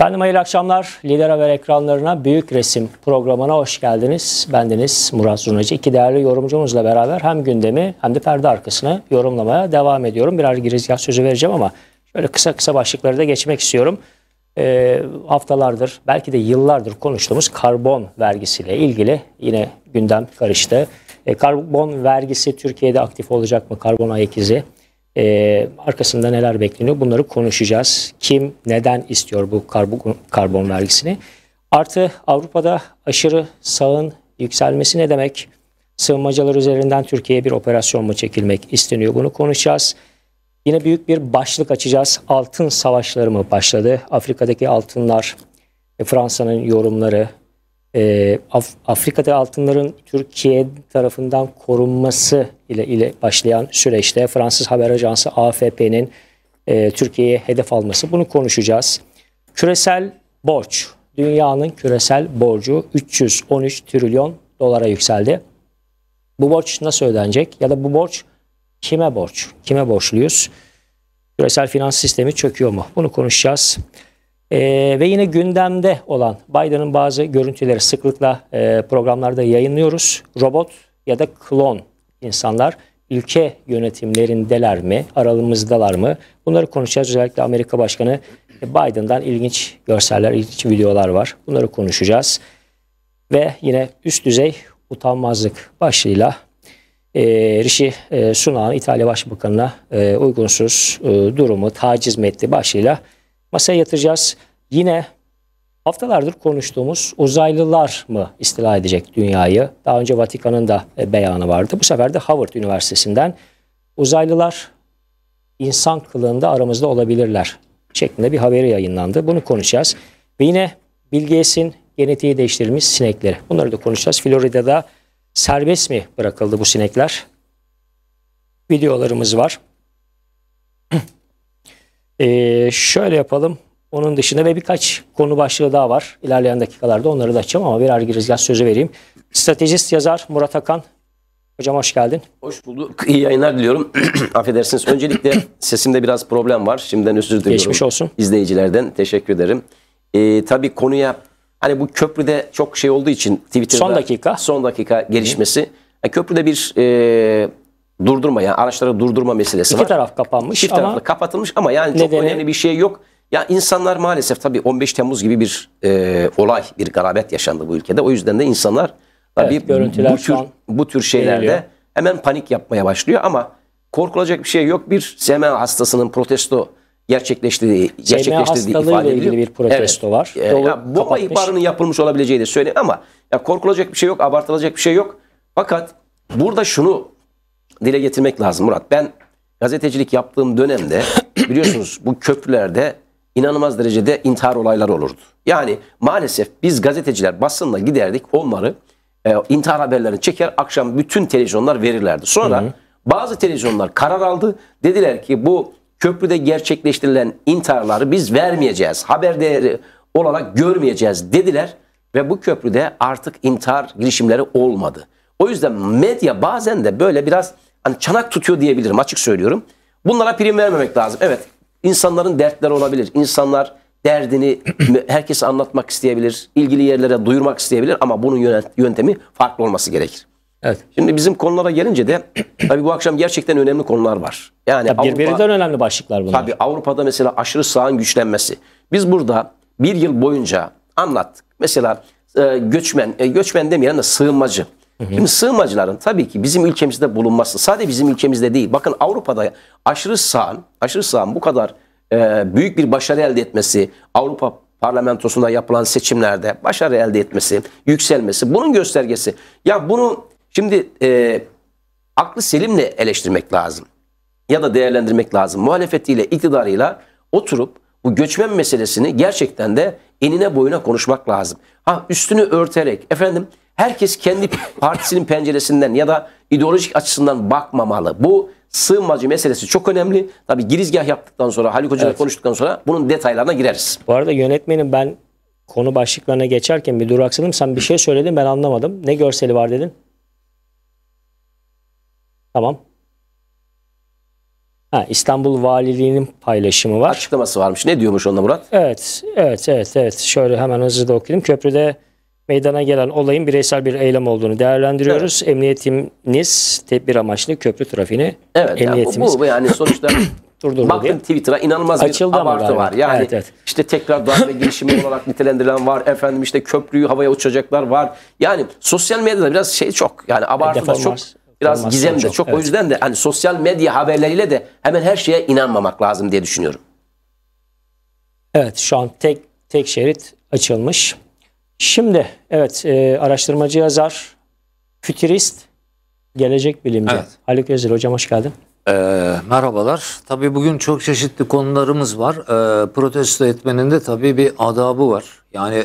Efendim hayırlı akşamlar. Lider Haber ekranlarına Büyük Resim programına hoş geldiniz. Bendeniz Murat Zurnacı. İki değerli yorumcumuzla beraber hem gündemi hem de perde arkasını yorumlamaya devam ediyorum. Birer girizgah sözü vereceğim ama şöyle kısa kısa başlıkları da geçmek istiyorum. E, haftalardır belki de yıllardır konuştuğumuz karbon vergisiyle ilgili yine gündem karıştı. E, karbon vergisi Türkiye'de aktif olacak mı? Karbon ayak izi e, arkasında neler bekleniyor bunları konuşacağız. Kim neden istiyor bu karbon, karbon vergisini? Artı Avrupa'da aşırı sağın yükselmesi ne demek? Sığınmacılar üzerinden Türkiye'ye bir operasyon mu çekilmek isteniyor? Bunu konuşacağız. Yine büyük bir başlık açacağız. Altın savaşları mı başladı? Afrika'daki altınlar, Fransa'nın yorumları, ee, Af- Afrika'da altınların Türkiye tarafından korunması ile, ile başlayan süreçte Fransız haber ajansı AFP'nin e, Türkiye'ye hedef alması bunu konuşacağız. Küresel borç, dünyanın küresel borcu 313 trilyon dolara yükseldi. Bu borç nasıl ödenecek ya da bu borç kime borç? Kime borçluyuz? Küresel finans sistemi çöküyor mu? Bunu konuşacağız. Ee, ve yine gündemde olan Biden'ın bazı görüntüleri sıklıkla e, programlarda yayınlıyoruz. Robot ya da klon insanlar ülke yönetimlerindeler mi, aralımızdalar mı? Bunları konuşacağız. Özellikle Amerika Başkanı Biden'dan ilginç görseller, ilginç videolar var. Bunları konuşacağız. Ve yine üst düzey utanmazlık başlığıyla e, Rishi e, Sunak'ın İtalya Başbakanı'na e, uygunsuz e, durumu taciz metni başlığıyla masaya yatıracağız. Yine Haftalardır konuştuğumuz uzaylılar mı istila edecek dünyayı? Daha önce Vatikan'ın da e, beyanı vardı. Bu sefer de Harvard Üniversitesi'nden uzaylılar insan kılığında aramızda olabilirler şeklinde bir haberi yayınlandı. Bunu konuşacağız. Ve yine Bill genetiği değiştirilmiş sinekleri. Bunları da konuşacağız. Florida'da serbest mi bırakıldı bu sinekler? Videolarımız var. ee, şöyle yapalım. Onun dışında ve birkaç konu başlığı daha var. İlerleyen dakikalarda onları da açacağım ama birer girizgah sözü vereyim. Stratejist yazar Murat Akan. Hocam hoş geldin. Hoş bulduk. İyi yayınlar diliyorum. Affedersiniz. Öncelikle sesimde biraz problem var. Şimdiden özür diliyorum. Geçmiş olsun. İzleyicilerden teşekkür ederim. Ee, tabii konuya hani bu köprüde çok şey olduğu için Twitter'da son dakika son dakika gelişmesi. Yani e, köprüde bir e, durdurma yani araçları durdurma meselesi İki var. İki taraf kapanmış İki ama taraflı kapatılmış ama yani nedeni... çok önemli bir şey yok. Ya insanlar maalesef tabii 15 Temmuz gibi bir e, olay, bir garabet yaşandı bu ülkede. O yüzden de insanlar tabii evet, bu tür bu tür şeylerde veriliyor. hemen panik yapmaya başlıyor ama korkulacak bir şey yok. Bir SMA hastasının protesto gerçekleştirdiği, gerçekleştirdiği ifade ediliyor. ilgili bir protesto evet. var. Ee, ya, bomba ihbarının yapılmış olabileceği de söyleniyor ama ya korkulacak bir şey yok, abartılacak bir şey yok. Fakat burada şunu dile getirmek lazım Murat. Ben gazetecilik yaptığım dönemde biliyorsunuz bu köprülerde inanılmaz derecede intihar olayları olurdu. Yani maalesef biz gazeteciler basınla giderdik onları e, intihar haberlerini çeker akşam bütün televizyonlar verirlerdi. Sonra hı hı. bazı televizyonlar karar aldı. Dediler ki bu köprüde gerçekleştirilen intiharları biz vermeyeceğiz. Haber değeri olarak görmeyeceğiz dediler ve bu köprüde artık intihar girişimleri olmadı. O yüzden medya bazen de böyle biraz hani çanak tutuyor diyebilirim açık söylüyorum. Bunlara prim vermemek lazım. Evet İnsanların dertleri olabilir. İnsanlar derdini herkese anlatmak isteyebilir. ilgili yerlere duyurmak isteyebilir ama bunun yöntemi farklı olması gerekir. Evet. Şimdi bizim konulara gelince de tabii bu akşam gerçekten önemli konular var. Yani tabii Avrupa, birbirinden önemli başlıklar bunlar. Tabii Avrupa'da mesela aşırı sağın güçlenmesi. Biz burada bir yıl boyunca anlattık. Mesela e, göçmen, e, göçmen demeyelim de sığınmacı. Hı hı. Şimdi sığınmacıların tabii ki bizim ülkemizde bulunması sadece bizim ülkemizde değil. Bakın Avrupa'da aşırı sağın, aşırı sağın bu kadar e, büyük bir başarı elde etmesi, Avrupa parlamentosunda yapılan seçimlerde başarı elde etmesi, yükselmesi bunun göstergesi. Ya bunu şimdi e, aklı selimle eleştirmek lazım ya da değerlendirmek lazım. Muhalefetiyle, iktidarıyla oturup bu göçmen meselesini gerçekten de enine boyuna konuşmak lazım. Ha üstünü örterek efendim herkes kendi partisinin penceresinden ya da ideolojik açısından bakmamalı. Bu sığınmacı meselesi çok önemli. Tabi girizgah yaptıktan sonra Haluk Hoca'yla evet. konuştuktan sonra bunun detaylarına gireriz. Bu arada yönetmenim ben konu başlıklarına geçerken bir duraksadım. Sen bir şey söyledin ben anlamadım. Ne görseli var dedin? Tamam. Ha, İstanbul Valiliği'nin paylaşımı var. Açıklaması varmış. Ne diyormuş onda Murat? Evet, evet, evet, evet. Şöyle hemen hızlı da okuyayım. Köprüde meydana gelen olayın bireysel bir eylem olduğunu değerlendiriyoruz. Evet. Emniyetimiz tedbir amaçlı köprü trafiğini evet, emniyetimiz. Yani bu, bu yani sonuçta durdurdu Baktım diye. Twitter'a inanılmaz Açıldı bir abartı var. Yani evet, evet. işte tekrar darbe girişimi olarak nitelendirilen var. Efendim işte köprüyü havaya uçacaklar var. Yani sosyal medyada biraz şey çok. Yani abartı da çok. Biraz gizem de çok. çok. Evet. O yüzden de hani sosyal medya haberleriyle de hemen her şeye inanmamak lazım diye düşünüyorum. Evet şu an tek tek şerit açılmış. Şimdi evet e, araştırmacı yazar, fütürist, gelecek bilimci. Evet. Haluk Özil hocam hoş geldin. E, merhabalar. Tabii bugün çok çeşitli konularımız var. E, protesto etmenin de tabii bir adabı var. Yani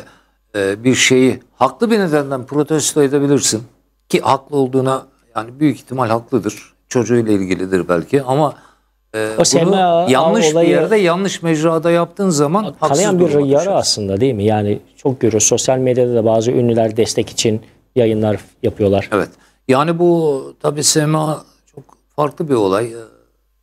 e, bir şeyi haklı bir nedenden protesto edebilirsin ki haklı olduğuna yani büyük ihtimal haklıdır. Çocuğuyla ilgilidir belki ama ee, o bunu yanlış olayı, bir yerde yanlış mecrada yaptığın zaman kalayan bir yara düşer. aslında değil mi? Yani çok görüyoruz. Sosyal medyada da bazı ünlüler destek için yayınlar yapıyorlar. Evet. Yani bu tabi Sema çok farklı bir olay. Ee,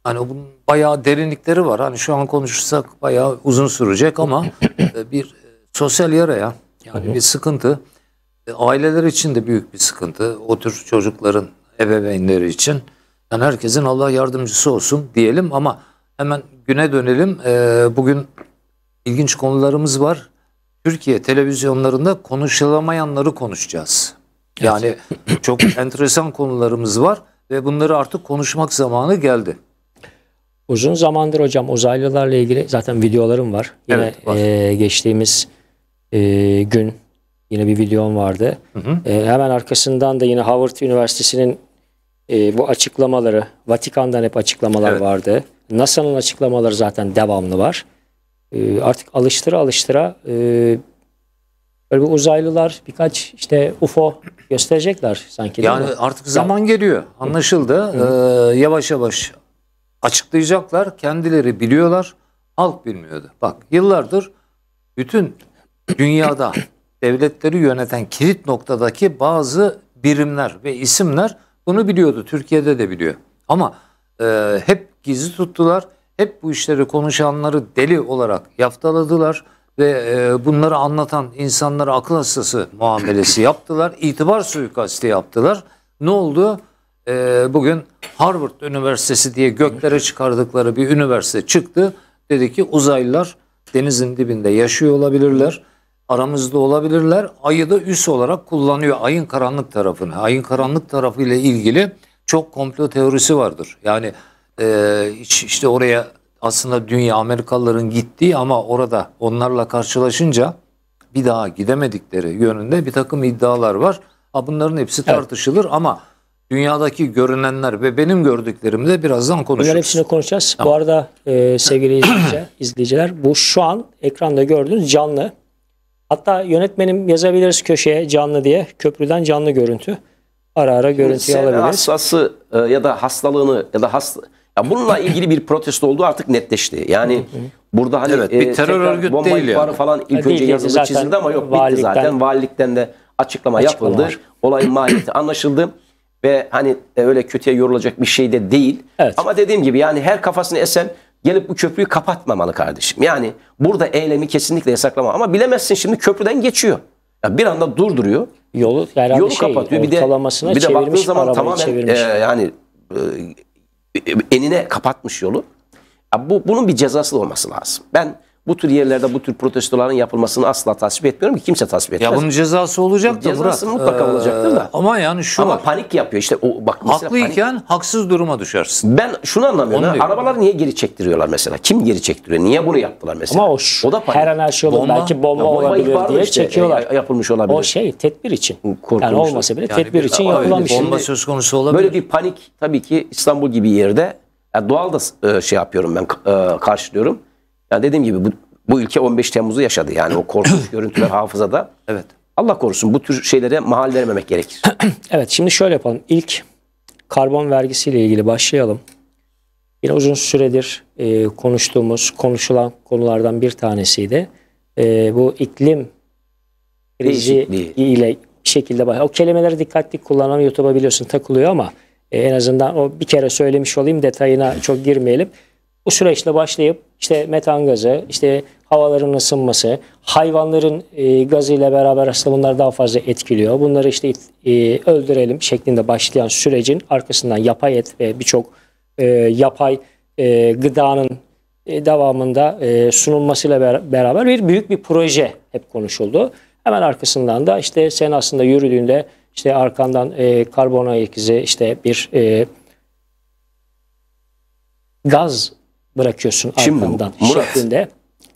hani bunun bayağı derinlikleri var. Hani şu an konuşursak bayağı uzun sürecek ama e, bir e, sosyal yara ya. Yani bir sıkıntı. E, aileler için de büyük bir sıkıntı. O tür çocukların ebeveynleri için. Yani herkesin Allah yardımcısı olsun diyelim ama hemen güne dönelim. Ee, bugün ilginç konularımız var. Türkiye televizyonlarında konuşulamayanları konuşacağız. Yani evet. çok enteresan konularımız var ve bunları artık konuşmak zamanı geldi. Uzun zamandır hocam uzaylılarla ilgili zaten videolarım var. Yine evet, var. E, geçtiğimiz e, gün yine bir videom vardı. Hı hı. E, hemen arkasından da yine Harvard Üniversitesi'nin e, bu açıklamaları Vatikan'dan hep açıklamalar evet. vardı. NASA'nın açıklamaları zaten devamlı var. E, artık alıştıra alıştıra e, böyle bir uzaylılar birkaç işte UFO gösterecekler sanki. Yani artık zaman geliyor. Anlaşıldı. Hı. Ee, yavaş yavaş açıklayacaklar. Kendileri biliyorlar. Halk bilmiyordu. Bak yıllardır bütün dünyada devletleri yöneten kilit noktadaki bazı birimler ve isimler bunu biliyordu. Türkiye'de de biliyor. Ama e, hep gizli tuttular. Hep bu işleri konuşanları deli olarak yaftaladılar ve e, bunları anlatan insanlara akıl hastası muamelesi yaptılar. İtibar suikasti yaptılar. Ne oldu? E, bugün Harvard Üniversitesi diye göklere çıkardıkları bir üniversite çıktı. Dedi ki uzaylılar denizin dibinde yaşıyor olabilirler aramızda olabilirler. Ayı da üs olarak kullanıyor ayın karanlık tarafını. Ayın karanlık tarafı ile ilgili çok komplo teorisi vardır. Yani e, işte oraya aslında dünya Amerikalıların gittiği ama orada onlarla karşılaşınca bir daha gidemedikleri yönünde bir takım iddialar var. Ha bunların hepsi tartışılır evet. ama dünyadaki görünenler ve benim gördüklerim de birazdan konuşacağız. Bunların hepsini konuşacağız. Tamam. Bu arada e, sevgili izleyiciler, izleyiciler bu şu an ekranda gördüğünüz canlı Hatta yönetmenim yazabiliriz köşeye canlı diye. Köprüden canlı görüntü. Ara ara görüntüyü alabiliriz. hastası e, ya da hastalığını ya da hasta ya bununla ilgili bir protesto olduğu artık netleşti. Yani burada hani Evet, bir e, terör örgütü bomba değil ihbarı yani. falan ilk önce değil. yazılı çizildi ama yok bitti zaten. Valilikten de açıklama, Açıklama yapıldı. var. Olayın mahiyeti anlaşıldı ve hani e, öyle kötüye yorulacak bir şey de değil. Evet. Ama dediğim gibi yani her kafasını esen gelip bu köprüyü kapatmamalı kardeşim. Yani burada eylemi kesinlikle yasaklama ama bilemezsin şimdi köprüden geçiyor. Ya bir anda durduruyor. Yolu, yani yolu şey, kapatıyor. Bir de, bir de baktığın zaman tamamen çevirmiş. e, yani e, e, enine kapatmış yolu. Ya bu bunun bir cezası olması lazım. Ben bu tür yerlerde bu tür protestoların yapılmasını asla tasvip etmiyorum ki kimse tasvip etmez. Ya bunun cezası olacak da Cezası Murat. mutlaka olacaktır da. Ama yani şu Ama var. panik yapıyor işte o bak mesela Haklıyken panik. haksız duruma düşersin. Ben şunu anlamıyorum. Onu ha, Arabaları niye geri çektiriyorlar mesela? Kim geri çektiriyor? Niye bunu yaptılar mesela? Ama o, şu, o da panik. her an her şey olur. belki bomba, bomba olabilir diye işte, e, çekiyorlar. E, yapılmış olabilir. O şey tedbir için. Korkunç. Yani olmasa bile yani tedbir bir, için yapılmış bir şey. Bomba söz konusu olabilir. Böyle bir panik tabii ki İstanbul gibi yerde yani doğal da e, şey yapıyorum ben e, karşılıyorum. Yani dediğim gibi bu, bu ülke 15 Temmuz'u yaşadı. Yani o korkunç görüntüler hafızada. Evet. Allah korusun bu tür şeylere mahal vermemek gerekir. evet şimdi şöyle yapalım. İlk karbon vergisiyle ilgili başlayalım. Yine uzun süredir e, konuştuğumuz, konuşulan konulardan bir tanesiydi. E, bu iklim krizi ile bir şekilde o kelimeleri dikkatli kullanan YouTube'a biliyorsun takılıyor ama e, en azından o bir kere söylemiş olayım detayına çok girmeyelim. Bu süreçle başlayıp işte metan gazı, işte havaların ısınması, hayvanların e, gazıyla beraber aslında bunlar daha fazla etkiliyor. Bunları işte e, öldürelim şeklinde başlayan sürecin arkasından yapay et ve birçok e, yapay e, gıdanın e, devamında e, sunulmasıyla ber beraber bir büyük bir proje hep konuşuldu. Hemen arkasından da işte sen aslında yürüdüğünde işte arkandan e, karbon ayak izi işte bir e, gaz bırakıyorsun Şimdi, arkandan Murat, şeklinde.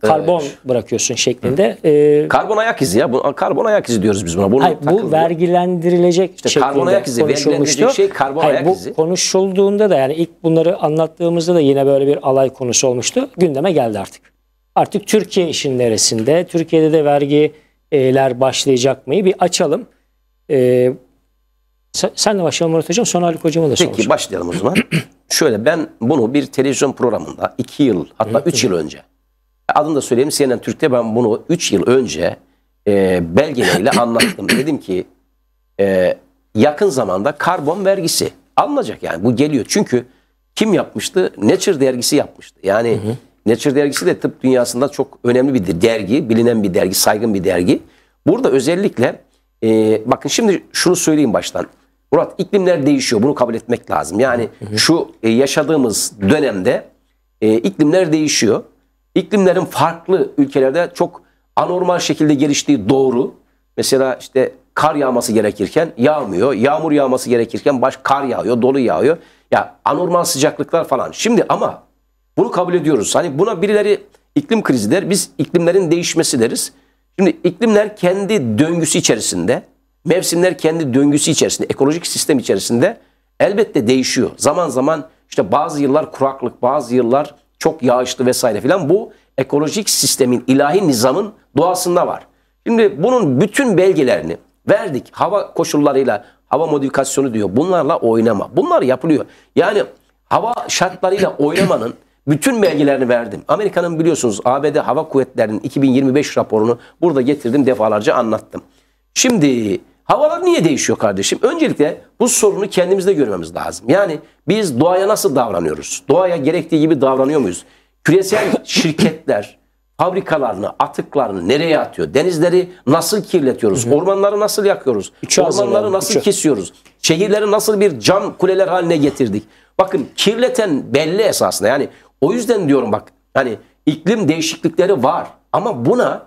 Karbon evet. bırakıyorsun şeklinde. Ee, karbon ayak izi ya. Bu, karbon ayak izi diyoruz biz buna. Bunu hayır, bu vergilendirilecek işte şeklinde karbon ayak izi, vergilendirilecek şey karbon hayır, ayak bu izi. konuşulduğunda da yani ilk bunları anlattığımızda da yine böyle bir alay konusu olmuştu. Gündeme geldi artık. Artık Türkiye işin neresinde? Türkiye'de de vergiler başlayacak mı? Bir açalım. Ee, sen de başlayalım Murat Hocam. Sonra Haluk Hocam'a da soracağım. Peki başlayalım o zaman. Şöyle ben bunu bir televizyon programında 2 yıl hatta 3 evet, yıl önce adını da söyleyeyim CNN Türk'te ben bunu 3 yıl önce e, belgeleyle anlattım. Dedim ki e, yakın zamanda karbon vergisi alınacak yani bu geliyor. Çünkü kim yapmıştı? Nature dergisi yapmıştı. Yani hı hı. Nature dergisi de tıp dünyasında çok önemli bir dergi, bilinen bir dergi, saygın bir dergi. Burada özellikle e, bakın şimdi şunu söyleyeyim baştan. Murat iklimler değişiyor. Bunu kabul etmek lazım. Yani hı hı. şu e, yaşadığımız dönemde e, iklimler değişiyor. İklimlerin farklı ülkelerde çok anormal şekilde geliştiği doğru. Mesela işte kar yağması gerekirken yağmıyor. Yağmur yağması gerekirken baş kar yağıyor, dolu yağıyor. Ya anormal sıcaklıklar falan. Şimdi ama bunu kabul ediyoruz. Hani buna birileri iklim krizi der. Biz iklimlerin değişmesi deriz. Şimdi iklimler kendi döngüsü içerisinde Mevsimler kendi döngüsü içerisinde, ekolojik sistem içerisinde elbette değişiyor. Zaman zaman işte bazı yıllar kuraklık, bazı yıllar çok yağışlı vesaire filan bu ekolojik sistemin, ilahi nizamın doğasında var. Şimdi bunun bütün belgelerini verdik. Hava koşullarıyla, hava modifikasyonu diyor. Bunlarla oynama. Bunlar yapılıyor. Yani hava şartlarıyla oynamanın bütün belgelerini verdim. Amerika'nın biliyorsunuz ABD Hava Kuvvetleri'nin 2025 raporunu burada getirdim defalarca anlattım. Şimdi Havalar niye değişiyor kardeşim? Öncelikle bu sorunu kendimizde görmemiz lazım. Yani biz doğaya nasıl davranıyoruz? Doğaya gerektiği gibi davranıyor muyuz? Küresel şirketler fabrikalarını, atıklarını nereye atıyor? Denizleri nasıl kirletiyoruz? Hı hı. Ormanları nasıl yakıyoruz? Üçü Ormanları nasıl üçü. kesiyoruz? Şehirleri nasıl bir cam kuleler haline getirdik? Bakın kirleten belli esasında. Yani o yüzden diyorum bak hani iklim değişiklikleri var ama buna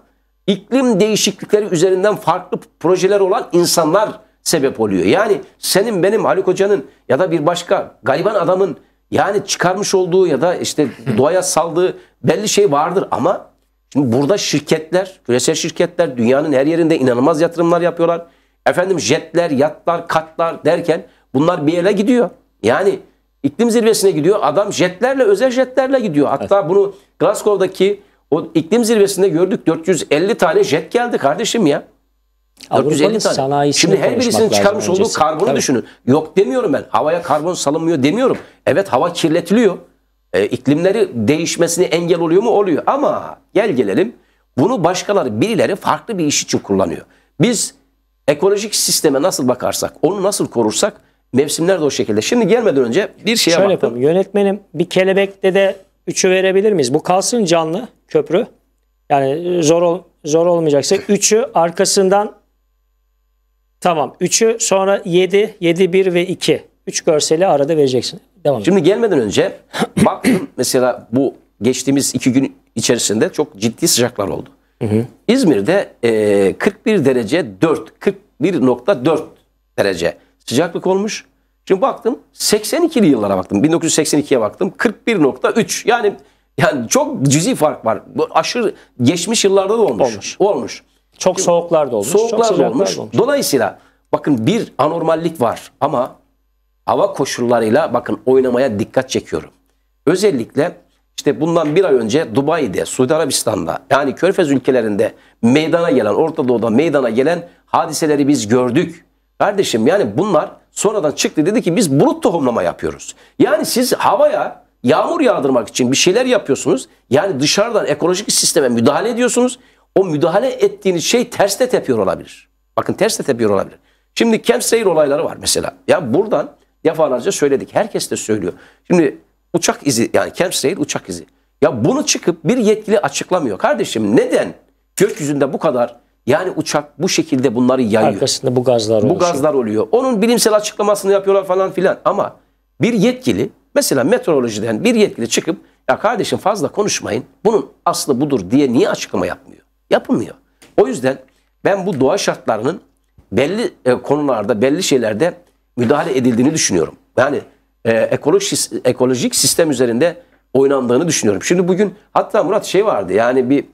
iklim değişiklikleri üzerinden farklı projeler olan insanlar sebep oluyor. Yani senin benim Haluk Hoca'nın ya da bir başka gariban adamın yani çıkarmış olduğu ya da işte doğaya saldığı belli şey vardır ama şimdi burada şirketler, küresel şirketler dünyanın her yerinde inanılmaz yatırımlar yapıyorlar. Efendim jetler, yatlar, katlar derken bunlar bir yere gidiyor. Yani iklim zirvesine gidiyor. Adam jetlerle, özel jetlerle gidiyor. Hatta bunu Glasgow'daki o iklim zirvesinde gördük 450 tane jet geldi kardeşim ya. 450 tane. Şimdi her birisinin çıkarmış öncesi. olduğu karbonu Tabii. düşünün. Yok demiyorum ben. Havaya karbon salınmıyor demiyorum. Evet hava kirletiliyor. E, iklimleri değişmesini engel oluyor mu? Oluyor. Ama gel gelelim bunu başkaları birileri farklı bir iş için kullanıyor. Biz ekolojik sisteme nasıl bakarsak, onu nasıl korursak mevsimler de o şekilde. Şimdi gelmeden önce bir şeye Şöyle baktım. Yapalım. Yönetmenim bir kelebekte de üçü verebilir miyiz? Bu kalsın canlı köprü. Yani e, zor ol, zor olmayacaksa 3'ü arkasından tamam 3'ü sonra 7, 7 1 ve 2. 3 görseli arada vereceksin. Devam Şimdi gelmeden önce baktım mesela bu geçtiğimiz 2 gün içerisinde çok ciddi sıcaklar oldu. Hı hı. İzmir'de e, 41 derece 4 41.4 derece sıcaklık olmuş. Şimdi baktım 82'li yıllara baktım. 1982'ye baktım. 41.3 yani yani çok cüzi fark var. Bu aşırı geçmiş yıllarda da olmuş. Olmuş. olmuş. Çok Şimdi, soğuklar da olmuş. Soğuklar da olmuş. olmuş. Dolayısıyla bakın bir anormallik var ama hava koşullarıyla bakın oynamaya dikkat çekiyorum. Özellikle işte bundan bir ay önce Dubai'de, Suudi Arabistan'da yani Körfez ülkelerinde meydana gelen, Orta Doğu'da meydana gelen hadiseleri biz gördük. Kardeşim yani bunlar sonradan çıktı dedi ki biz bulut tohumlama yapıyoruz. Yani siz havaya yağmur yağdırmak için bir şeyler yapıyorsunuz. Yani dışarıdan ekolojik sisteme müdahale ediyorsunuz. O müdahale ettiğiniz şey ters de tepiyor olabilir. Bakın ters de tepiyor olabilir. Şimdi kemseyir olayları var mesela. Ya buradan defalarca söyledik. Herkes de söylüyor. Şimdi uçak izi yani kemseyir uçak izi. Ya bunu çıkıp bir yetkili açıklamıyor. Kardeşim neden gökyüzünde bu kadar yani uçak bu şekilde bunları yayıyor. Arkasında bu gazlar oluyor. Bu gazlar oluyor. Onun bilimsel açıklamasını yapıyorlar falan filan ama bir yetkili Mesela meteorolojiden bir yetkili çıkıp ya kardeşim fazla konuşmayın bunun aslı budur diye niye açıklama yapmıyor? Yapılmıyor. O yüzden ben bu doğa şartlarının belli e, konularda belli şeylerde müdahale edildiğini düşünüyorum. Yani e, ekolojik, ekolojik sistem üzerinde oynandığını düşünüyorum. Şimdi bugün hatta Murat şey vardı yani bir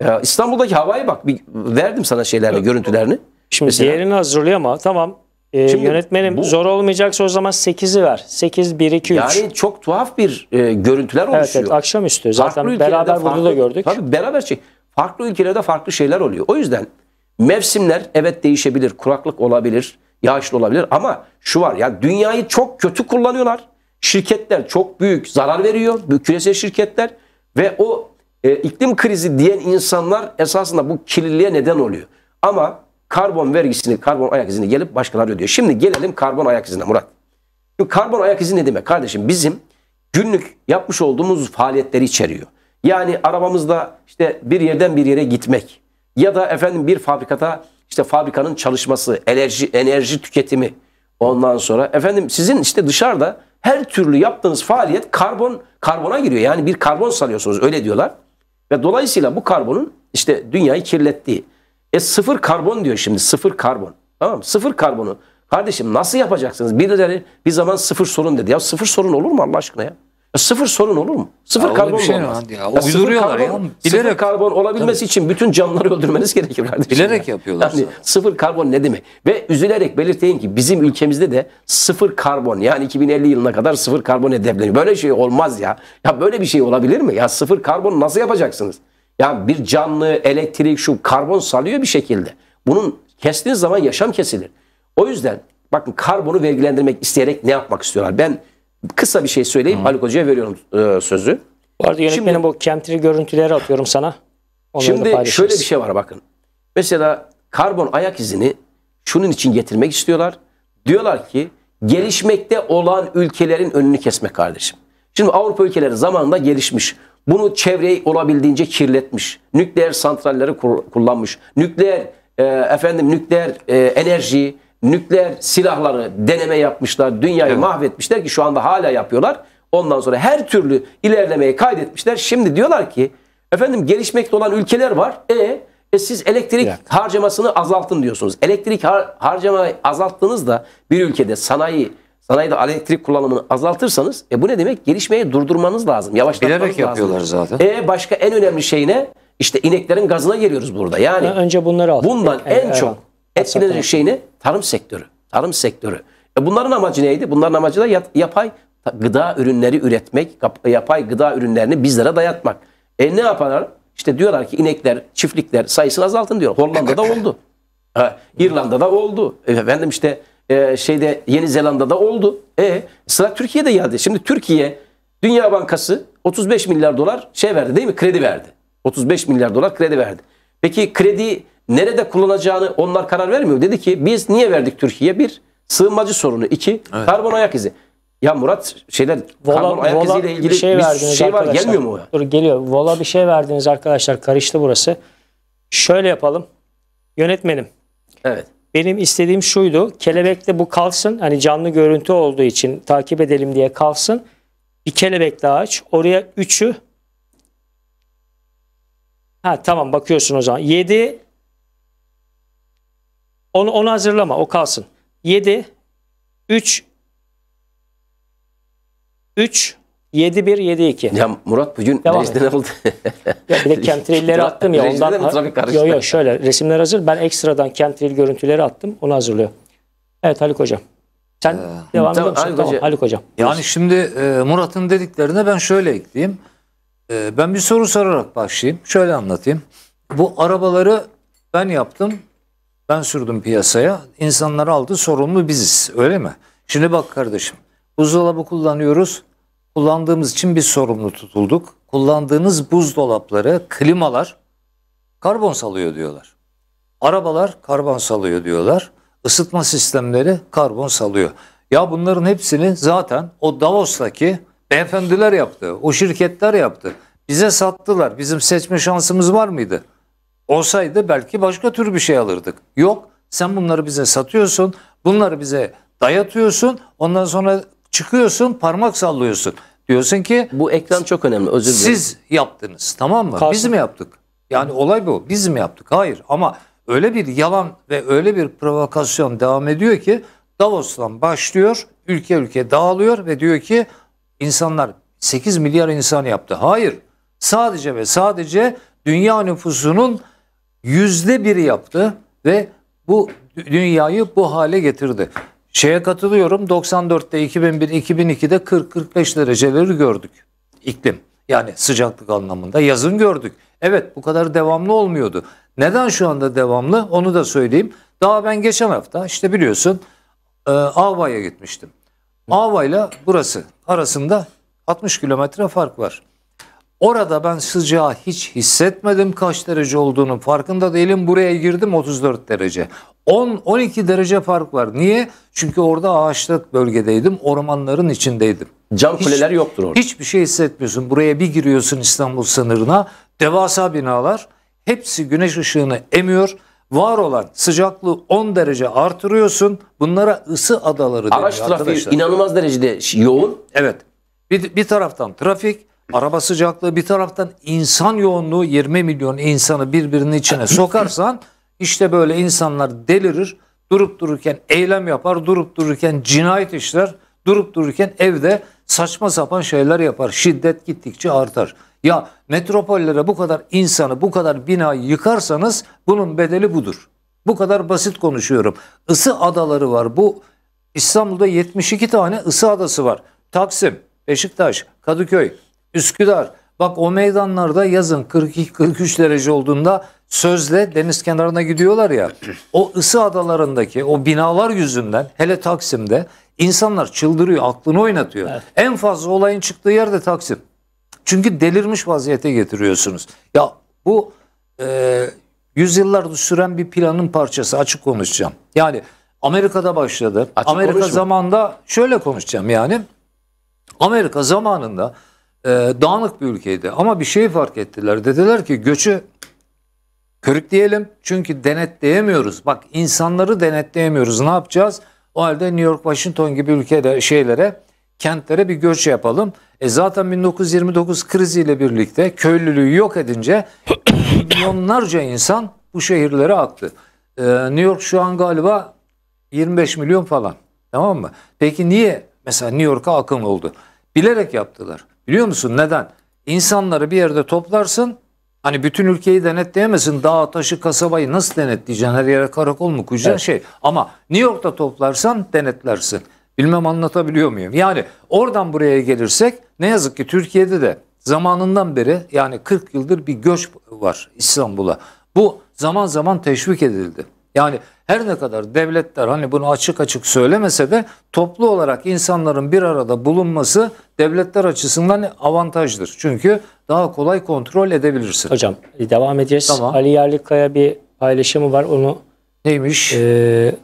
e, İstanbul'daki havayı bak bir verdim sana şeylerini görüntülerini. Şimdi Mesela, diğerini hazırlıyor ama tamam ee, Şimdi yönetmenim bu, zor olmayacaksa o zaman 8'i ver. 8, 1, 2, 3. Yani çok tuhaf bir e, görüntüler oluşuyor. Evet, evet akşamüstü zaten beraber farklı, burada da gördük. Tabii beraber şey. Farklı ülkelerde farklı şeyler oluyor. O yüzden mevsimler evet değişebilir. Kuraklık olabilir, yağışlı olabilir ama şu var ya dünyayı çok kötü kullanıyorlar. Şirketler çok büyük zarar veriyor. Büyük küresel şirketler ve o e, iklim krizi diyen insanlar esasında bu kirliliğe neden oluyor. Ama Karbon vergisini, karbon ayak izini gelip başkaları ödüyor. Şimdi gelelim karbon ayak izine Murat. Şimdi karbon ayak izi ne demek kardeşim? Bizim günlük yapmış olduğumuz faaliyetleri içeriyor. Yani arabamızda işte bir yerden bir yere gitmek ya da efendim bir fabrikada işte fabrikanın çalışması, enerji enerji tüketimi ondan sonra efendim sizin işte dışarıda her türlü yaptığınız faaliyet karbon karbona giriyor. Yani bir karbon salıyorsunuz öyle diyorlar. Ve dolayısıyla bu karbonun işte dünyayı kirlettiği e sıfır karbon diyor şimdi sıfır karbon. Tamam sıfır karbonu. Kardeşim nasıl yapacaksınız? Birileri bir zaman sıfır sorun dedi. Ya sıfır sorun olur mu Allah aşkına ya? ya sıfır sorun olur mu? Sıfır ya karbon şey olmaz. Ya. Ya sıfır karbon, ya. Bilerek. Sıfır karbon olabilmesi Tabii. için bütün canlıları öldürmeniz gerekir kardeşim. Bilerek ya. yapıyorlar. Yani sıfır karbon ne demek? Ve üzülerek belirteyim ki bizim ülkemizde de sıfır karbon yani 2050 yılına kadar sıfır karbon hedefleniyor. Böyle şey olmaz ya. Ya böyle bir şey olabilir mi? Ya sıfır karbon nasıl yapacaksınız? Ya bir canlı, elektrik, şu karbon salıyor bir şekilde. Bunun kestiğiniz zaman yaşam kesilir. O yüzden bakın karbonu vergilendirmek isteyerek ne yapmak istiyorlar? Ben kısa bir şey söyleyeyim. Haluk Hoca'ya veriyorum e, sözü. Bu arada yönetmenim şimdi, bu kemtiri görüntüleri atıyorum sana. Onları şimdi şöyle bir şey var bakın. Mesela karbon ayak izini şunun için getirmek istiyorlar. Diyorlar ki gelişmekte olan ülkelerin önünü kesmek kardeşim. Şimdi Avrupa ülkeleri zamanında gelişmiş. Bunu çevreyi olabildiğince kirletmiş. Nükleer santralleri kullanmış. Nükleer e, efendim nükleer e, enerji, nükleer silahları deneme yapmışlar. Dünyayı evet. mahvetmişler ki şu anda hala yapıyorlar. Ondan sonra her türlü ilerlemeyi kaydetmişler. Şimdi diyorlar ki efendim gelişmekte olan ülkeler var. E e siz elektrik evet. harcamasını azaltın diyorsunuz. Elektrik har harcamayı azalttığınızda bir ülkede sanayi sanayide elektrik kullanımını azaltırsanız e bu ne demek? Gelişmeyi durdurmanız lazım. Yavaşlatmanız Bilerek lazım. yapıyorlar zaten. E başka en önemli şey ne? İşte ineklerin gazına geliyoruz burada. Yani önce bunları al. Bundan e, en e, çok etkilenen şey ne? Tarım sektörü. Tarım sektörü. E bunların amacı neydi? Bunların amacı da yapay gıda ürünleri üretmek, e, yapay gıda ürünlerini bizlere dayatmak. E ne yaparlar? İşte diyorlar ki inekler, çiftlikler sayısını azaltın diyor. Hollanda'da oldu. Ha, İrlanda'da oldu. Efendim işte e, şeyde Yeni Zelanda'da oldu. E sıra Türkiye'de geldi. Şimdi Türkiye Dünya Bankası 35 milyar dolar şey verdi değil mi? Kredi verdi. 35 milyar dolar kredi verdi. Peki kredi nerede kullanacağını onlar karar vermiyor. Dedi ki biz niye verdik Türkiye'ye? Bir, sığınmacı sorunu. iki evet. karbon ayak izi. Ya Murat şeyler Vola, karbon ayak Vola iziyle ilgili bir şey, bir şey var arkadaşlar. gelmiyor mu? Oraya? Dur geliyor. Vola bir şey verdiniz arkadaşlar. Karıştı burası. Şöyle yapalım. Yönetmenim. Evet. Benim istediğim şuydu. Kelebekte bu kalsın. Hani canlı görüntü olduğu için takip edelim diye kalsın. Bir kelebek daha aç. Oraya 3'ü Ha tamam bakıyorsun o zaman. 7 onu, onu hazırlama o kalsın. 7 3 3 7-1-7-2. Ya Murat bugün Devam neresinden edin. oldu? ya bir de kentrillere attım ya ondan. Mi, trafik karıştı. Yok yok şöyle resimler hazır. Ben ekstradan kentril görüntüleri attım. Onu hazırlıyor. Evet Haluk Hocam. Sen ee, devam tamam, ediyor musun? Haluk, tamam, Haluk Hocam. Yani şimdi e, Murat'ın dediklerine ben şöyle ekleyeyim. E, ben bir soru sorarak başlayayım. Şöyle anlatayım. Bu arabaları ben yaptım. Ben sürdüm piyasaya. İnsanlar aldı. Sorumlu biziz. Öyle mi? Şimdi bak kardeşim. Buzdolabı kullanıyoruz kullandığımız için biz sorumlu tutulduk. Kullandığınız buzdolapları, klimalar karbon salıyor diyorlar. Arabalar karbon salıyor diyorlar. Isıtma sistemleri karbon salıyor. Ya bunların hepsini zaten o Davos'taki beyefendiler yaptı. O şirketler yaptı. Bize sattılar. Bizim seçme şansımız var mıydı? Olsaydı belki başka tür bir şey alırdık. Yok. Sen bunları bize satıyorsun. Bunları bize dayatıyorsun. Ondan sonra çıkıyorsun parmak sallıyorsun. Diyorsun ki bu ekran çok önemli özür dilerim. Siz yaptınız tamam mı? Kalsın. Biz mi yaptık? Yani olay bu. Biz mi yaptık? Hayır ama öyle bir yalan ve öyle bir provokasyon devam ediyor ki Davos'tan başlıyor, ülke ülke dağılıyor ve diyor ki insanlar 8 milyar insan yaptı. Hayır. Sadece ve sadece dünya nüfusunun yüzde biri yaptı ve bu dünyayı bu hale getirdi. Şeye katılıyorum 94'te 2001-2002'de 40-45 dereceleri gördük iklim. Yani sıcaklık anlamında yazın gördük. Evet bu kadar devamlı olmuyordu. Neden şu anda devamlı onu da söyleyeyim. Daha ben geçen hafta işte biliyorsun e, Avva'ya gitmiştim. Avva ile burası arasında 60 kilometre fark var. Orada ben sıcağı hiç hissetmedim kaç derece olduğunu farkında değilim. Buraya girdim 34 derece. 10-12 derece fark var. Niye? Çünkü orada ağaçlık bölgedeydim. Ormanların içindeydim. Cam hiç, kuleler yoktur orada. Hiçbir şey hissetmiyorsun. Buraya bir giriyorsun İstanbul sınırına. Devasa binalar. Hepsi güneş ışığını emiyor var olan sıcaklığı 10 derece artırıyorsun. Bunlara ısı adaları deniyor Araç trafiği inanılmaz derecede yoğun. Evet. Bir, bir taraftan trafik, araba sıcaklığı bir taraftan insan yoğunluğu 20 milyon insanı birbirinin içine sokarsan işte böyle insanlar delirir. Durup dururken eylem yapar, durup dururken cinayet işler, durup dururken evde saçma sapan şeyler yapar. Şiddet gittikçe artar. Ya metropollere bu kadar insanı, bu kadar bina yıkarsanız bunun bedeli budur. Bu kadar basit konuşuyorum. Isı adaları var. Bu İstanbul'da 72 tane ısı adası var. Taksim, Beşiktaş, Kadıköy, Üsküdar. Bak o meydanlarda yazın 42-43 derece olduğunda sözle deniz kenarına gidiyorlar ya. O ısı adalarındaki o binalar yüzünden hele Taksim'de insanlar çıldırıyor, aklını oynatıyor. Evet. En fazla olayın çıktığı yer de Taksim. Çünkü delirmiş vaziyete getiriyorsunuz. Ya bu e, yüzyıllardır süren bir planın parçası açık konuşacağım. Yani Amerika'da başladı. Açık Amerika konuşma. zamanda şöyle konuşacağım yani. Amerika zamanında e, dağınık bir ülkeydi. Ama bir şey fark ettiler. Dediler ki göçü körükleyelim. Çünkü denetleyemiyoruz. Bak insanları denetleyemiyoruz. Ne yapacağız? O halde New York, Washington gibi ülkede şeylere, kentlere bir göç yapalım. E zaten 1929 kriziyle birlikte köylülüğü yok edince milyonlarca insan bu şehirlere aktı. E, New York şu an galiba 25 milyon falan. Tamam mı? Peki niye mesela New York'a akın oldu? Bilerek yaptılar. Biliyor musun neden? İnsanları bir yerde toplarsın. Hani bütün ülkeyi denetleyemezsin. Dağ, taşı, kasabayı nasıl denetleyeceksin? Her yere karakol mu koyacaksın evet. şey. Ama New York'ta toplarsan denetlersin. Bilmem anlatabiliyor muyum? Yani oradan buraya gelirsek ne yazık ki Türkiye'de de zamanından beri yani 40 yıldır bir göç var İstanbul'a. Bu zaman zaman teşvik edildi. Yani her ne kadar devletler hani bunu açık açık söylemese de toplu olarak insanların bir arada bulunması devletler açısından avantajdır. Çünkü daha kolay kontrol edebilirsin. Hocam devam edeceğiz. Tamam. Ali Yerlikaya bir paylaşımı var onu. Neymiş? E,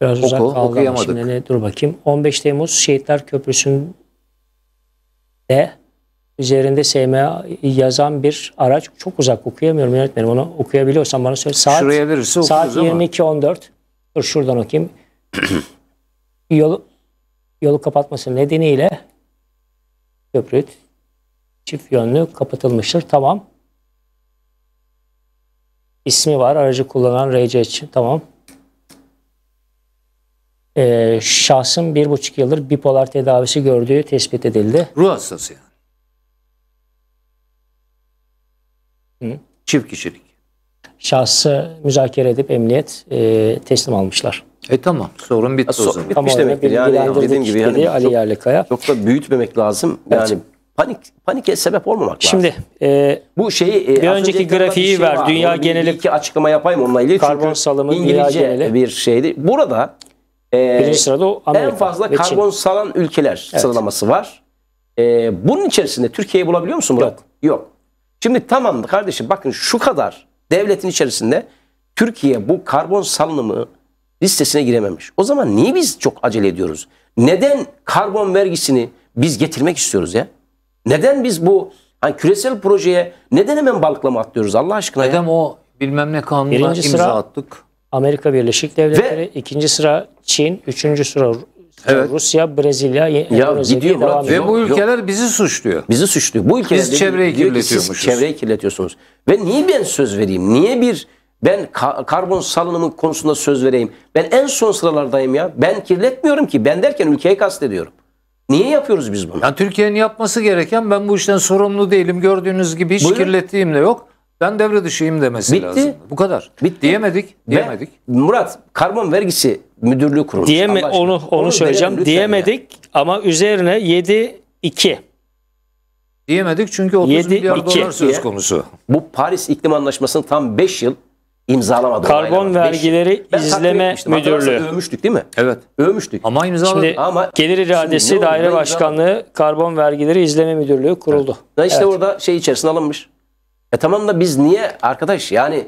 biraz Oku, uzak kaldı Şimdi ne, dur bakayım. 15 Temmuz Şehitler Köprüsü'nde üzerinde SMA yazan bir araç. Çok uzak okuyamıyorum yönetmenim. Onu okuyabiliyorsam bana söyle. Saat, Şuraya verirse Saat 22.14. Dur şuradan okuyayım. yolu, yolu kapatması nedeniyle köprü çift yönlü kapatılmıştır. Tamam. İsmi var. Aracı kullanan RC için. Tamam. Ee, şahsın bir buçuk yıldır bipolar tedavisi gördüğü tespit edildi. Ruh hastası yani. Hı. Çift kişilik. Şahsı müzakere edip emniyet e, teslim almışlar. E tamam sorun bitti so, o zaman. Bitmiş demektir yani dediğim gibi yani çok, Ali çok, Yerlikaya. çok da büyütmemek lazım. Yani panik panike sebep olmamak lazım. Şimdi e, bu şeyi e, bir önceki grafiği şey ver. Var. Dünya Onu geneli iki açıklama yapayım onunla ilgili. Karbon salımı İngilizce dünya bir şeydi. Burada e, Birinci sırada Amerika en fazla karbon Çin. salan ülkeler evet. sıralaması var. E, bunun içerisinde Türkiye'yi bulabiliyor musun Murat? Yok. Yok. Şimdi tamam kardeşim bakın şu kadar devletin içerisinde Türkiye bu karbon salınımı listesine girememiş. O zaman niye biz çok acele ediyoruz? Neden karbon vergisini biz getirmek istiyoruz ya? Neden biz bu hani küresel projeye neden hemen balıklama atlıyoruz Allah aşkına neden ya? o bilmem ne kanununa imza sıra, attık? Amerika Birleşik Devletleri, Ve, ikinci sıra Çin, üçüncü sıra ee, evet. Rusya, Brezilya, ya gidiyor devam ediyor. Ve bu ülkeler Yok. bizi suçluyor. Bizi suçluyor. Bu ülkeler Biz çevreyi kirletiyormuşuz. çevreyi kirletiyorsunuz. Ve niye ben söz vereyim? Niye bir ben karbon salınımı konusunda söz vereyim? Ben en son sıralardayım ya. Ben kirletmiyorum ki. Ben derken ülkeyi kastediyorum. Niye yapıyoruz biz bunu? Ya Türkiye'nin yapması gereken ben bu işten sorumlu değilim. Gördüğünüz gibi hiç Buyurun. kirlettiğim de yok. Ben devre dışıyım demesi Bitti. lazım. Bu kadar. Bitti. Diyemedik. Diyemedik. Ve Murat karbon vergisi müdürlüğü kurulmuş. Diyeme onu onu, onu söyleyeceğim. Diyemedik ya. ama üzerine 7 2 Diyemedik çünkü 30 7, milyar 2. dolar söz konusu. Bu Paris İklim Anlaşması'nı tam 5 yıl imzalamadı. Karbon vergileri izleme müdürlüğü. Övmüştük değil mi? Evet. Övmüştük. Ama imzaladı. ama gelir iradesi şimdi daire başkanlığı imzaladı. karbon vergileri izleme müdürlüğü kuruldu. Evet. İşte evet. orada şey içerisine alınmış. E tamam da biz niye arkadaş yani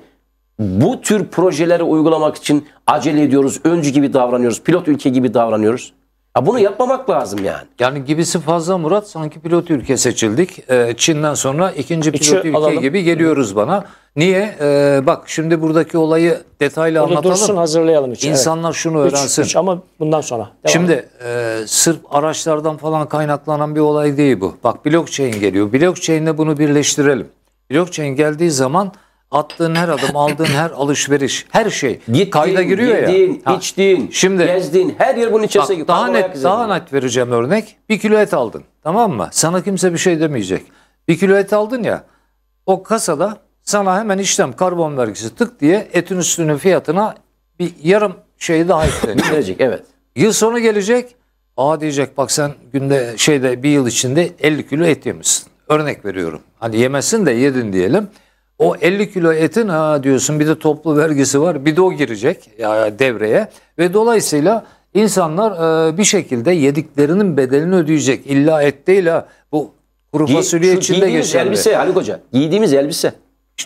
bu tür projeleri uygulamak için acele ediyoruz, öncü gibi davranıyoruz, pilot ülke gibi davranıyoruz. Ya bunu yapmamak lazım yani. Yani gibisi fazla Murat sanki pilot ülke seçildik. Ee, Çin'den sonra ikinci e pilot İçi ülke alalım. gibi geliyoruz bana. Niye? Ee, bak şimdi buradaki olayı detaylı Orada anlatalım. Dursun hazırlayalım için. İnsanlar evet. şunu öğrensin. Üç, üç ama bundan sonra. Devam. Şimdi e, sırf araçlardan falan kaynaklanan bir olay değil bu. Bak blockchain geliyor. Blockchain'le bunu birleştirelim. Blockchain geldiği zaman attığın her adım, aldığın her alışveriş, her şey Gittiğin, kayda giriyor yediğin, ya. içtiğin, şimdi, gezdiğin her yer bunun içerisine giriyor. Daha net, daha net vereceğim örnek. Bir kilo et aldın tamam mı? Sana kimse bir şey demeyecek. Bir kilo et aldın ya o kasada sana hemen işlem karbon vergisi tık diye etin üstünün fiyatına bir yarım şey daha ekleyecek. evet. Yıl sonu gelecek. Aa diyecek bak sen günde şeyde bir yıl içinde 50 kilo et yemişsin. Örnek veriyorum. Hani yemesin de yedin diyelim. O 50 kilo etin ha diyorsun bir de toplu vergisi var. Bir de o girecek ya, devreye. Ve dolayısıyla insanlar e, bir şekilde yediklerinin bedelini ödeyecek. İlla et değil ha. Bu kuru Giy, fasulye içinde geçerli. elbise Haluk Hoca. Giydiğimiz elbise.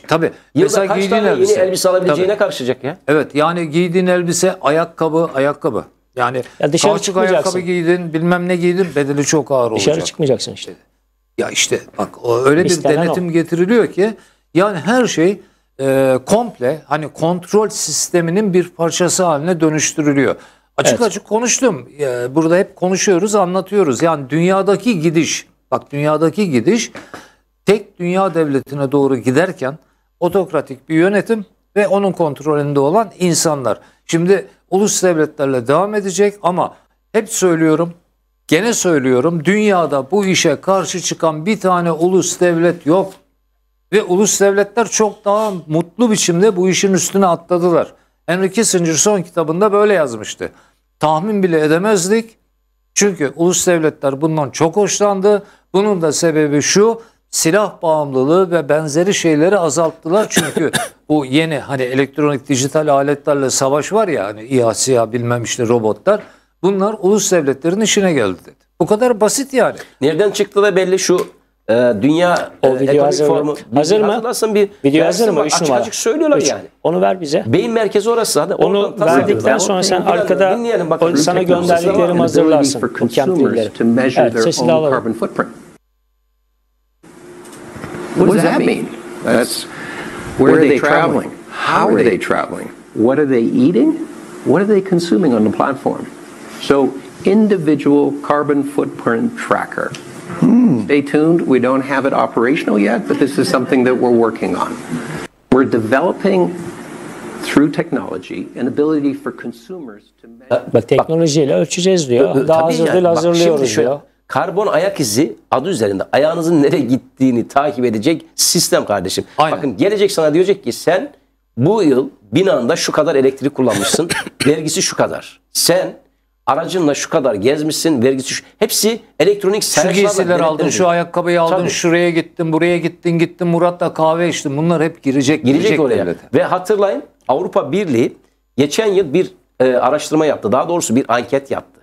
Tabii. Yılda Mesela kaç tane elbise. yeni elbise alabileceğine Tabii. karşılayacak ya. Evet yani giydiğin elbise, ayakkabı, ayakkabı. Yani ya dışarı çıkmayacaksın. ayakkabı giydin, bilmem ne giydin bedeli çok ağır olacak. Dışarı çıkmayacaksın işte. Ya işte bak öyle bir İstenen denetim o. getiriliyor ki yani her şey e, komple hani kontrol sisteminin bir parçası haline dönüştürülüyor. Açık evet. açık konuştum. E, burada hep konuşuyoruz, anlatıyoruz. Yani dünyadaki gidiş, bak dünyadaki gidiş tek dünya devletine doğru giderken otokratik bir yönetim ve onun kontrolünde olan insanlar. Şimdi ulus devletlerle devam edecek ama hep söylüyorum Gene söylüyorum dünyada bu işe karşı çıkan bir tane ulus devlet yok. Ve ulus devletler çok daha mutlu biçimde bu işin üstüne atladılar. Henry Kissinger son kitabında böyle yazmıştı. Tahmin bile edemezdik. Çünkü ulus devletler bundan çok hoşlandı. Bunun da sebebi şu silah bağımlılığı ve benzeri şeyleri azalttılar. Çünkü bu yeni hani elektronik dijital aletlerle savaş var ya hani İHA, SİHA bilmem işte robotlar. Bunlar ulus devletlerin işine geldi dedi. Bu kadar basit yani. Nereden çıktı da belli şu e, dünya o e, video hazır formu. Mı? Hazır mı? Bir video hazır mı? Üç açık numara. açık söylüyorlar Üç. yani. Onu ver bize. Beyin merkezi orası. Hadi onu, verdikten sonra sen arkada o, sana gönderdiklerimi hazırlarsın. Bu kemplileri. Evet sesini alalım. What does that mean? That's where are they traveling? How are they traveling? What are they eating? What are they consuming on the platform? So individual carbon footprint tracker. Hmm. Stay tuned. We don't have it operational yet, but this is something that we're working on. We're developing through technology an ability for consumers to measure. Bak teknolojiyle ölçeceğiz diyor. Daha hazır yani. değil hazırlıyoruz diyor. Karbon ayak izi adı üzerinde ayağınızın nereye gittiğini takip edecek sistem kardeşim. Aynen. Bakın gelecek sana diyecek ki sen bu yıl binanda şu kadar elektrik kullanmışsın. vergisi şu kadar. Sen aracınla şu kadar gezmişsin, vergisi şu. Hepsi elektronik Şu giysileri aldın, şu ayakkabıyı aldın, Tabii. şuraya gittin, buraya gittin, gittin Murat'la kahve içtin. Bunlar hep girecek. Girecek, girecek oraya. Devlete. Ve hatırlayın Avrupa Birliği geçen yıl bir e, araştırma yaptı. Daha doğrusu bir anket yaptı.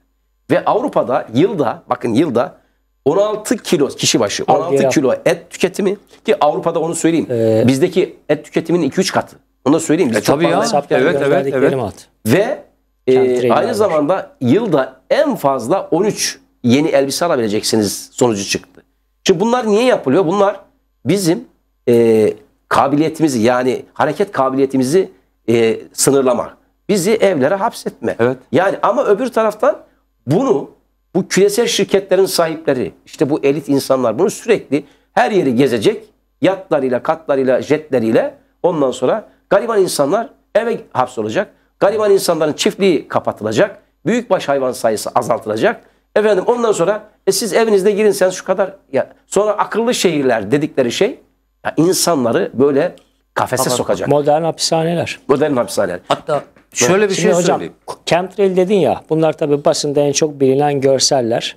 Ve Avrupa'da yılda, bakın yılda 16 kilo kişi başı 16 Algı kilo et tüketimi ki Avrupa'da onu söyleyeyim. Ee, bizdeki et tüketiminin 2-3 katı. Onu da söyleyeyim. e, tabii ya. Evet, evet, evet. Ve e, aynı zamanda yılda en fazla 13 yeni elbise alabileceksiniz sonucu çıktı. Şimdi bunlar niye yapılıyor? Bunlar bizim e, kabiliyetimizi yani hareket kabiliyetimizi e, sınırlamak. Bizi evlere hapsetme. Evet. Yani ama öbür taraftan bunu bu küresel şirketlerin sahipleri işte bu elit insanlar bunu sürekli her yeri gezecek yatlarıyla katlarıyla jetleriyle ondan sonra gariban insanlar eve hapsolacak. Gariban insanların çiftliği kapatılacak. Büyükbaş hayvan sayısı azaltılacak. Efendim ondan sonra e siz evinizde girin sen şu kadar. Ya, sonra akıllı şehirler dedikleri şey ya insanları böyle kafese Ama sokacak. Modern hapishaneler. Modern hapishaneler. Hatta şöyle bir Şimdi şey hocam, söyleyeyim. Chemtrail dedin ya bunlar tabi basında en çok bilinen görseller.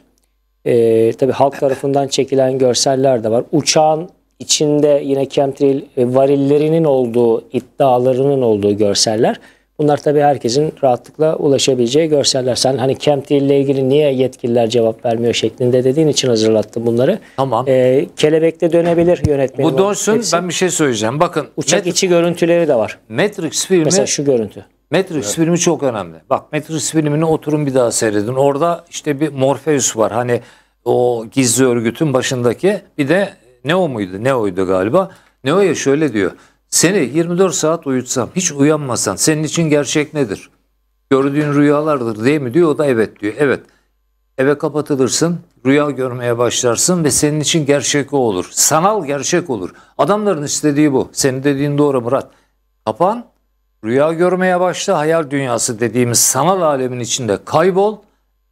Ee, tabi halk tarafından çekilen görseller de var. Uçağın içinde yine chemtrail e, varillerinin olduğu iddialarının olduğu görseller. Bunlar tabii herkesin rahatlıkla ulaşabileceği görseller. Sen hani Kemti ile ilgili niye yetkililer cevap vermiyor şeklinde dediğin için hazırlattım bunları. Tamam. Ee, kelebekte dönebilir yönetmenim. Bu dönsün hepsi. ben bir şey söyleyeceğim. Bakın. Uçak Matrix, içi görüntüleri de var. Matrix filmi. Mesela şu görüntü. Matrix evet. filmi çok önemli. Bak Matrix filmini oturun bir daha seyredin. Orada işte bir Morpheus var. Hani o gizli örgütün başındaki bir de Neo muydu? Neo'ydu galiba. Neo'ya şöyle diyor. Seni 24 saat uyutsam, hiç uyanmasan senin için gerçek nedir? Gördüğün rüyalardır değil mi diyor. O da evet diyor. Evet. Eve kapatılırsın, rüya görmeye başlarsın ve senin için gerçek o olur. Sanal gerçek olur. Adamların istediği bu. Senin dediğin doğru Murat. Kapan, rüya görmeye başla, hayal dünyası dediğimiz sanal alemin içinde kaybol.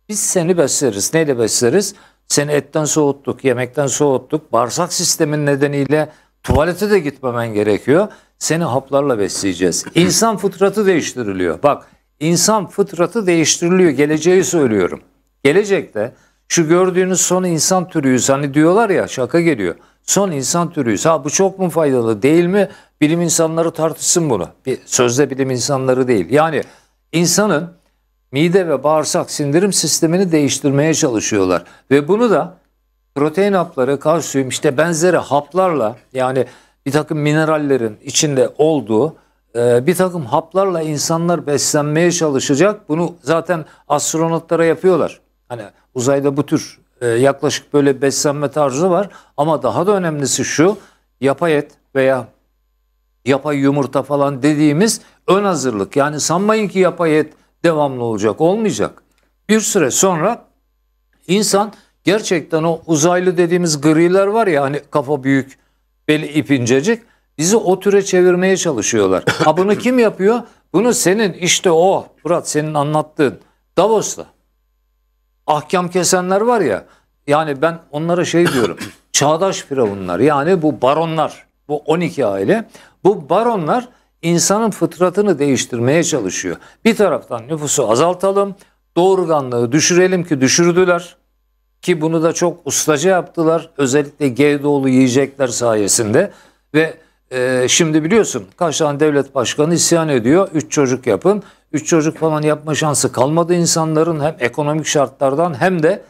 Biz seni besleriz. Neyle besleriz? Seni etten soğuttuk, yemekten soğuttuk. Bağırsak sistemin nedeniyle Tuvalete de gitmemen gerekiyor. Seni haplarla besleyeceğiz. İnsan fıtratı değiştiriliyor. Bak insan fıtratı değiştiriliyor. Geleceği söylüyorum. Gelecekte şu gördüğünüz son insan türüyüz. Hani diyorlar ya şaka geliyor. Son insan türüyüz. Ha bu çok mu faydalı değil mi? Bilim insanları tartışsın bunu. Bir, sözde bilim insanları değil. Yani insanın mide ve bağırsak sindirim sistemini değiştirmeye çalışıyorlar. Ve bunu da protein hapları, kalsiyum işte benzeri haplarla yani bir takım minerallerin içinde olduğu e, bir takım haplarla insanlar beslenmeye çalışacak. Bunu zaten astronotlara yapıyorlar. Hani uzayda bu tür e, yaklaşık böyle beslenme tarzı var. Ama daha da önemlisi şu yapay et veya yapay yumurta falan dediğimiz ön hazırlık. Yani sanmayın ki yapay et devamlı olacak. Olmayacak. Bir süre sonra insan gerçekten o uzaylı dediğimiz griler var ya hani kafa büyük, beli ipincecik Bizi o türe çevirmeye çalışıyorlar. Ha bunu kim yapıyor? Bunu senin işte o Murat senin anlattığın Davos'ta ahkam kesenler var ya. Yani ben onlara şey diyorum. çağdaş firavunlar yani bu baronlar bu 12 aile bu baronlar insanın fıtratını değiştirmeye çalışıyor. Bir taraftan nüfusu azaltalım, doğurganlığı düşürelim ki düşürdüler. Ki bunu da çok ustaca yaptılar. Özellikle Gevdoğlu yiyecekler sayesinde. Ve e, şimdi biliyorsun kaç tane devlet başkanı isyan ediyor. Üç çocuk yapın. Üç çocuk falan yapma şansı kalmadı insanların. Hem ekonomik şartlardan hem de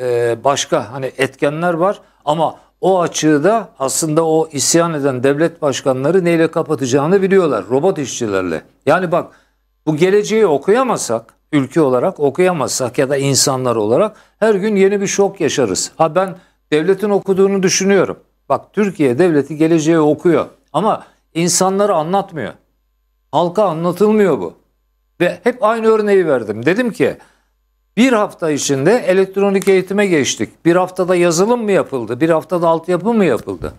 e, başka hani etkenler var. Ama o açığı da aslında o isyan eden devlet başkanları neyle kapatacağını biliyorlar. Robot işçilerle. Yani bak bu geleceği okuyamasak ülke olarak okuyamazsak ya da insanlar olarak her gün yeni bir şok yaşarız. Ha ben devletin okuduğunu düşünüyorum. Bak Türkiye devleti geleceği okuyor ama insanları anlatmıyor. Halka anlatılmıyor bu. Ve hep aynı örneği verdim. Dedim ki bir hafta içinde elektronik eğitime geçtik. Bir haftada yazılım mı yapıldı? Bir haftada altyapı mı yapıldı?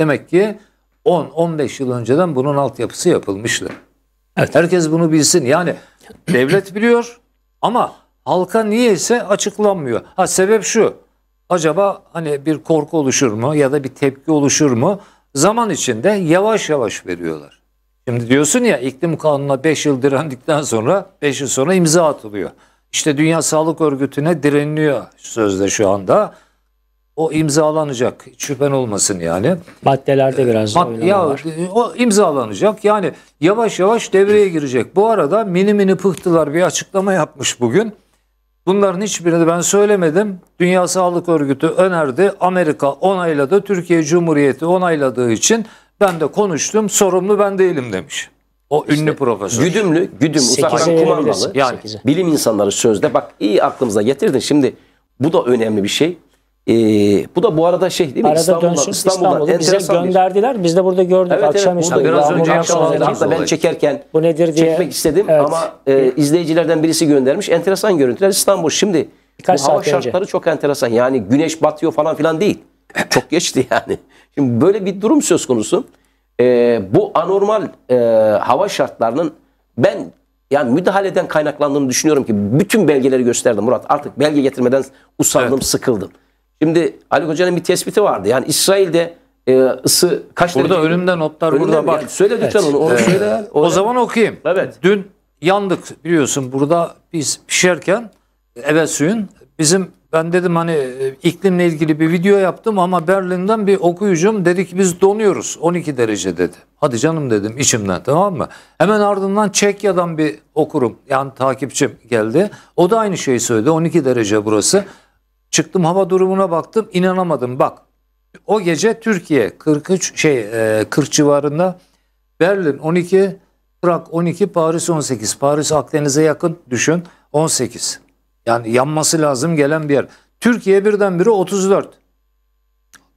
Demek ki 10-15 yıl önceden bunun altyapısı yapılmıştı. Evet. Herkes bunu bilsin. Yani Devlet biliyor ama halka niyeyse açıklanmıyor. Ha sebep şu. Acaba hani bir korku oluşur mu ya da bir tepki oluşur mu? Zaman içinde yavaş yavaş veriyorlar. Şimdi diyorsun ya iklim kanununa 5 yıl direndikten sonra 5 yıl sonra imza atılıyor. İşte Dünya Sağlık Örgütü'ne direniliyor sözde şu anda. O imzalanacak. Hiç şüphen olmasın yani. Maddelerde biraz Mad ya, var. O imzalanacak. Yani yavaş yavaş devreye girecek. Bu arada mini mini pıhtılar bir açıklama yapmış bugün. Bunların hiçbirini ben söylemedim. Dünya Sağlık Örgütü önerdi. Amerika onayladı. Türkiye Cumhuriyeti onayladığı için ben de konuştum. Sorumlu ben değilim demiş. O işte, ünlü profesör. Güdümlü, güdüm, uzaktan kumandalı. Yani. Sekize. Bilim insanları sözde. Bak iyi aklımıza getirdin. Şimdi bu da önemli bir şey. Ee, bu da bu arada şey değil mi? Arada İstanbul'da, dönsün İstanbul'da, İstanbul'da bize şey. gönderdiler. Bir... Biz de burada gördük evet, akşam evet, Biraz önce akşam ben çekerken bu nedir diye. çekmek istedim evet. ama e, izleyicilerden birisi göndermiş. Enteresan görüntüler İstanbul. Şimdi Birkaç bu hava şartları çok enteresan. Yani güneş batıyor falan filan değil. Çok geçti yani. Şimdi böyle bir durum söz konusu. E, bu anormal e, hava şartlarının ben yani müdahaleden kaynaklandığını düşünüyorum ki bütün belgeleri gösterdim Murat. Artık belge getirmeden usandım, evet. sıkıldım. Şimdi Ali Hoca'nın bir tespiti vardı. Yani İsrail'de e, ısı kaç burada derece? önümde notlar önümde burada bak. Yani söyle evet. lütfen onu. onu söyle. O, o zaman okuyayım. Evet. Dün yandık biliyorsun burada biz pişerken eve suyun bizim ben dedim hani e, iklimle ilgili bir video yaptım ama Berlin'den bir okuyucum dedi ki biz donuyoruz 12 derece dedi. Hadi canım dedim içimden tamam mı? Hemen ardından Çekya'dan bir okurum yani takipçim geldi. O da aynı şeyi söyledi 12 derece burası. Çıktım hava durumuna baktım inanamadım bak. O gece Türkiye 43 şey 40 e, civarında Berlin 12, Prag 12, Paris 18. Paris Akdeniz'e yakın düşün 18. Yani yanması lazım gelen bir yer. Türkiye birdenbire 34.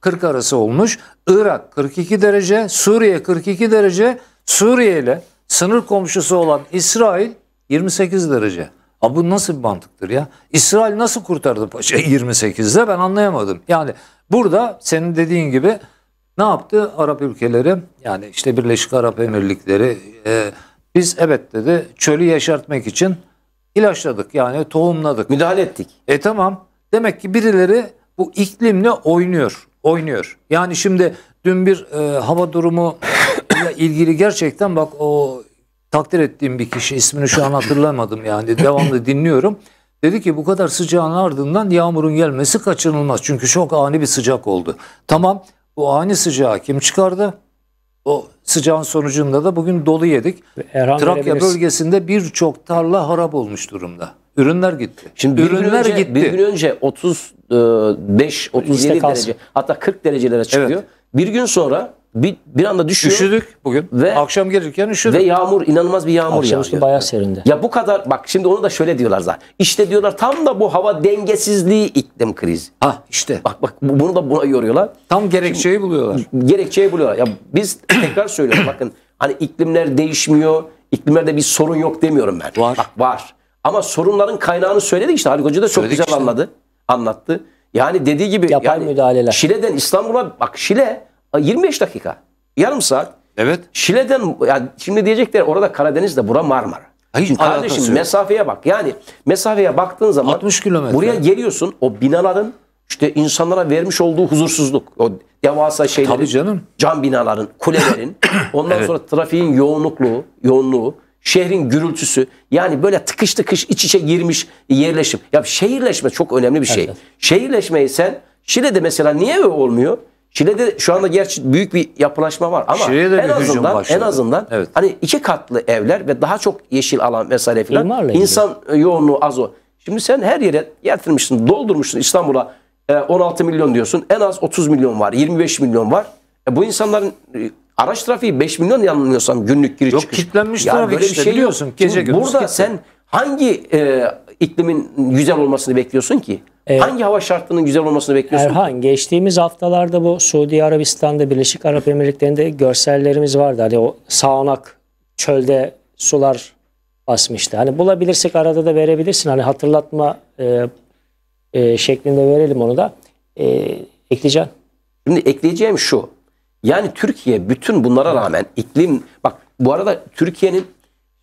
40 arası olmuş. Irak 42 derece, Suriye 42 derece. Suriye ile sınır komşusu olan İsrail 28 derece. Ha bu nasıl bir mantıktır ya? İsrail nasıl kurtardı Paşa şey, 28'de ben anlayamadım. Yani burada senin dediğin gibi ne yaptı Arap ülkeleri? Yani işte Birleşik Arap Emirlikleri e, biz evet dedi çölü yaşartmak için ilaçladık yani tohumladık. Müdahale ettik. E tamam. Demek ki birileri bu iklimle oynuyor. Oynuyor. Yani şimdi dün bir e, hava durumu ile ilgili gerçekten bak o takdir ettiğim bir kişi ismini şu an hatırlamadım yani devamlı dinliyorum. Dedi ki bu kadar sıcağın ardından yağmurun gelmesi kaçınılmaz. Çünkü çok ani bir sıcak oldu. Tamam bu ani sıcağı kim çıkardı? O sıcağın sonucunda da bugün dolu yedik. Erhan Trakya bölgesinde birçok tarla harap olmuş durumda. Ürünler gitti. Şimdi bir ürünler önce, gitti. Bir gün önce 35 37 e, derece hatta 40 derecelere çıkıyor. Evet. Bir gün sonra bir, bir anda düşüyor. Üşüdük bugün. Ve, Akşam gelirken üşüdük. Ve yağmur inanılmaz bir yağmur Akşam yağıyor. bayağı serindi. Ya bu kadar bak şimdi onu da şöyle diyorlar zaten. İşte diyorlar tam da bu hava dengesizliği iklim krizi. Ha işte. Bak bak bunu da buna yoruyorlar. Tam gerekçeyi şimdi, buluyorlar. Gerekçeyi buluyorlar. Ya biz tekrar söylüyorum bakın hani iklimler değişmiyor. İklimlerde bir sorun yok demiyorum ben. Var. Bak var. Ama sorunların kaynağını söyledik işte Haluk Hoca da çok söyledik güzel işte. anladı. Anlattı. Yani dediği gibi Yapay yani müdahaleler. Şile'den İstanbul'a bak Şile 25 dakika. Yarım saat. Evet. Şile'den yani şimdi diyecekler orada Karadeniz'de bura Marmara. Hayır, Şimdi kardeşim mesafeye bak. Yani mesafeye baktığın zaman 60 kilometre. Buraya geliyorsun o binaların işte insanlara vermiş olduğu huzursuzluk. O devasa şeylerin. Tabii canım. Cam binaların, kulelerin. ondan evet. sonra trafiğin yoğunlukluğu, yoğunluğu, şehrin gürültüsü. Yani böyle tıkış tıkış iç içe girmiş yerleşim. Ya şehirleşme çok önemli bir şey. Evet. Şehirleşmeyi sen Şile'de mesela niye olmuyor? Şile'de şu anda gerçi büyük bir yapılaşma var ama Şile'de en azından en azından evet. hani iki katlı evler ve daha çok yeşil alan vesaire filan insan ilgili. E, yoğunluğu az o. Şimdi sen her yere yatırmışsın, doldurmuşsun İstanbul'a 16 e, milyon diyorsun. En az 30 milyon var, 25 milyon var. E bu insanların e, araç trafiği 5 milyon yanılmıyorsam günlük giriş Yok, çıkış. Yok kilitlenmiş trafik işte şey biliyorsun. Gece Şimdi burada sen hangi e, iklimin güzel olmasını bekliyorsun ki? Evet. Hangi hava şartlarının güzel olmasını bekliyorsun? Erhan ki? geçtiğimiz haftalarda bu Suudi Arabistan'da Birleşik Arap Emirlikleri'nde görsellerimiz vardı. Hani o sağanak çölde sular basmıştı. Hani bulabilirsek arada da verebilirsin. Hani hatırlatma e, e, şeklinde verelim onu da. E, ekleyeceğim. Şimdi ekleyeceğim şu. Yani Türkiye bütün bunlara rağmen iklim bak bu arada Türkiye'nin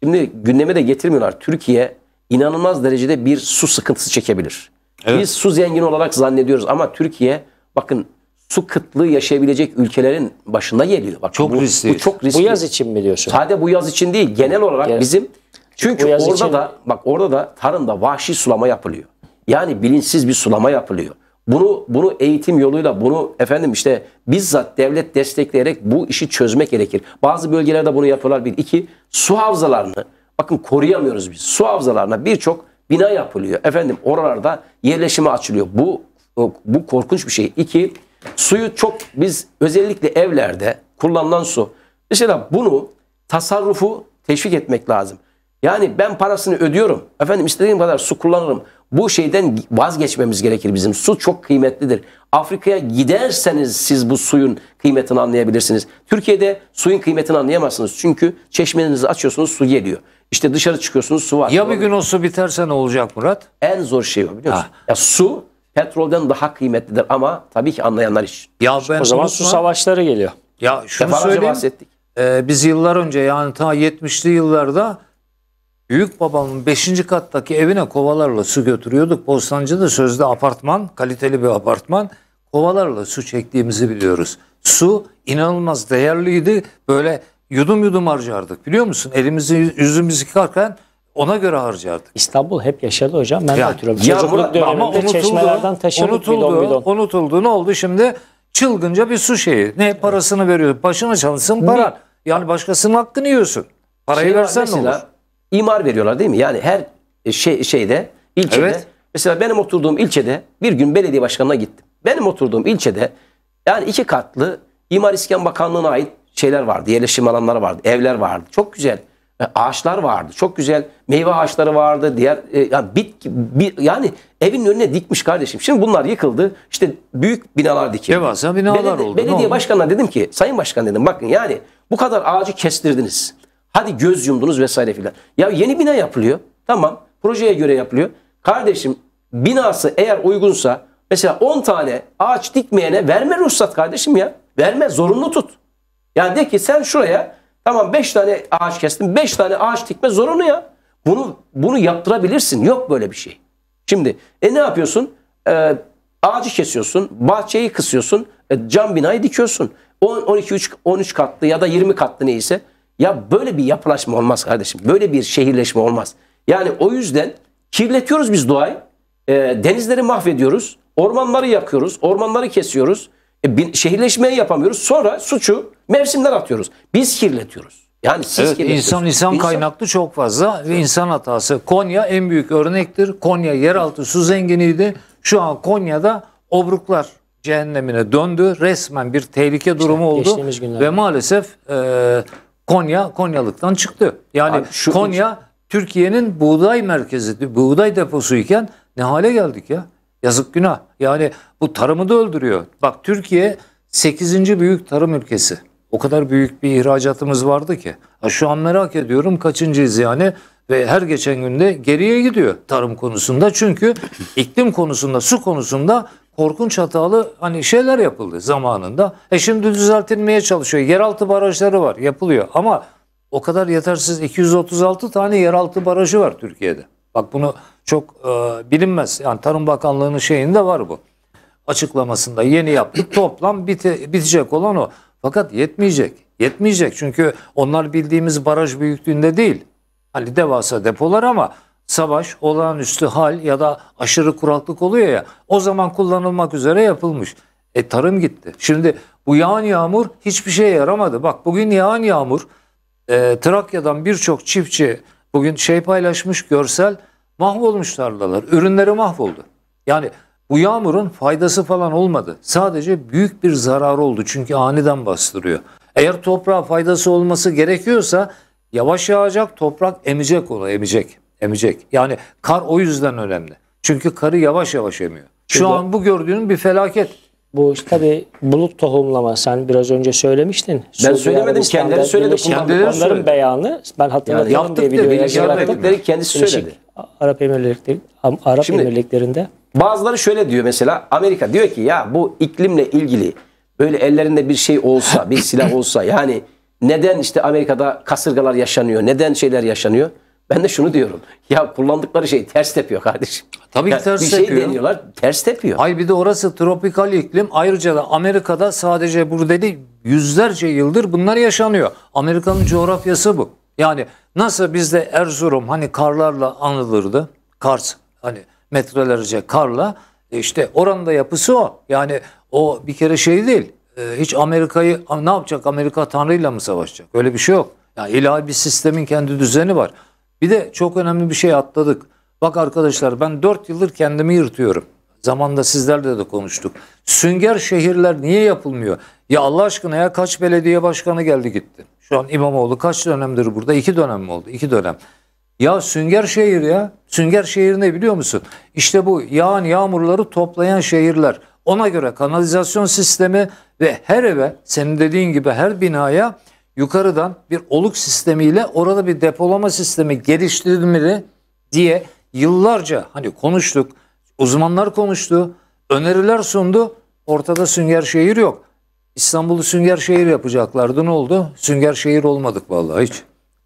şimdi gündeme de getirmiyorlar. Türkiye inanılmaz derecede bir su sıkıntısı çekebilir. Evet. Biz su zengini olarak zannediyoruz ama Türkiye bakın su kıtlığı yaşayabilecek ülkelerin başında geliyor. Bak, çok bu, riskli. Bu çok riskli. Bu yaz için mi diyorsun? Sadece bu yaz için değil genel olarak evet. bizim çünkü orada için... da bak orada da tarımda vahşi sulama yapılıyor. Yani bilinçsiz bir sulama yapılıyor. Bunu bunu eğitim yoluyla bunu efendim işte bizzat devlet destekleyerek bu işi çözmek gerekir. Bazı bölgelerde bunu yapıyorlar. Bir iki su havzalarını Bakın koruyamıyoruz biz. Su havzalarına birçok bina yapılıyor. Efendim oralarda yerleşime açılıyor. Bu bu korkunç bir şey. İki, suyu çok biz özellikle evlerde kullanılan su. Mesela bunu tasarrufu teşvik etmek lazım. Yani ben parasını ödüyorum. Efendim istediğim kadar su kullanırım. Bu şeyden vazgeçmemiz gerekir bizim. Su çok kıymetlidir. Afrika'ya giderseniz siz bu suyun kıymetini anlayabilirsiniz. Türkiye'de suyun kıymetini anlayamazsınız. Çünkü çeşmenizi açıyorsunuz su geliyor. İşte dışarı çıkıyorsunuz su var. Ya bir gün o su biterse ne olacak Murat? En zor şey o biliyor musun? Ya su petrolden daha kıymetlidir ama tabii ki anlayanlar için. Ya ben o zaman su savaşları geliyor. Ya şunu söyleyeyim. Bahsettik. Ee, biz yıllar önce yani ta 70'li yıllarda büyük babamın 5. kattaki evine kovalarla su götürüyorduk. Bostancı'da sözde apartman, kaliteli bir apartman. Kovalarla su çektiğimizi biliyoruz. Su inanılmaz değerliydi. Böyle yudum yudum harcardık biliyor musun? Elimizi yüzümüzü yıkarken ona göre harcardık. İstanbul hep yaşadı hocam. Ben yani, hatırlıyorum. Ya, Çocukluk döneminde çeşmelerden taşıdık unutuldu, bidon bidon. Unutuldu ne oldu şimdi? Çılgınca bir su şeyi. Ne parasını veriyorsun? Başına çalışsın para. Yani başkasının hakkını yiyorsun. Parayı şey versen mesela, ne olur? İmar veriyorlar değil mi? Yani her e, şey şeyde ilçede. Evet. Mesela benim oturduğum ilçede bir gün belediye başkanına gittim. Benim oturduğum ilçede yani iki katlı İmar İskan Bakanlığı'na ait şeyler vardı. Yerleşim alanları vardı. Evler vardı. Çok güzel e, ağaçlar vardı. Çok güzel meyve ağaçları vardı. Diğer e, yani bit bir, yani evin önüne dikmiş kardeşim. Şimdi bunlar yıkıldı. İşte büyük binalar dikildi. Devasa binalar belediye, oldu. Belediye başkanına dedim ki sayın başkan dedim bakın yani bu kadar ağacı kestirdiniz. Hadi göz yumdunuz vesaire filan. Ya yeni bina yapılıyor. Tamam. Projeye göre yapılıyor. Kardeşim binası eğer uygunsa mesela 10 tane ağaç dikmeyene verme ruhsat kardeşim ya. Verme zorunlu tut. Yani de ki sen şuraya tamam 5 tane ağaç kestin. 5 tane ağaç dikme zorunu ya. Bunu bunu yaptırabilirsin. Yok böyle bir şey. Şimdi e ne yapıyorsun? Ee, ağacı kesiyorsun. Bahçeyi kısıyorsun. E, cam binayı dikiyorsun. 10, 12, 3, 13 katlı ya da 20 katlı neyse. Ya böyle bir yapılaşma olmaz kardeşim. Böyle bir şehirleşme olmaz. Yani o yüzden kirletiyoruz biz doğayı. E, denizleri mahvediyoruz. Ormanları yakıyoruz. Ormanları kesiyoruz. E, şehirleşmeyi yapamıyoruz. Sonra suçu mevsimler atıyoruz. Biz kirletiyoruz. Yani siz evet, insan insan kaynaklı çok fazla ve insan hatası. Konya en büyük örnektir. Konya yeraltı su zenginiydi. Şu an Konya'da obruklar cehennemine döndü. Resmen bir tehlike işte, durumu oldu ve maalesef e, Konya Konyalıktan çıktı. Yani Abi şu Konya Türkiye'nin buğday merkezi, buğday deposuyken ne hale geldik ya? Yazık günah. Yani bu tarımı da öldürüyor. Bak Türkiye 8. büyük tarım ülkesi. O kadar büyük bir ihracatımız vardı ki. Ha, şu an merak ediyorum kaçıncıyız yani ve her geçen günde geriye gidiyor tarım konusunda. Çünkü iklim konusunda, su konusunda korkunç hatalı hani şeyler yapıldı zamanında. E şimdi düzeltilmeye çalışıyor. Yeraltı barajları var, yapılıyor ama o kadar yetersiz 236 tane yeraltı barajı var Türkiye'de. Bak bunu çok e, bilinmez. Yani Tarım Bakanlığı'nın şeyinde var bu. Açıklamasında yeni yaptık. Toplam bite, bitecek olan o. Fakat yetmeyecek. Yetmeyecek çünkü onlar bildiğimiz baraj büyüklüğünde değil. Hani devasa depolar ama savaş, olağanüstü hal ya da aşırı kuraklık oluyor ya. O zaman kullanılmak üzere yapılmış. E tarım gitti. Şimdi bu yağan yağmur hiçbir şeye yaramadı. Bak bugün yağan yağmur e, Trakya'dan birçok çiftçi bugün şey paylaşmış görsel Mahvolmuş tarlalar, ürünleri mahvoldu. Yani bu yağmurun faydası falan olmadı. Sadece büyük bir zarar oldu çünkü aniden bastırıyor. Eğer toprağa faydası olması gerekiyorsa yavaş yağacak, toprak emecek onu, emecek, emecek. Yani kar o yüzden önemli. Çünkü karı yavaş yavaş emiyor. Şu Şurada... an bu gördüğün bir felaket. Bu işte tabi bulut tohumlama sen biraz önce söylemiştin. Ben Suudi söylemedim kendileri söyledi. Kendileri söyledi. beyanı ben hatırladım yani diye videoya şey yaptıkları kendisi söyledi. Arap Emirlikleri Arap Şimdi, Emirliklerinde. Bazıları şöyle diyor mesela Amerika diyor ki ya bu iklimle ilgili böyle ellerinde bir şey olsa bir silah olsa yani neden işte Amerika'da kasırgalar yaşanıyor neden şeyler yaşanıyor? Ben de şunu diyorum. Ya kullandıkları şey ters tepiyor kardeşim. Tabii ki ters bir şey tepiyor. Bir şey deniyorlar ters tepiyor. Hayır bir de orası tropikal iklim. Ayrıca da Amerika'da sadece burada değil yüzlerce yıldır bunlar yaşanıyor. Amerika'nın coğrafyası bu. Yani nasıl bizde Erzurum hani karlarla anılırdı. Kars hani metrelerce karla. E işte oranın da yapısı o. Yani o bir kere şey değil. E, hiç Amerika'yı ne yapacak? Amerika Tanrı'yla mı savaşacak? Öyle bir şey yok. Yani ilahi bir sistemin kendi düzeni var. Bir de çok önemli bir şey atladık. Bak arkadaşlar ben 4 yıldır kendimi yırtıyorum. Zamanda sizlerle de konuştuk. Sünger şehirler niye yapılmıyor? Ya Allah aşkına ya kaç belediye başkanı geldi gitti. Şu an İmamoğlu kaç dönemdir burada? İki dönem mi oldu? İki dönem. Ya sünger şehir ya. Sünger şehir ne biliyor musun? İşte bu yağan yağmurları toplayan şehirler. Ona göre kanalizasyon sistemi ve her eve senin dediğin gibi her binaya yukarıdan bir oluk sistemiyle orada bir depolama sistemi geliştirilmeli diye yıllarca hani konuştuk. Uzmanlar konuştu. Öneriler sundu. Ortada sünger şehir yok. İstanbul'u sünger şehir yapacaklardı. Ne oldu? Sünger şehir olmadık vallahi hiç.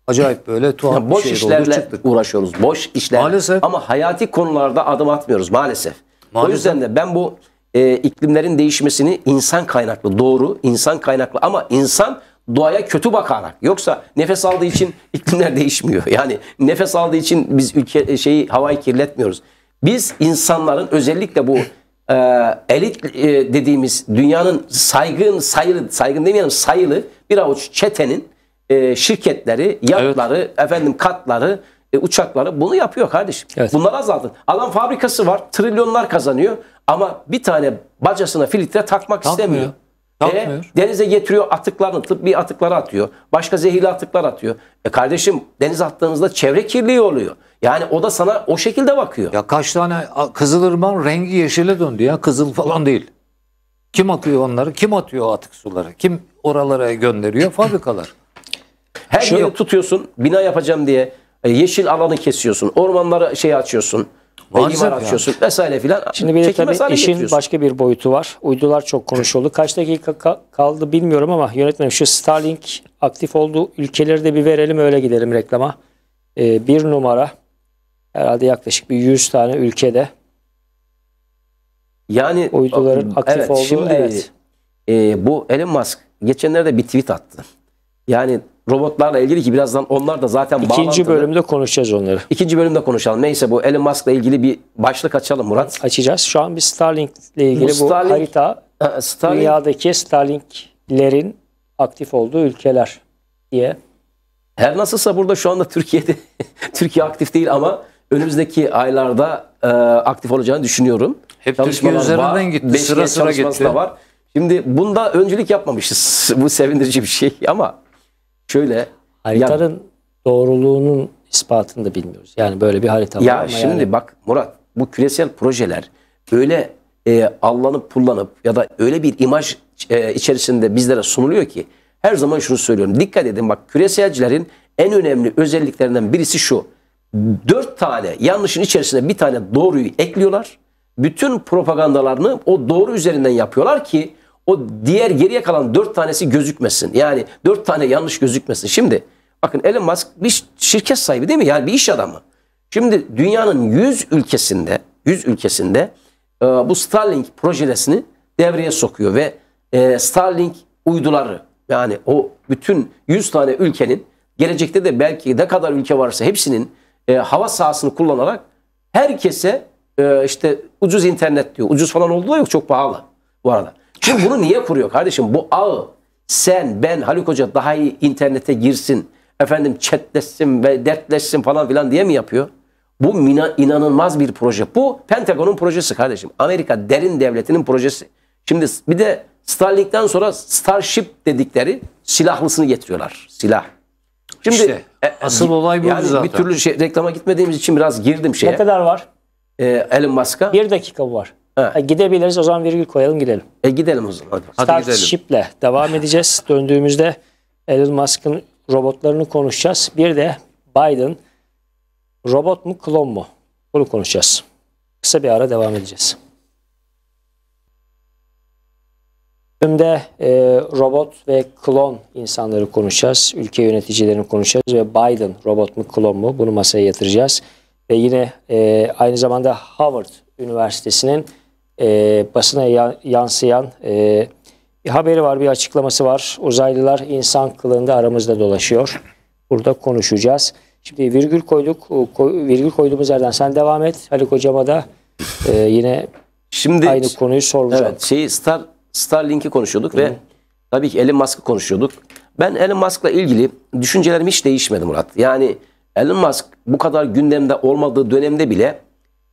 Acayip böyle tuhaf ya bir boş işlerle oldu, çıktık. uğraşıyoruz. Boş işler. Maalesef. Ama hayati konularda adım atmıyoruz maalesef. maalesef. O yüzden de ben bu e, iklimlerin değişmesini insan kaynaklı doğru, insan kaynaklı ama insan doğaya kötü bakarak yoksa nefes aldığı için iklimler değişmiyor. Yani nefes aldığı için biz ülke e, şeyi havayı kirletmiyoruz. Biz insanların özellikle bu e, elit e, dediğimiz dünyanın saygın sayılı saygın demeyelim sayılı bir avuç çetenin e, şirketleri, yatları, evet. efendim katları, e, uçakları bunu yapıyor kardeşim. Evet. Bunları azaltın. Adam fabrikası var, trilyonlar kazanıyor ama bir tane bacasına filtre takmak Takmıyor. istemiyor. Kalkmıyor. Ee, e, denize getiriyor atıklarını, tıbbi atıkları atıyor. Başka zehirli atıklar atıyor. E kardeşim deniz attığınızda çevre kirliği oluyor. Yani o da sana o şekilde bakıyor. Ya kaç tane Kızılırmak rengi yeşile döndü ya. Kızıl falan değil. Kim atıyor onları? Kim atıyor atık suları? Kim oralara gönderiyor? Fabrikalar. Her şey yeri tutuyorsun. Bina yapacağım diye e, yeşil alanı kesiyorsun. Ormanları şey açıyorsun imar yani. vesaire filan. Şimdi bir de tabii işin getiriyorsun. başka bir boyutu var. Uydular çok konuşuldu. Kaç dakika kaldı bilmiyorum ama yönetmenim şu Starlink aktif olduğu ülkeleri de bir verelim öyle gidelim reklama. Ee, bir numara herhalde yaklaşık bir 100 tane ülkede yani uyduların aktif evet, olduğu şimdi, evet. E, bu Elon Musk geçenlerde bir tweet attı. Yani robotlarla ilgili ki birazdan onlar da zaten İkinci bağlantılı. bölümde konuşacağız onları. İkinci bölümde konuşalım. Neyse bu Elon Musk'la ilgili bir başlık açalım Murat. Açacağız. Şu an bir Starlink ile ilgili bu, Starlink, bu harita Starlink, dünyadaki Starlink'lerin aktif olduğu ülkeler diye. Her nasılsa burada şu anda Türkiye'de Türkiye aktif değil ama önümüzdeki aylarda e, aktif olacağını düşünüyorum. Hep Türkiye üzerinden var. gitti. Beş sıra sıra gitti. Da var. Şimdi bunda öncülük yapmamışız. Bu sevindirici bir şey ama Şöyle haritanın ya, doğruluğunun ispatını da bilmiyoruz. Yani böyle bir harita ya var Ya şimdi yani... bak Murat bu küresel projeler öyle e, allanıp pullanıp ya da öyle bir imaj e, içerisinde bizlere sunuluyor ki her zaman şunu söylüyorum. Dikkat edin bak küreselcilerin en önemli özelliklerinden birisi şu. Dört tane yanlışın içerisine bir tane doğruyu ekliyorlar. Bütün propagandalarını o doğru üzerinden yapıyorlar ki o diğer geriye kalan dört tanesi gözükmesin. Yani dört tane yanlış gözükmesin. Şimdi bakın Elon Musk bir şirket sahibi değil mi? Yani bir iş adamı. Şimdi dünyanın 100 ülkesinde 100 ülkesinde e, bu Starlink projesini devreye sokuyor ve e, Starlink uyduları yani o bütün 100 tane ülkenin gelecekte de belki ne kadar ülke varsa hepsinin e, hava sahasını kullanarak herkese e, işte ucuz internet diyor. Ucuz falan olduğu da yok çok pahalı bu arada. Şimdi bunu niye kuruyor kardeşim? Bu ağı sen, ben, Haluk Hoca daha iyi internete girsin, efendim chatleşsin ve dertleşsin falan filan diye mi yapıyor? Bu mina, inanılmaz bir proje. Bu Pentagon'un projesi kardeşim. Amerika derin devletinin projesi. Şimdi bir de Starlink'ten sonra Starship dedikleri silahlısını getiriyorlar. Silah. Şimdi işte, e, e asıl olay bu yani zaten. Bir türlü şey, reklama gitmediğimiz için biraz girdim şeye. Ne kadar var? E, Elon Musk'a. Bir dakika var. Ha. Gidebiliriz o zaman virgül koyalım gidelim. E gidelim o zaman. Hadi. Start Starship'le devam edeceğiz. Döndüğümüzde Elon Musk'ın robotlarını konuşacağız. Bir de Biden robot mu klon mu? Bunu konuşacağız. Kısa bir ara devam edeceğiz. Şimdi e, robot ve klon insanları konuşacağız. Ülke yöneticilerini konuşacağız ve Biden robot mu klon mu bunu masaya yatıracağız. Ve yine e, aynı zamanda Harvard Üniversitesi'nin e, basına yansıyan e, bir haberi var, bir açıklaması var. Uzaylılar insan kılığında aramızda dolaşıyor. Burada konuşacağız. Şimdi virgül koyduk. virgül koyduğumuz yerden sen devam et. Haluk Hocam'a da e, yine Şimdi, aynı konuyu soracağım. Evet, şeyi Star, Starlink'i konuşuyorduk Hı. ve tabii ki Elon Musk'ı konuşuyorduk. Ben Elon Musk'la ilgili düşüncelerim hiç değişmedi Murat. Yani Elon Musk bu kadar gündemde olmadığı dönemde bile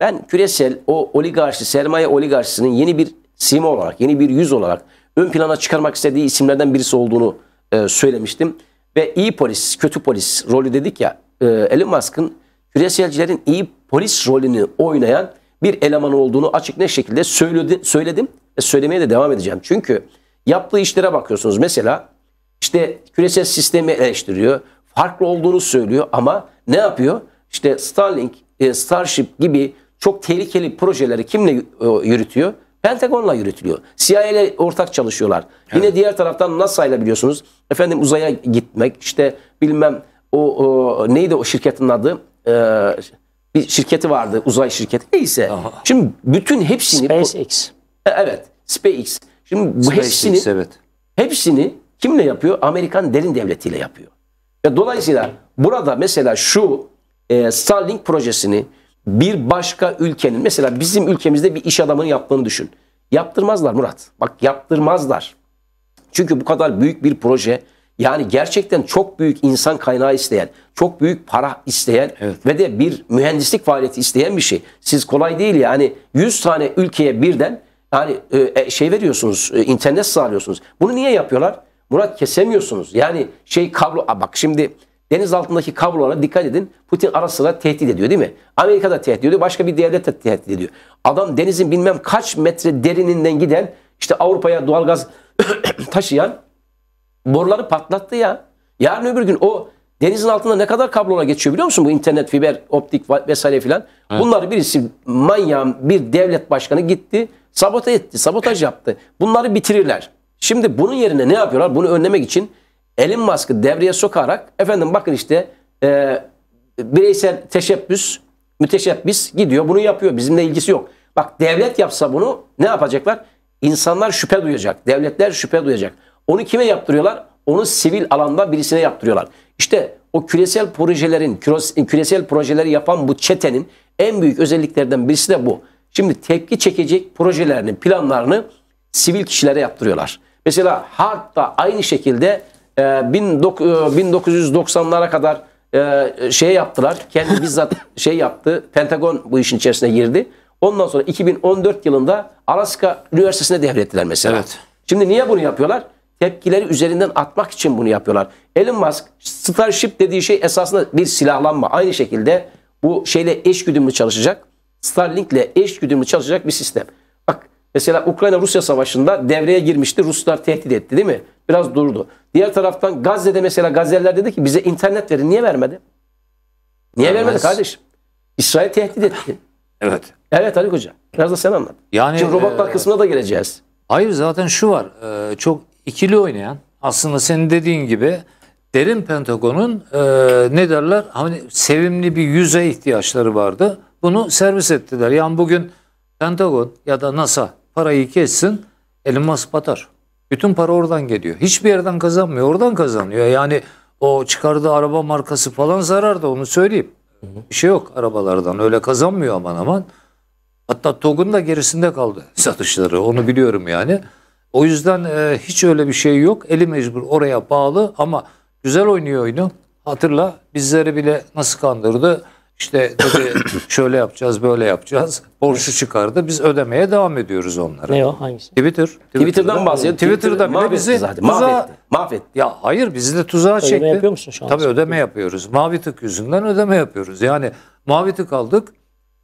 ben küresel o oligarşi, sermaye oligarşisinin yeni bir sima olarak, yeni bir yüz olarak ön plana çıkarmak istediği isimlerden birisi olduğunu e, söylemiştim. Ve iyi polis, kötü polis rolü dedik ya, e, Elon Musk'ın küreselcilerin iyi polis rolünü oynayan bir eleman olduğunu açık ne şekilde söyledi, söyledim ve söylemeye de devam edeceğim. Çünkü yaptığı işlere bakıyorsunuz. Mesela işte küresel sistemi eleştiriyor, farklı olduğunu söylüyor ama ne yapıyor? İşte Starlink, e, Starship gibi çok tehlikeli projeleri kimle e, yürütüyor? Pentagon'la yürütülüyor. CIA ile ortak çalışıyorlar. Evet. Yine diğer taraftan NASA ile biliyorsunuz. Efendim uzaya gitmek işte bilmem o, o neydi o şirketin adı? Ee, bir şirketi vardı uzay şirketi. Neyse. Aha. Şimdi bütün hepsini SpaceX. E, evet. SpaceX. Şimdi bu SpaceX, hepsini evet. hepsini kimle yapıyor? Amerikan derin devletiyle yapıyor. Ve dolayısıyla burada mesela şu e, Starlink projesini bir başka ülkenin mesela bizim ülkemizde bir iş adamının yaptığını düşün. Yaptırmazlar Murat. Bak yaptırmazlar. Çünkü bu kadar büyük bir proje yani gerçekten çok büyük insan kaynağı isteyen, çok büyük para isteyen evet. ve de bir mühendislik faaliyeti isteyen bir şey. Siz kolay değil yani 100 tane ülkeye birden yani e, e, şey veriyorsunuz, e, internet sağlıyorsunuz. Bunu niye yapıyorlar? Murat kesemiyorsunuz. Yani şey kablo bak şimdi deniz altındaki kablolara dikkat edin. Putin ara sıra tehdit ediyor değil mi? Amerika da tehdit ediyor. Başka bir devlet de tehdit ediyor. Adam denizin bilmem kaç metre derininden giden işte Avrupa'ya doğalgaz taşıyan boruları patlattı ya. Yarın öbür gün o denizin altında ne kadar kablolar geçiyor biliyor musun? Bu internet, fiber, optik vesaire filan. Evet. Bunları birisi manyağın bir devlet başkanı gitti sabote etti, sabotaj yaptı. Bunları bitirirler. Şimdi bunun yerine ne yapıyorlar? Bunu önlemek için Elon Musk'ı devreye sokarak efendim bakın işte e, bireysel teşebbüs, müteşebbis gidiyor bunu yapıyor. Bizimle ilgisi yok. Bak devlet yapsa bunu ne yapacaklar? İnsanlar şüphe duyacak. Devletler şüphe duyacak. Onu kime yaptırıyorlar? Onu sivil alanda birisine yaptırıyorlar. İşte o küresel projelerin, küresel projeleri yapan bu çetenin en büyük özelliklerden birisi de bu. Şimdi tepki çekecek projelerini, planlarını sivil kişilere yaptırıyorlar. Mesela harp da aynı şekilde 1990'lara ee, e, kadar e, şey yaptılar. Kendi bizzat şey yaptı. Pentagon bu işin içerisine girdi. Ondan sonra 2014 yılında Alaska Üniversitesi'ne devrettiler mesela. Evet. Şimdi niye bunu yapıyorlar? Tepkileri üzerinden atmak için bunu yapıyorlar. Elon Musk Starship dediği şey esasında bir silahlanma. Aynı şekilde bu şeyle eş güdümlü çalışacak. Starlink'le eş güdümlü çalışacak bir sistem. Bak mesela Ukrayna Rusya savaşında devreye girmişti. Ruslar tehdit etti değil mi? biraz durdu. Diğer taraftan Gazze'de mesela Gazzeler dedi ki bize internet verin. Niye vermedi? Niye Vermez. vermedi kardeşim? İsrail tehdit etti. evet. Evet Ali Hoca. Biraz da sen anlat. Yani, Şimdi robotlar e, kısmına da geleceğiz. Hayır zaten şu var. E, çok ikili oynayan aslında senin dediğin gibi derin Pentagon'un e, ne derler hani sevimli bir yüze ihtiyaçları vardı. Bunu servis ettiler. Yani bugün Pentagon ya da NASA parayı kessin Elon Musk batar. Bütün para oradan geliyor. Hiçbir yerden kazanmıyor. Oradan kazanıyor. Yani o çıkardığı araba markası falan zarar da onu söyleyeyim. Bir şey yok arabalardan. Öyle kazanmıyor aman aman. Hatta TOG'un da gerisinde kaldı satışları. Onu biliyorum yani. O yüzden e, hiç öyle bir şey yok. Eli mecbur oraya bağlı ama güzel oynuyor oyunu. Hatırla bizleri bile nasıl kandırdı. İşte şöyle yapacağız böyle yapacağız. Borcu çıkardı. Biz ödemeye devam ediyoruz onlara. Ne o hangisi? Twitter. Twitter'dan, Twitter'dan bahsediyor. Twitter'da bile bizi zaten. tuzağa... Mahvetti. Mahvetti. Ya hayır bizi de tuzağa ödeme çekti. Ödeme yapıyor musun şu an? Tabii ödeme yapıyoruz. Mavi tık yüzünden ödeme yapıyoruz. Yani mavi tık aldık.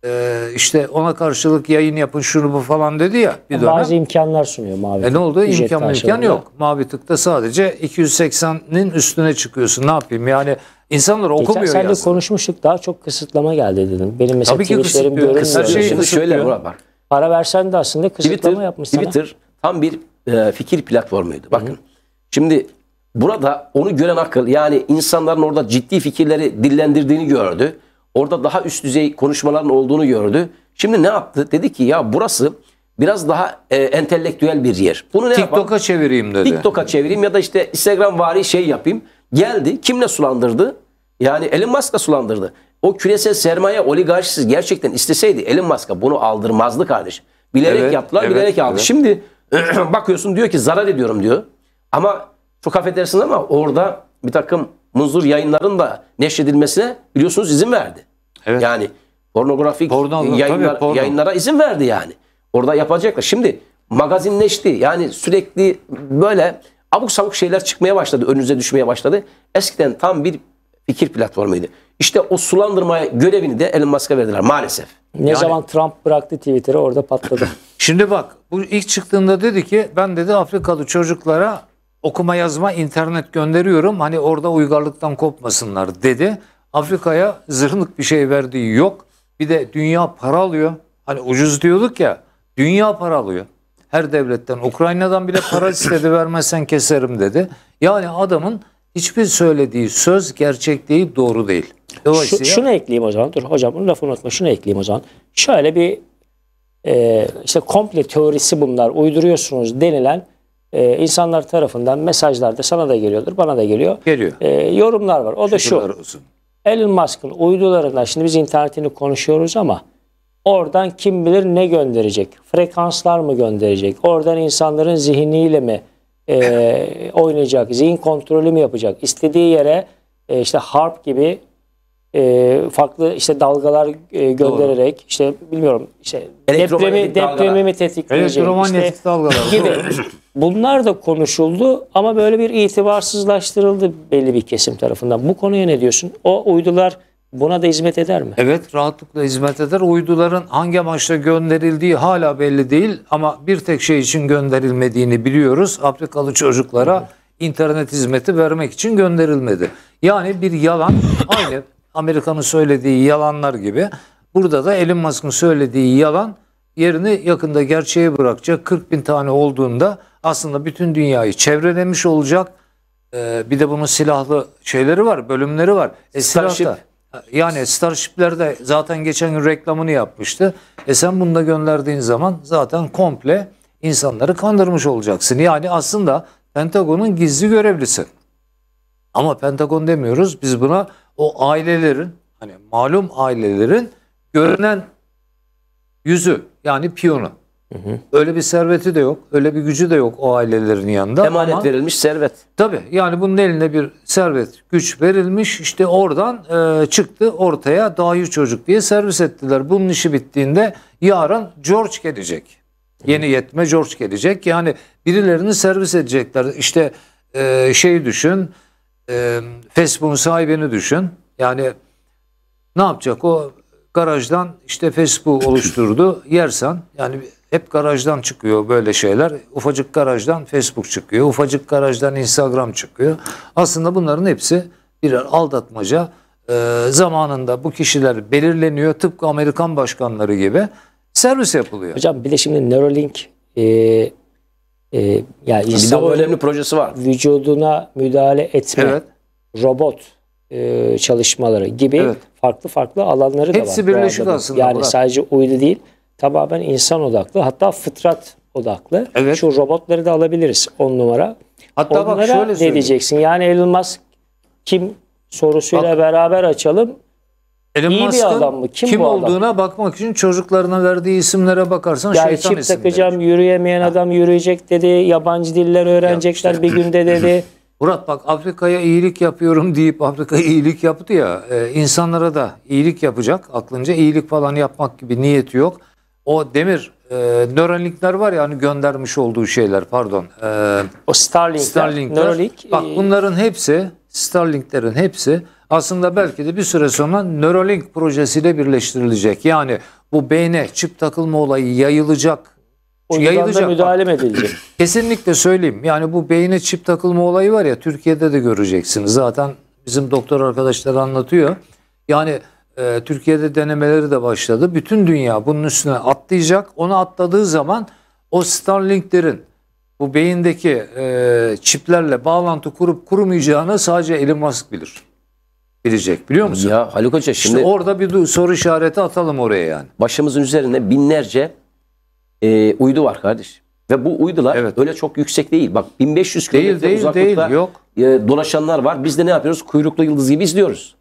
Ee, işte ona karşılık yayın yapın şunu bu falan dedi ya bir dönem. Bazı imkanlar sunuyor mavi tık. E ne oldu? İmkan imkan imkan yok. Mavi tıkta sadece 280'nin üstüne çıkıyorsun. Ne yapayım yani İnsanlar okumuyor Geçen sen de konuşmuştuk daha çok kısıtlama geldi dedim. Benim mesela Tabii ki Twitter'lerim görünmüyor. Kısıtlıyor. Şey Şimdi şöyle Murat Para versen de aslında kısıtlama Twitter, yapmış sana. tam bir e, fikir platformuydu. Bakın Hı-hı. şimdi burada onu gören akıl yani insanların orada ciddi fikirleri dillendirdiğini gördü. Orada daha üst düzey konuşmaların olduğunu gördü. Şimdi ne yaptı? Dedi ki ya burası biraz daha e, entelektüel bir yer. Bunu ne TikTok'a çevireyim dedi. TikTok'a çevireyim ya da işte Instagram vari şey yapayım. Geldi kimle sulandırdı? Yani Elon Musk'la sulandırdı. O küresel sermaye oligarşisi gerçekten isteseydi Elon Musk'a bunu aldırmazdı kardeşim. Bilerek evet, yaptılar, evet, bilerek aldı. Evet. Şimdi bakıyorsun diyor ki zarar ediyorum diyor. Ama çok affedersin ama orada bir takım muzur yayınların da neşredilmesine biliyorsunuz izin verdi. Evet. Yani pornografik porno, yayınlar, tabii, porno. yayınlara izin verdi yani. Orada yapacaklar. Şimdi magazinleşti. Yani sürekli böyle abuk sabuk şeyler çıkmaya başladı. Önünüze düşmeye başladı. Eskiden tam bir fikir platformuydu. İşte o sulandırma görevini de Elon Musk'a verdiler maalesef. Ne yani, zaman Trump bıraktı Twitter'ı orada patladı. Şimdi bak bu ilk çıktığında dedi ki ben dedi Afrikalı çocuklara okuma yazma internet gönderiyorum. Hani orada uygarlıktan kopmasınlar dedi. Afrika'ya zırhlık bir şey verdiği yok. Bir de dünya para alıyor. Hani ucuz diyorduk ya dünya para alıyor her devletten Ukrayna'dan bile para istedi vermezsen keserim dedi. Yani adamın hiçbir söylediği söz gerçek değil doğru değil. Şu, şunu ekleyeyim o zaman. Dur hocam bunu lafını unutma. Şunu ekleyeyim o zaman. Şöyle bir e, işte komple teorisi bunlar uyduruyorsunuz denilen e, insanlar tarafından mesajlarda sana da geliyordur bana da geliyor. Geliyor. E, yorumlar var. O Şükürler da şu. Olsun. Elon Musk'ın uydularından şimdi biz internetini konuşuyoruz ama Oradan kim bilir ne gönderecek? Frekanslar mı gönderecek? Oradan insanların zihniyle mi e, oynayacak? Zihin kontrolü mü yapacak? İstediği yere e, işte harp gibi e, farklı işte dalgalar e, göndererek Doğru. işte bilmiyorum işte depremi depremi mi tetikleyecek elektromanyetik işte, dalgalar gibi. Bunlar da konuşuldu ama böyle bir itibarsızlaştırıldı belli bir kesim tarafından. Bu konuya ne diyorsun? O uydular buna da hizmet eder mi? Evet rahatlıkla hizmet eder. Uyduların hangi amaçla gönderildiği hala belli değil ama bir tek şey için gönderilmediğini biliyoruz. Afrikalı çocuklara internet hizmeti vermek için gönderilmedi. Yani bir yalan aynı Amerika'nın söylediği yalanlar gibi burada da Elon Musk'ın söylediği yalan yerini yakında gerçeğe bırakacak. 40 bin tane olduğunda aslında bütün dünyayı çevrelemiş olacak. Ee, bir de bunun silahlı şeyleri var, bölümleri var. E, Starship. Silah yani Starship'lerde zaten geçen gün reklamını yapmıştı. E sen bunu da gönderdiğin zaman zaten komple insanları kandırmış olacaksın. Yani aslında Pentagon'un gizli görevlisi. Ama Pentagon demiyoruz. Biz buna o ailelerin hani malum ailelerin görünen yüzü yani piyonu Öyle bir serveti de yok. Öyle bir gücü de yok o ailelerin yanında. Emanet Ama, verilmiş servet. Tabii yani bunun eline bir servet, güç verilmiş. İşte oradan e, çıktı ortaya dahi çocuk diye servis ettiler. Bunun işi bittiğinde yarın George gelecek. Yeni yetme George gelecek. Yani birilerini servis edecekler. İşte e, şey düşün. E, Facebook'un sahibini düşün. Yani ne yapacak o garajdan işte Facebook oluşturdu. Yersen yani hep garajdan çıkıyor böyle şeyler. Ufacık garajdan Facebook çıkıyor. Ufacık garajdan Instagram çıkıyor. Aslında bunların hepsi birer aldatmaca. E, zamanında bu kişiler belirleniyor. Tıpkı Amerikan başkanları gibi servis yapılıyor. Hocam bir de şimdi Neuralink e, e, yani bir de o önemli projesi var. Vücuduna müdahale etme. Evet. Robot e, çalışmaları gibi evet. farklı farklı alanları Hepsi da var. Hepsi birleşik aslında. Yani Murat. sadece uydu değil tamamen insan odaklı hatta fıtrat odaklı. Evet. Şu robotları da alabiliriz on numara. Hatta Onlara bak şöyle söyleyeyim. ne diyeceksin? Yani Elon Musk kim sorusuyla bak, beraber açalım. Elon İyi Musk'ın bir adam mı? Kim, kim bu adam? olduğuna bakmak için çocuklarına verdiği isimlere bakarsan yani şeytan çip isimleri. takacağım yürüyemeyen ha. adam yürüyecek dedi. Yabancı diller öğrenecekler ya işte. bir günde dedi. Murat bak Afrika'ya iyilik yapıyorum deyip Afrika iyilik yaptı ya e, insanlara da iyilik yapacak aklınca iyilik falan yapmak gibi niyeti yok. O demir e, nöralikler var ya hani göndermiş olduğu şeyler pardon. E, o Starlink'ler, Starlink'ler. Neuralink. Bak e, bunların hepsi Starlink'lerin hepsi aslında belki de bir süre sonra Neuralink projesiyle birleştirilecek. Yani bu beyne çip takılma olayı yayılacak. O yayılacak. müdahale mi edilecek? Kesinlikle söyleyeyim. Yani bu beyne çip takılma olayı var ya Türkiye'de de göreceksiniz. Zaten bizim doktor arkadaşlar anlatıyor. Yani e, Türkiye'de denemeleri de başladı. Bütün dünya bunun üstüne atlayacak. Onu atladığı zaman o Starlink'lerin bu beyindeki e, çiplerle bağlantı kurup kurmayacağını sadece Elon Musk bilir. Bilecek biliyor musun? Ya Haluk Hoca şimdi... İşte orada bir soru işareti atalım oraya yani. Başımızın üzerinde binlerce e, uydu var kardeş. Ve bu uydular evet. öyle çok yüksek değil. Bak 1500 kilometre uzaklıkta değil, yok. E, dolaşanlar var. Biz de ne yapıyoruz? Kuyruklu yıldız gibi izliyoruz.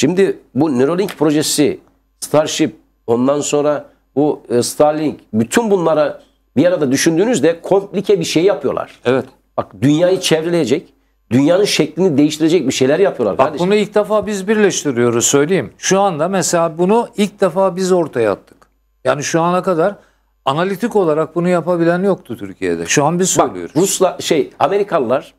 Şimdi bu Neuralink projesi, Starship, ondan sonra bu e, Starlink bütün bunlara bir arada düşündüğünüzde komplike bir şey yapıyorlar. Evet. Bak dünyayı çevreleyecek, dünyanın şeklini değiştirecek bir şeyler yapıyorlar. Bak kardeşim. bunu ilk defa biz birleştiriyoruz söyleyeyim. Şu anda mesela bunu ilk defa biz ortaya attık. Yani şu ana kadar analitik olarak bunu yapabilen yoktu Türkiye'de. Şu an biz söylüyoruz. Bak, Rusla şey Amerikalılar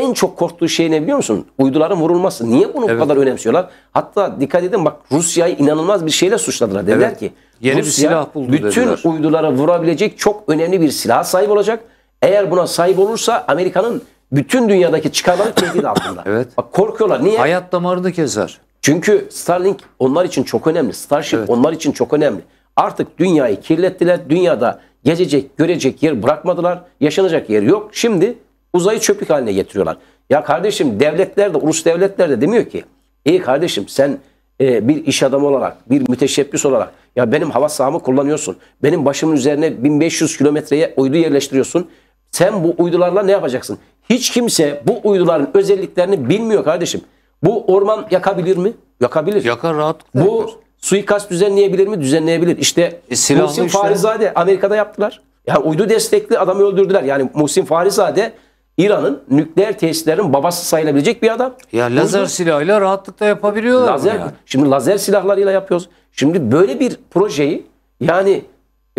en çok korktuğu şey ne biliyor musun? Uyduların vurulması. Niye bunu evet. bu kadar önemsiyorlar? Hatta dikkat edin bak Rusya'yı inanılmaz bir şeyle suçladılar. Dediler evet. ki Yeni Rusya bir silah buldu bütün dediler. uydulara vurabilecek çok önemli bir silah sahip olacak. Eğer buna sahip olursa Amerika'nın bütün dünyadaki çıkarları tehdit altında. evet. Bak korkuyorlar. Niye? Hayat damarını keser. Çünkü Starlink onlar için çok önemli. Starship evet. onlar için çok önemli. Artık dünyayı kirlettiler. Dünyada gezecek, görecek yer bırakmadılar. Yaşanacak yer yok. Şimdi uzayı çöplük haline getiriyorlar. Ya kardeşim devletler de ulus devletler de demiyor ki İyi kardeşim sen e, bir iş adamı olarak bir müteşebbis olarak ya benim hava sahamı kullanıyorsun. Benim başımın üzerine 1500 kilometreye uydu yerleştiriyorsun. Sen bu uydularla ne yapacaksın? Hiç kimse bu uyduların özelliklerini bilmiyor kardeşim. Bu orman yakabilir mi? Yakabilir. Yakar rahat. Bu yakar. suikast düzenleyebilir mi? Düzenleyebilir. İşte e, Muhsin işte. Farizade Amerika'da yaptılar. Yani uydu destekli adamı öldürdüler. Yani Muhsin Farizade İran'ın nükleer tesislerin babası sayılabilecek bir adam. Ya lazer Bozdu. silahıyla rahatlıkla yapabiliyorlar. Lazer, yani. Şimdi lazer silahlarıyla yapıyoruz. Şimdi böyle bir projeyi yani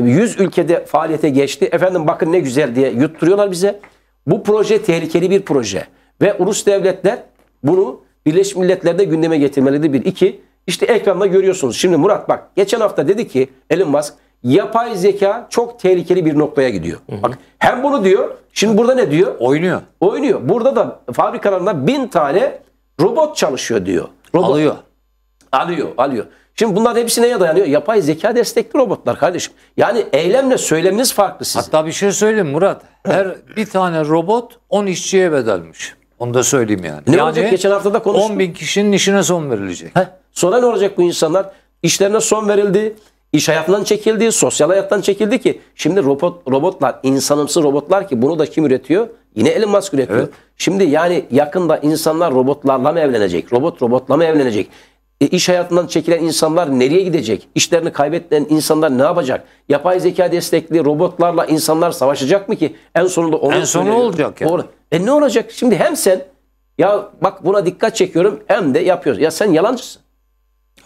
100 ülkede faaliyete geçti. Efendim bakın ne güzel diye yutturuyorlar bize. Bu proje tehlikeli bir proje. Ve ulus devletler bunu Birleşmiş Milletler'de gündeme getirmelidir. Bir, iki, işte ekranda görüyorsunuz. Şimdi Murat bak geçen hafta dedi ki Elon Musk yapay zeka çok tehlikeli bir noktaya gidiyor. Hı hı. Bak hem bunu diyor. Şimdi burada ne diyor? Oynuyor. Oynuyor. Burada da fabrikalarında bin tane robot çalışıyor diyor. Robot. Alıyor. Alıyor, alıyor. Şimdi bunlar hepsi neye dayanıyor? Yapay zeka destekli robotlar kardeşim. Yani eylemle söyleminiz farklı sizin. Hatta bir şey söyleyeyim Murat. Her bir tane robot 10 işçiye bedelmiş. Onu da söyleyeyim yani. Ne yani olacak? Geçen hafta da konuştuk. 10 bin kişinin işine son verilecek. Heh. Sonra ne olacak bu insanlar? İşlerine son verildi iş hayatından çekildi, sosyal hayattan çekildi ki şimdi robot robotlar, insanımsı robotlar ki bunu da kim üretiyor? Yine Elon Musk üretiyor. Evet. Şimdi yani yakında insanlar robotlarla mı evlenecek? Robot robotla mı evlenecek? E, iş hayatından çekilen insanlar nereye gidecek? İşlerini kaybedilen insanlar ne yapacak? Yapay zeka destekli robotlarla insanlar savaşacak mı ki? En sonunda onu En sonu olacak Yani. E ne olacak? Şimdi hem sen ya bak buna dikkat çekiyorum hem de yapıyorsun. Ya sen yalancısın.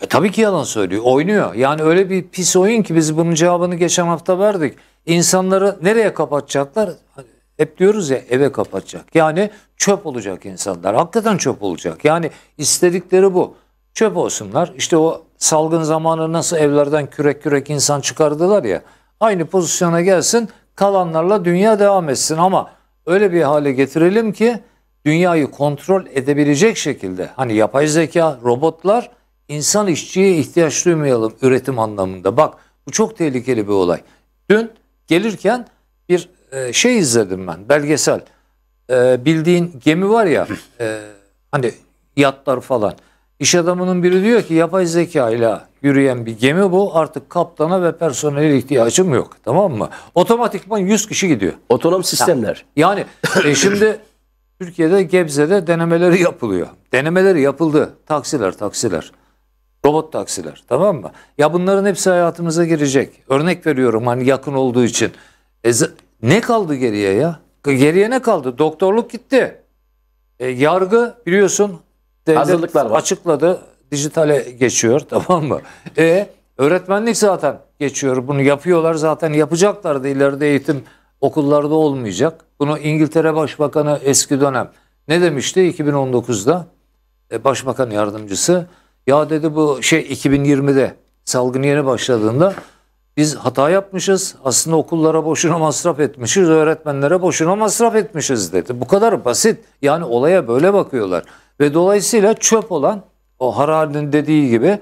E, tabii ki yalan söylüyor. Oynuyor. Yani öyle bir pis oyun ki biz bunun cevabını geçen hafta verdik. İnsanları nereye kapatacaklar? Hani hep diyoruz ya eve kapatacak. Yani çöp olacak insanlar. Hakikaten çöp olacak. Yani istedikleri bu. Çöp olsunlar. İşte o salgın zamanı nasıl evlerden kürek kürek insan çıkardılar ya. Aynı pozisyona gelsin kalanlarla dünya devam etsin ama öyle bir hale getirelim ki dünyayı kontrol edebilecek şekilde hani yapay zeka, robotlar insan işçiye ihtiyaç duymayalım üretim anlamında. Bak bu çok tehlikeli bir olay. Dün gelirken bir e, şey izledim ben belgesel. E, bildiğin gemi var ya e, hani yatlar falan. İş adamının biri diyor ki yapay zeka ile yürüyen bir gemi bu. Artık kaptana ve personele ihtiyacım yok. Tamam mı? Otomatikman 100 kişi gidiyor. Otonom sistemler. Yani e, şimdi Türkiye'de Gebze'de denemeleri yapılıyor. Denemeleri yapıldı. Taksiler taksiler. Robot taksiler tamam mı? Ya bunların hepsi hayatımıza girecek. Örnek veriyorum hani yakın olduğu için. E, ne kaldı geriye ya? Geriye ne kaldı? Doktorluk gitti. E, yargı biliyorsun devlet var. açıkladı. Dijitale geçiyor tamam mı? E, öğretmenlik zaten geçiyor. Bunu yapıyorlar zaten yapacaklar da ileride eğitim okullarda olmayacak. Bunu İngiltere Başbakanı eski dönem ne demişti 2019'da? E, Başbakan yardımcısı ya dedi bu şey 2020'de salgın yeni başladığında biz hata yapmışız. Aslında okullara boşuna masraf etmişiz, öğretmenlere boşuna masraf etmişiz dedi. Bu kadar basit. Yani olaya böyle bakıyorlar. Ve dolayısıyla çöp olan o Harari'nin dediği gibi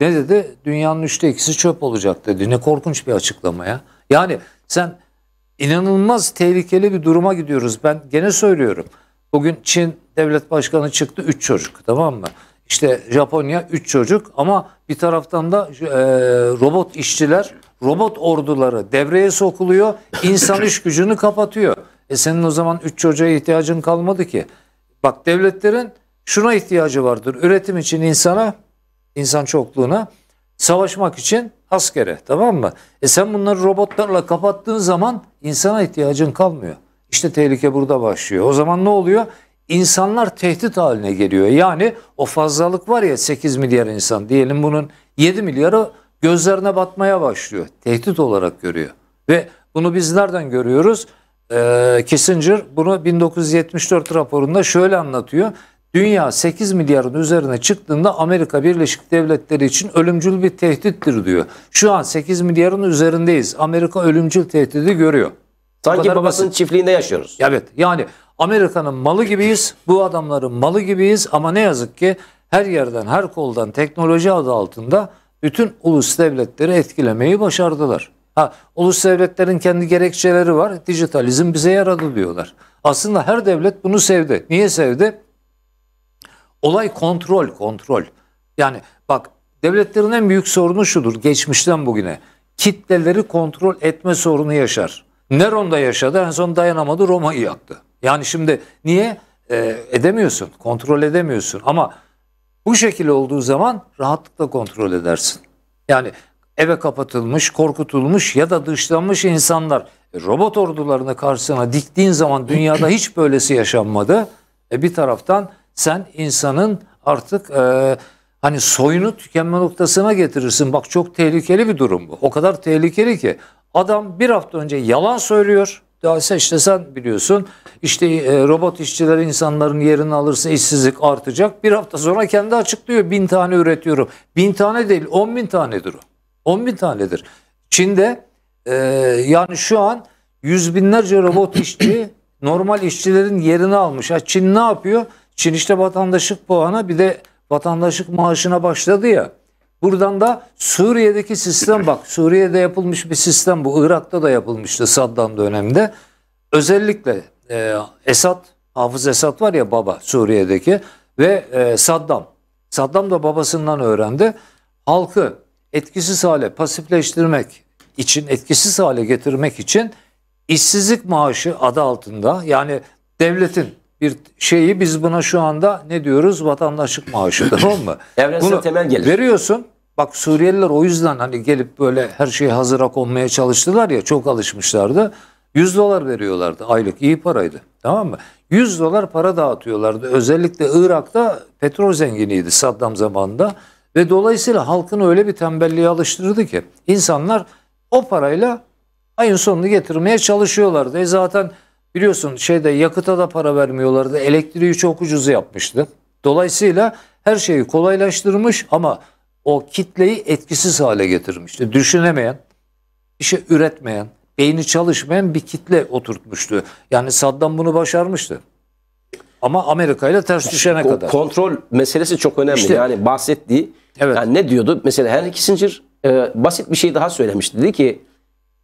ne dedi? Dünyanın üçte ikisi çöp olacak dedi. Ne korkunç bir açıklama ya. Yani sen inanılmaz tehlikeli bir duruma gidiyoruz. Ben gene söylüyorum. Bugün Çin devlet başkanı çıktı üç çocuk tamam mı? İşte Japonya 3 çocuk ama bir taraftan da e, robot işçiler, robot orduları devreye sokuluyor. İnsan iş gücünü kapatıyor. E senin o zaman 3 çocuğa ihtiyacın kalmadı ki. Bak devletlerin şuna ihtiyacı vardır. Üretim için insana, insan çokluğuna, savaşmak için askere tamam mı? E sen bunları robotlarla kapattığın zaman insana ihtiyacın kalmıyor. İşte tehlike burada başlıyor. O zaman ne oluyor? insanlar tehdit haline geliyor. Yani o fazlalık var ya 8 milyar insan diyelim bunun 7 milyarı gözlerine batmaya başlıyor. Tehdit olarak görüyor. Ve bunu biz nereden görüyoruz? Ee, Kissinger bunu 1974 raporunda şöyle anlatıyor. Dünya 8 milyarın üzerine çıktığında Amerika Birleşik Devletleri için ölümcül bir tehdittir diyor. Şu an 8 milyarın üzerindeyiz. Amerika ölümcül tehdidi görüyor. Sanki babasının basit. çiftliğinde yaşıyoruz. Evet yani Amerika'nın malı gibiyiz. Bu adamların malı gibiyiz ama ne yazık ki her yerden her koldan teknoloji adı altında bütün ulus devletleri etkilemeyi başardılar. Ha, ulus devletlerin kendi gerekçeleri var. Dijitalizm bize yaradı diyorlar. Aslında her devlet bunu sevdi. Niye sevdi? Olay kontrol, kontrol. Yani bak devletlerin en büyük sorunu şudur geçmişten bugüne. Kitleleri kontrol etme sorunu yaşar. Neron da yaşadı en son dayanamadı Roma'yı yaktı. Yani şimdi niye? E, edemiyorsun, kontrol edemiyorsun ama bu şekil olduğu zaman rahatlıkla kontrol edersin. Yani eve kapatılmış, korkutulmuş ya da dışlanmış insanlar e, robot ordularını karşısına diktiğin zaman dünyada hiç böylesi yaşanmadı. E bir taraftan sen insanın artık e, hani soyunu tükenme noktasına getirirsin. Bak çok tehlikeli bir durum bu. O kadar tehlikeli ki Adam bir hafta önce yalan söylüyor. Daha işte sen biliyorsun işte e, robot işçiler insanların yerini alırsa işsizlik artacak. Bir hafta sonra kendi açıklıyor bin tane üretiyorum. Bin tane değil on bin tanedir o. On bin tanedir. Çin'de e, yani şu an yüz binlerce robot işçi normal işçilerin yerini almış. Ha, Çin ne yapıyor? Çin işte vatandaşlık puana bir de vatandaşlık maaşına başladı ya. Buradan da Suriye'deki sistem bak Suriye'de yapılmış bir sistem bu Irak'ta da yapılmıştı Saddam döneminde. Özellikle e, Esad, Hafız Esad var ya baba Suriye'deki ve e, Saddam. Saddam da babasından öğrendi. Halkı etkisiz hale pasifleştirmek için, etkisiz hale getirmek için işsizlik maaşı adı altında yani devletin bir şeyi biz buna şu anda ne diyoruz? Vatandaşlık maaşı tamam mı? Evrensel Bunu temel gelir. Veriyorsun Bak Suriyeliler o yüzden hani gelip böyle her şeyi hazıra konmaya çalıştılar ya çok alışmışlardı. 100 dolar veriyorlardı aylık iyi paraydı tamam mı? 100 dolar para dağıtıyorlardı. Özellikle Irak'ta petrol zenginiydi Saddam zamanında. Ve dolayısıyla halkını öyle bir tembelliğe alıştırdı ki insanlar o parayla ayın sonunu getirmeye çalışıyorlardı. E zaten biliyorsun şeyde yakıta da para vermiyorlardı. Elektriği çok ucuz yapmıştı. Dolayısıyla her şeyi kolaylaştırmış ama o kitleyi etkisiz hale getirmişti. Düşünemeyen, işe üretmeyen, beyni çalışmayan bir kitle oturtmuştu. Yani Saddam bunu başarmıştı. Ama Amerika ile ters düşene o kadar. Kontrol meselesi çok önemli. İşte, yani bahsettiği evet. yani ne diyordu? Mesela her Kissinger e, basit bir şey daha söylemişti. Dedi ki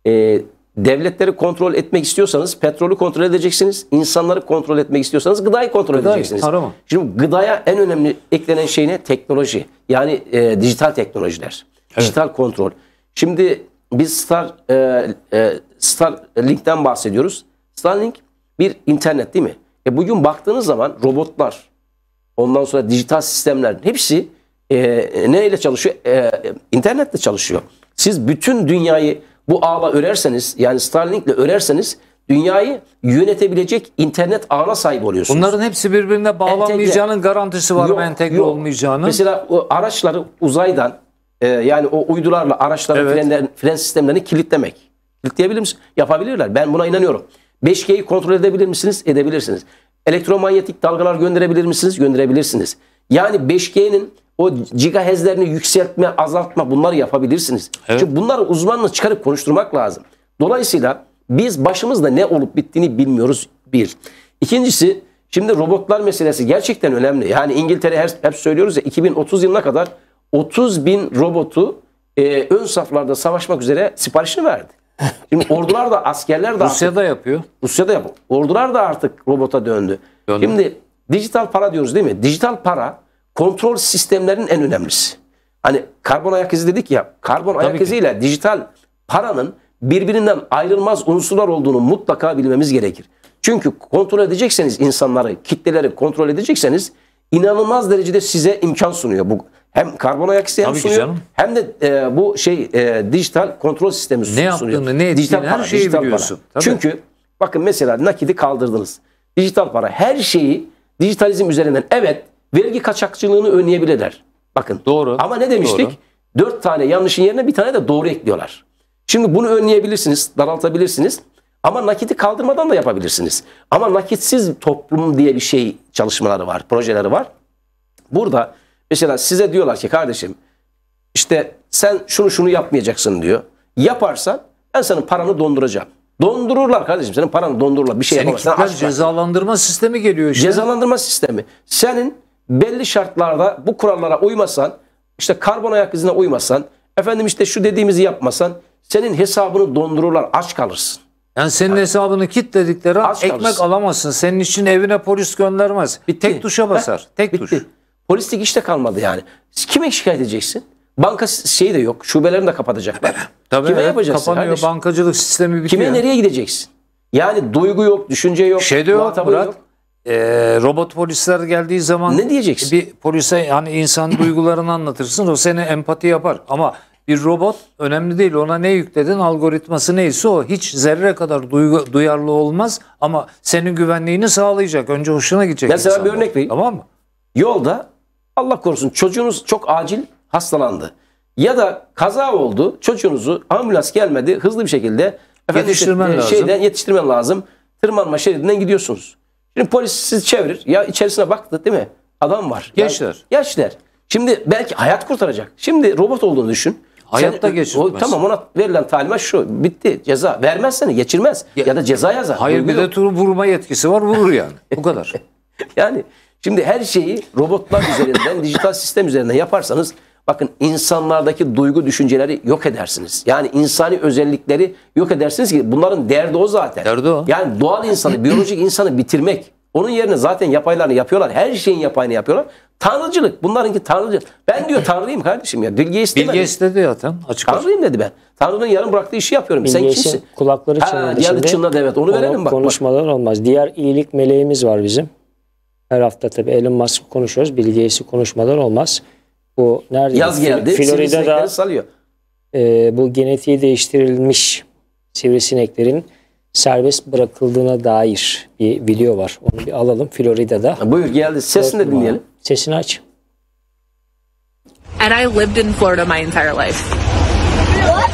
e, devletleri kontrol etmek istiyorsanız petrolü kontrol edeceksiniz. İnsanları kontrol etmek istiyorsanız gıdayı kontrol gıdayı, edeceksiniz. Arama. Şimdi gıdaya en önemli eklenen şey ne? Teknoloji. Yani e, dijital teknolojiler. Evet. Dijital kontrol. Şimdi biz Star e, e Starlink'ten bahsediyoruz. Starlink bir internet değil mi? E bugün baktığınız zaman robotlar, ondan sonra dijital sistemler hepsi e, neyle çalışıyor? E, internetle çalışıyor. Siz bütün dünyayı bu ağla örerseniz yani Starlink'le örerseniz dünyayı yönetebilecek internet ağına sahip oluyorsunuz. Bunların hepsi birbirine bağlanmayacağının entegre. garantisi var yok, mı entegre yok. olmayacağının? Mesela o araçları uzaydan e, yani o uydularla araçların evet. frenler, fren sistemlerini kilitlemek. Kilitleyebilir misiniz? Yapabilirler. Ben buna inanıyorum. 5G'yi kontrol edebilir misiniz? Edebilirsiniz. Elektromanyetik dalgalar gönderebilir misiniz? Gönderebilirsiniz. Yani 5G'nin o gigahezlerini yükseltme, azaltma bunları yapabilirsiniz. Evet. Çünkü bunları uzmanla çıkarıp konuşturmak lazım. Dolayısıyla biz başımızda ne olup bittiğini bilmiyoruz bir. İkincisi şimdi robotlar meselesi gerçekten önemli. Yani İngiltere her hep söylüyoruz ya 2030 yılına kadar 30 bin robotu e, ön saflarda savaşmak üzere siparişini verdi. Şimdi ordular da askerler de Rusya'da artık, Rusya'da yapıyor. Rusya'da yapıyor. Ordular da artık robota döndü. döndü. Şimdi dijital para diyoruz değil mi? Dijital para kontrol sistemlerinin en önemlisi. Hani karbon ayak izi dedik ya. Karbon Tabii ayak ki. iziyle dijital paranın birbirinden ayrılmaz unsurlar olduğunu mutlaka bilmemiz gerekir. Çünkü kontrol edecekseniz insanları, kitleleri kontrol edecekseniz inanılmaz derecede size imkan sunuyor. Bu hem karbon ayak izi hem sunuyor canım. hem de e, bu şey e, dijital kontrol sistemi ne sunuyor. Yaptığını, ne dijital ettiğini, para, her şeyi biliyorsun. Çünkü bakın mesela nakidi kaldırdınız. Dijital para her şeyi dijitalizm üzerinden evet vergi kaçakçılığını önleyebilirler. Bakın. Doğru. Ama ne demiştik? Doğru. Dört tane yanlışın yerine bir tane de doğru ekliyorlar. Şimdi bunu önleyebilirsiniz, daraltabilirsiniz. Ama nakiti kaldırmadan da yapabilirsiniz. Ama nakitsiz toplum diye bir şey çalışmaları var, projeleri var. Burada mesela size diyorlar ki kardeşim işte sen şunu şunu yapmayacaksın diyor. Yaparsan ben senin paranı donduracağım. Dondururlar kardeşim senin paranı dondururlar bir şey yapamazsın. Seni cezalandırma sistemi geliyor işte. Cezalandırma sistemi. Senin belli şartlarda bu kurallara uymasan, işte karbon ayak izine uymasan, efendim işte şu dediğimizi yapmasan senin hesabını dondururlar, aç kalırsın. Yani senin yani, hesabını kilitledikleri an ekmek kalırsın. alamazsın. Senin için evine polis göndermez. Bir tek tuşa basar. Heh, tek bitti. tuş. Polislik işte kalmadı yani. Kime şikayet edeceksin? Banka şeyi de yok. Şubelerini de kapatacaklar. Tabii Kime yapacaksın? Kapanıyor kardeşim? bankacılık sistemi bitiyor. Kime nereye gideceksin? Yani duygu yok, düşünce yok. Şey de yok Murat. Yok e, robot polisler geldiği zaman ne diyeceksin? Bir polise hani insan duygularını anlatırsın o seni empati yapar ama bir robot önemli değil ona ne yükledin algoritması neyse o hiç zerre kadar duygu, duyarlı olmaz ama senin güvenliğini sağlayacak önce hoşuna gidecek. Mesela insan bir örnek vereyim. Tamam mı? Yolda Allah korusun çocuğunuz çok acil hastalandı ya da kaza oldu çocuğunuzu ambulans gelmedi hızlı bir şekilde yetiştirmen, yetiştirmen e, lazım. şeyden yetiştirmen lazım tırmanma şeridinden gidiyorsunuz. Şimdi polis sizi çevirir. Ya içerisine baktı değil mi? Adam var. Gençler. Yani, gençler. Şimdi belki hayat kurtaracak. Şimdi robot olduğunu düşün. Hayatta e, geçirmez. Tamam ona verilen talimat şu. Bitti ceza. Vermezsen geçirmez. Ya, ya da ceza yazar. Hayır bir de turu vurma yetkisi var vurur yani. Bu kadar. yani şimdi her şeyi robotlar üzerinden, dijital sistem üzerinden yaparsanız Bakın insanlardaki duygu düşünceleri yok edersiniz. Yani insani özellikleri yok edersiniz ki bunların derdi o zaten. Derdi o. Yani doğal insanı, biyolojik insanı bitirmek. Onun yerine zaten yapaylarını yapıyorlar. Her şeyin yapayını yapıyorlar. Tanrıcılık. Bunlarınki tanrıcılık. Ben diyor tanrıyım kardeşim ya. Bilge istemedim. Bilgi istedi zaten. Açık tanrıyım dedi ben. Tanrı'nın yarım bıraktığı işi yapıyorum. Bilge Sen kimsin? Kulakları çınladı şimdi. Çınladı evet. Onu verelim bak. Konuşmalar olmaz. Diğer iyilik meleğimiz var bizim. Her hafta tabii Elon Musk'ı konuşuyoruz. Bilge konuşmalar olmaz bu nerede? Yaz geldi. Florida'da salıyor. E, bu genetiği değiştirilmiş sivrisineklerin serbest bırakıldığına dair bir video var. Onu bir alalım Florida'da. Ha, buyur geldi. Sesini de dinleyelim. Sesini aç. And I lived in Florida my entire life. What?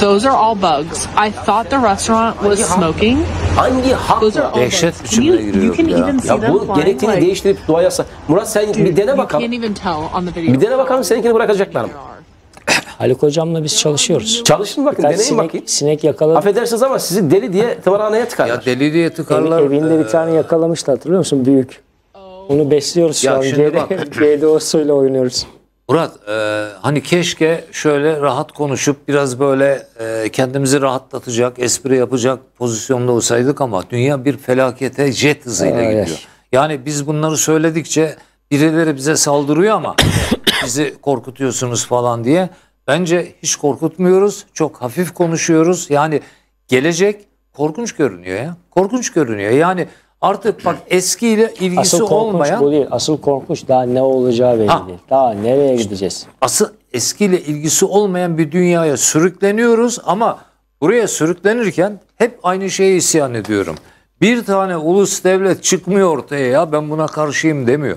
Those are all bugs. I thought the restaurant was smoking. Hangi hakla? Dehşet biçimine giriyorum ya. Ya bu gerektiğini değiştirip dua yapsa. Murat sen bir dene bakalım. Bir dene bakalım seninkini bırakacaklar mı? Haluk hocamla biz çalışıyoruz. Çalışın bakın deneyin sinek, bakayım. Sinek yakaladı. Affedersiniz ama sizi deli diye tımarhaneye tıkarlar. Ya deli diye tıkarlar. Ev, evinde bir tane yakalamıştı hatırlıyor musun? Büyük. Oh. Onu besliyoruz şu ya an. GDO'suyla oynuyoruz. Murat e, hani keşke şöyle rahat konuşup biraz böyle e, kendimizi rahatlatacak, espri yapacak pozisyonda olsaydık ama dünya bir felakete jet hızıyla Aa, gidiyor. Evet. Yani biz bunları söyledikçe birileri bize saldırıyor ama bizi korkutuyorsunuz falan diye. Bence hiç korkutmuyoruz. Çok hafif konuşuyoruz. Yani gelecek korkunç görünüyor ya. Korkunç görünüyor. Yani Artık bak eskiyle ilgisi asıl korkunç olmayan... bu değil. Asıl korkunç daha ne olacağı belli değil. Daha nereye gideceğiz? Asıl eskiyle ilgisi olmayan bir dünyaya sürükleniyoruz ama buraya sürüklenirken hep aynı şeye isyan ediyorum. Bir tane ulus devlet çıkmıyor ortaya ya ben buna karşıyım demiyor.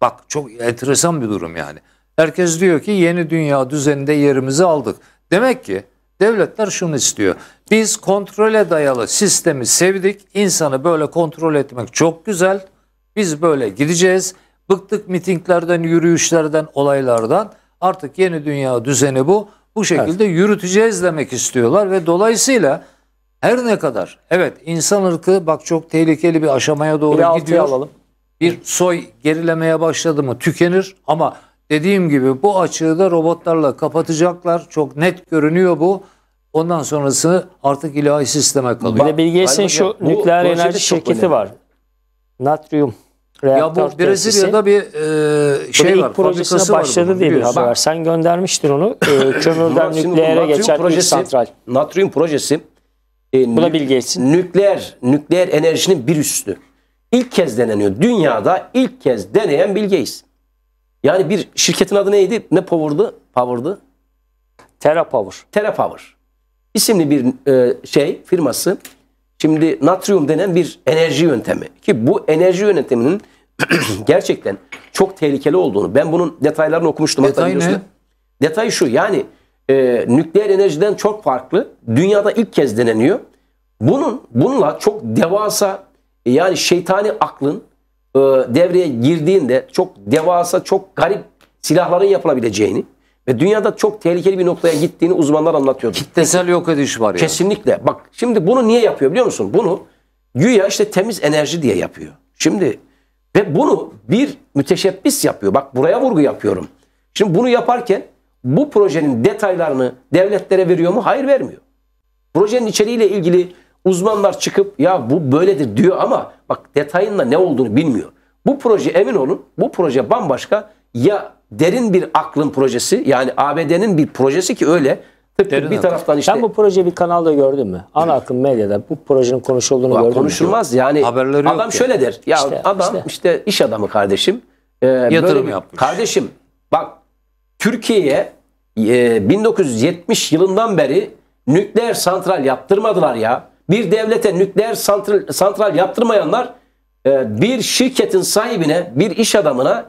Bak çok enteresan bir durum yani. Herkes diyor ki yeni dünya düzeninde yerimizi aldık. Demek ki Devletler şunu istiyor. Biz kontrole dayalı sistemi sevdik. İnsanı böyle kontrol etmek çok güzel. Biz böyle gideceğiz. Bıktık mitinglerden, yürüyüşlerden, olaylardan. Artık yeni dünya düzeni bu. Bu şekilde evet. yürüteceğiz demek istiyorlar ve dolayısıyla her ne kadar evet insan ırkı bak çok tehlikeli bir aşamaya doğru bir gidiyor. Alalım. Bir soy gerilemeye başladı mı tükenir ama Dediğim gibi bu açığı da robotlarla kapatacaklar. Çok net görünüyor bu. Ondan sonrası artık ilahi sisteme kalıyor. Bir de Bilgeys'in şu nükleer enerji şirketi var. Natrium reaktör Ya bu Brezilya'da bir e, şey var. ilk projesine başladı var diye bir haber. Sen göndermiştin onu. E, kömürden nükleere geçen bir santral. Natrium projesi e, bu da Bilgeys'in. Nükleer, nükleer enerjinin bir üstü. İlk kez deneniyor. Dünyada ilk kez deneyen Bilgeys. Yani bir şirketin adı neydi? Ne Power'dı? Power'dı. Terra Power. İsimli bir e, şey firması. Şimdi natrium denen bir enerji yöntemi. Ki bu enerji yönteminin gerçekten çok tehlikeli olduğunu. Ben bunun detaylarını okumuştum. Detay ne? Detay şu yani e, nükleer enerjiden çok farklı. Dünyada ilk kez deneniyor. Bunun bununla çok devasa yani şeytani aklın ee, devreye girdiğinde çok devasa, çok garip silahların yapılabileceğini ve dünyada çok tehlikeli bir noktaya gittiğini uzmanlar anlatıyor. Kitlesel yok ediş var ya. Kesinlikle. Bak şimdi bunu niye yapıyor biliyor musun? Bunu güya işte temiz enerji diye yapıyor. Şimdi ve bunu bir müteşebbis yapıyor. Bak buraya vurgu yapıyorum. Şimdi bunu yaparken bu projenin detaylarını devletlere veriyor mu? Hayır vermiyor. Projenin içeriğiyle ilgili Uzmanlar çıkıp ya bu böyledir diyor ama bak detayında ne olduğunu bilmiyor. Bu proje emin olun bu proje bambaşka ya derin bir aklın projesi yani ABD'nin bir projesi ki öyle Tıpkı bir taraftan işte. Sen bu proje bir kanalda gördün mü? Ana akım medyada bu projenin konuşulduğunu gördün mü? konuşulmaz yani. Haberleri adam yok şöyle ya. der. Ya işte, adam işte. işte iş adamı kardeşim. E, Yatırım böyle, yapmış. Kardeşim bak Türkiye'ye e, 1970 yılından beri nükleer santral yaptırmadılar ya. Bir devlete nükleer santral, santral yaptırmayanlar e, bir şirketin sahibine, bir iş adamına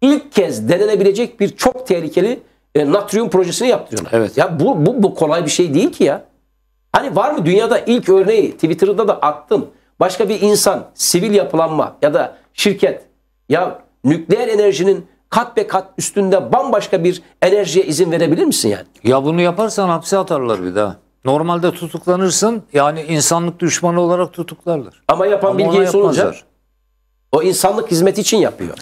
ilk kez denenebilecek bir çok tehlikeli e, natrium projesini yaptırıyorlar. Evet. Ya bu, bu, bu kolay bir şey değil ki ya. Hani var mı dünyada ilk örneği Twitter'da da attım. Başka bir insan, sivil yapılanma ya da şirket ya nükleer enerjinin kat be kat üstünde bambaşka bir enerjiye izin verebilir misin yani? Ya bunu yaparsan hapse atarlar bir daha. Normalde tutuklanırsın yani insanlık düşmanı olarak tutuklarlar. Ama yapan Ama bilgiye sorunca o insanlık hizmeti için yapıyor.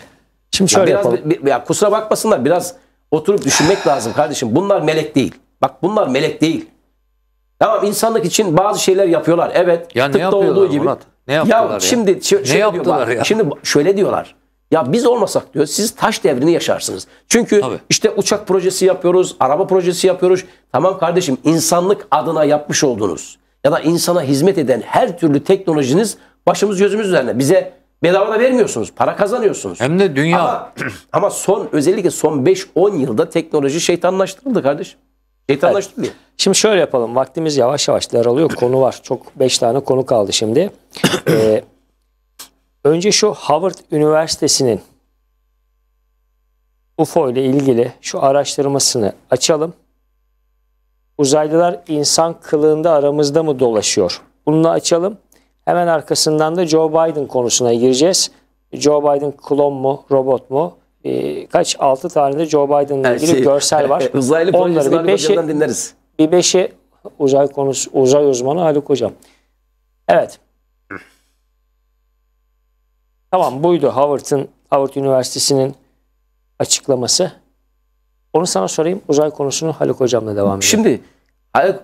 Şimdi şöyle ya biraz, yapalım. Bir, ya kusura bakmasınlar biraz oturup düşünmek lazım kardeşim. Bunlar melek değil. Bak bunlar melek değil. Tamam insanlık için bazı şeyler yapıyorlar. Evet. Ya tıpta olduğu gibi. Murat? Ne yaptılar ya? Şimdi ne yaptılar diyor, ya? Şimdi şöyle diyorlar. Ya biz olmasak diyor siz taş devrini yaşarsınız. Çünkü Tabii. işte uçak projesi yapıyoruz, araba projesi yapıyoruz. Tamam kardeşim insanlık adına yapmış olduğunuz ya da insana hizmet eden her türlü teknolojiniz başımız gözümüz üzerine. Bize bedava da vermiyorsunuz. Para kazanıyorsunuz. Hem de dünya. Ama, ama son özellikle son 5-10 yılda teknoloji şeytanlaştırıldı kardeşim. Şeytanlaştırıldı. Evet. Şimdi şöyle yapalım. Vaktimiz yavaş yavaş daralıyor. Konu var. Çok 5 tane konu kaldı şimdi. Ee, Önce şu Harvard Üniversitesi'nin UFO ile ilgili şu araştırmasını açalım. Uzaylılar insan kılığında aramızda mı dolaşıyor? Bunu açalım. Hemen arkasından da Joe Biden konusuna gireceğiz. Joe Biden klon mu, robot mu? Ee, kaç? 6 tane de Joe Biden'la ilgili şey, görsel var. Uzaylı Onları bir beşi, dinleriz. Bir beşi uzay konusu, uzay uzmanı Haluk Hocam. Evet. Tamam buydu Howard'ın Harvard Üniversitesi'nin açıklaması. Onu sana sorayım. Uzay konusunu Haluk Hocam'la devam edelim. Şimdi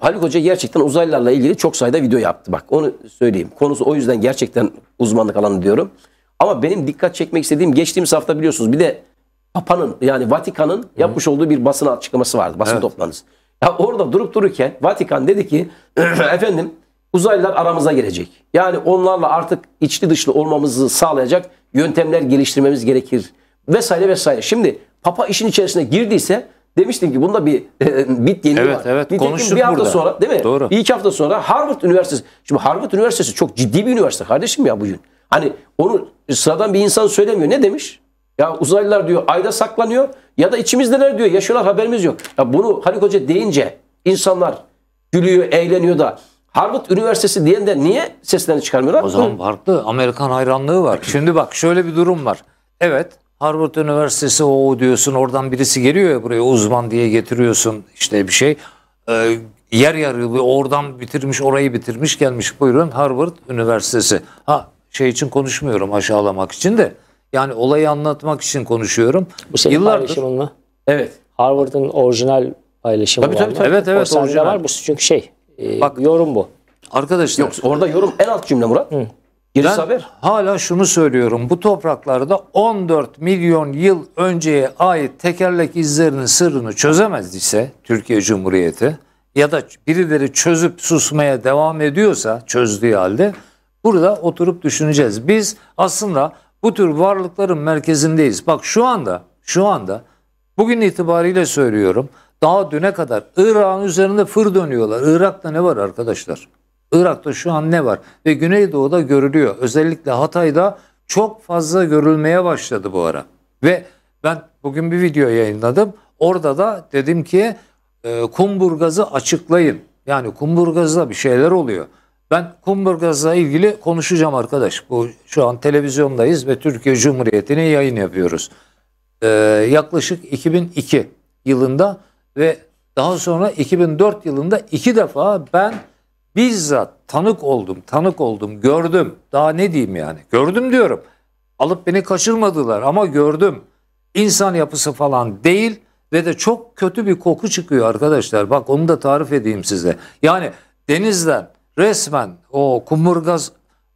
Haluk Hoca gerçekten uzaylılarla ilgili çok sayıda video yaptı. Bak onu söyleyeyim. Konusu o yüzden gerçekten uzmanlık alanı diyorum. Ama benim dikkat çekmek istediğim geçtiğimiz hafta biliyorsunuz bir de Papa'nın yani Vatikan'ın yapmış olduğu bir basın açıklaması vardı. Basın evet. toplantısı. Ya orada durup dururken Vatikan dedi ki efendim uzaylılar aramıza girecek. Yani onlarla artık içli dışlı olmamızı sağlayacak yöntemler geliştirmemiz gerekir vesaire vesaire. Şimdi papa işin içerisine girdiyse demiştim ki bunda bir e, bit yeni evet, var. Evet evet konuştuk bir hafta burada. sonra değil mi? Doğru. Bir hafta sonra Harvard Üniversitesi. Şimdi Harvard Üniversitesi çok ciddi bir üniversite kardeşim ya bugün. Hani onu sıradan bir insan söylemiyor. Ne demiş? Ya uzaylılar diyor ayda saklanıyor ya da içimizdeler diyor yaşıyorlar haberimiz yok. Ya bunu Haluk Hoca deyince insanlar gülüyor, eğleniyor da Harvard Üniversitesi diyen de niye seslerini çıkarmıyorlar? O zaman farklı Amerikan hayranlığı var. Şimdi bak şöyle bir durum var. Evet Harvard Üniversitesi o diyorsun oradan birisi geliyor ya buraya uzman diye getiriyorsun işte bir şey. Ee, yer yarılıyor oradan bitirmiş orayı bitirmiş gelmiş buyurun Harvard Üniversitesi. Ha şey için konuşmuyorum aşağılamak için de yani olayı anlatmak için konuşuyorum. Bu senin Yıllardır, paylaşımın mı? Evet. Harvard'ın orijinal paylaşımı tabii, tabii, mı? Tabii, evet evet. O orijinal. var bu çünkü şey e, Bak yorum bu. Arkadaşlar. Yok orada yorum en alt cümle Murat. Hı. ben haber. hala şunu söylüyorum. Bu topraklarda 14 milyon yıl önceye ait tekerlek izlerinin sırrını çözemezdiyse Türkiye Cumhuriyeti ya da birileri çözüp susmaya devam ediyorsa çözdüğü halde burada oturup düşüneceğiz. Biz aslında bu tür varlıkların merkezindeyiz. Bak şu anda şu anda bugün itibariyle söylüyorum daha düne kadar Irak'ın üzerinde fır dönüyorlar. Irak'ta ne var arkadaşlar? Irak'ta şu an ne var? Ve Güneydoğu'da görülüyor. Özellikle Hatay'da çok fazla görülmeye başladı bu ara. Ve ben bugün bir video yayınladım. Orada da dedim ki e, Kumburgaz'ı açıklayın. Yani Kumburgaz'da bir şeyler oluyor. Ben Kumburgaz'la ilgili konuşacağım arkadaş. Bu şu an televizyondayız ve Türkiye Cumhuriyeti'ne yayın yapıyoruz. Ee, yaklaşık 2002 yılında ve daha sonra 2004 yılında iki defa ben bizzat tanık oldum, tanık oldum, gördüm. Daha ne diyeyim yani? Gördüm diyorum. Alıp beni kaçırmadılar ama gördüm. İnsan yapısı falan değil ve de çok kötü bir koku çıkıyor arkadaşlar. Bak onu da tarif edeyim size. Yani denizden resmen o kumurgaz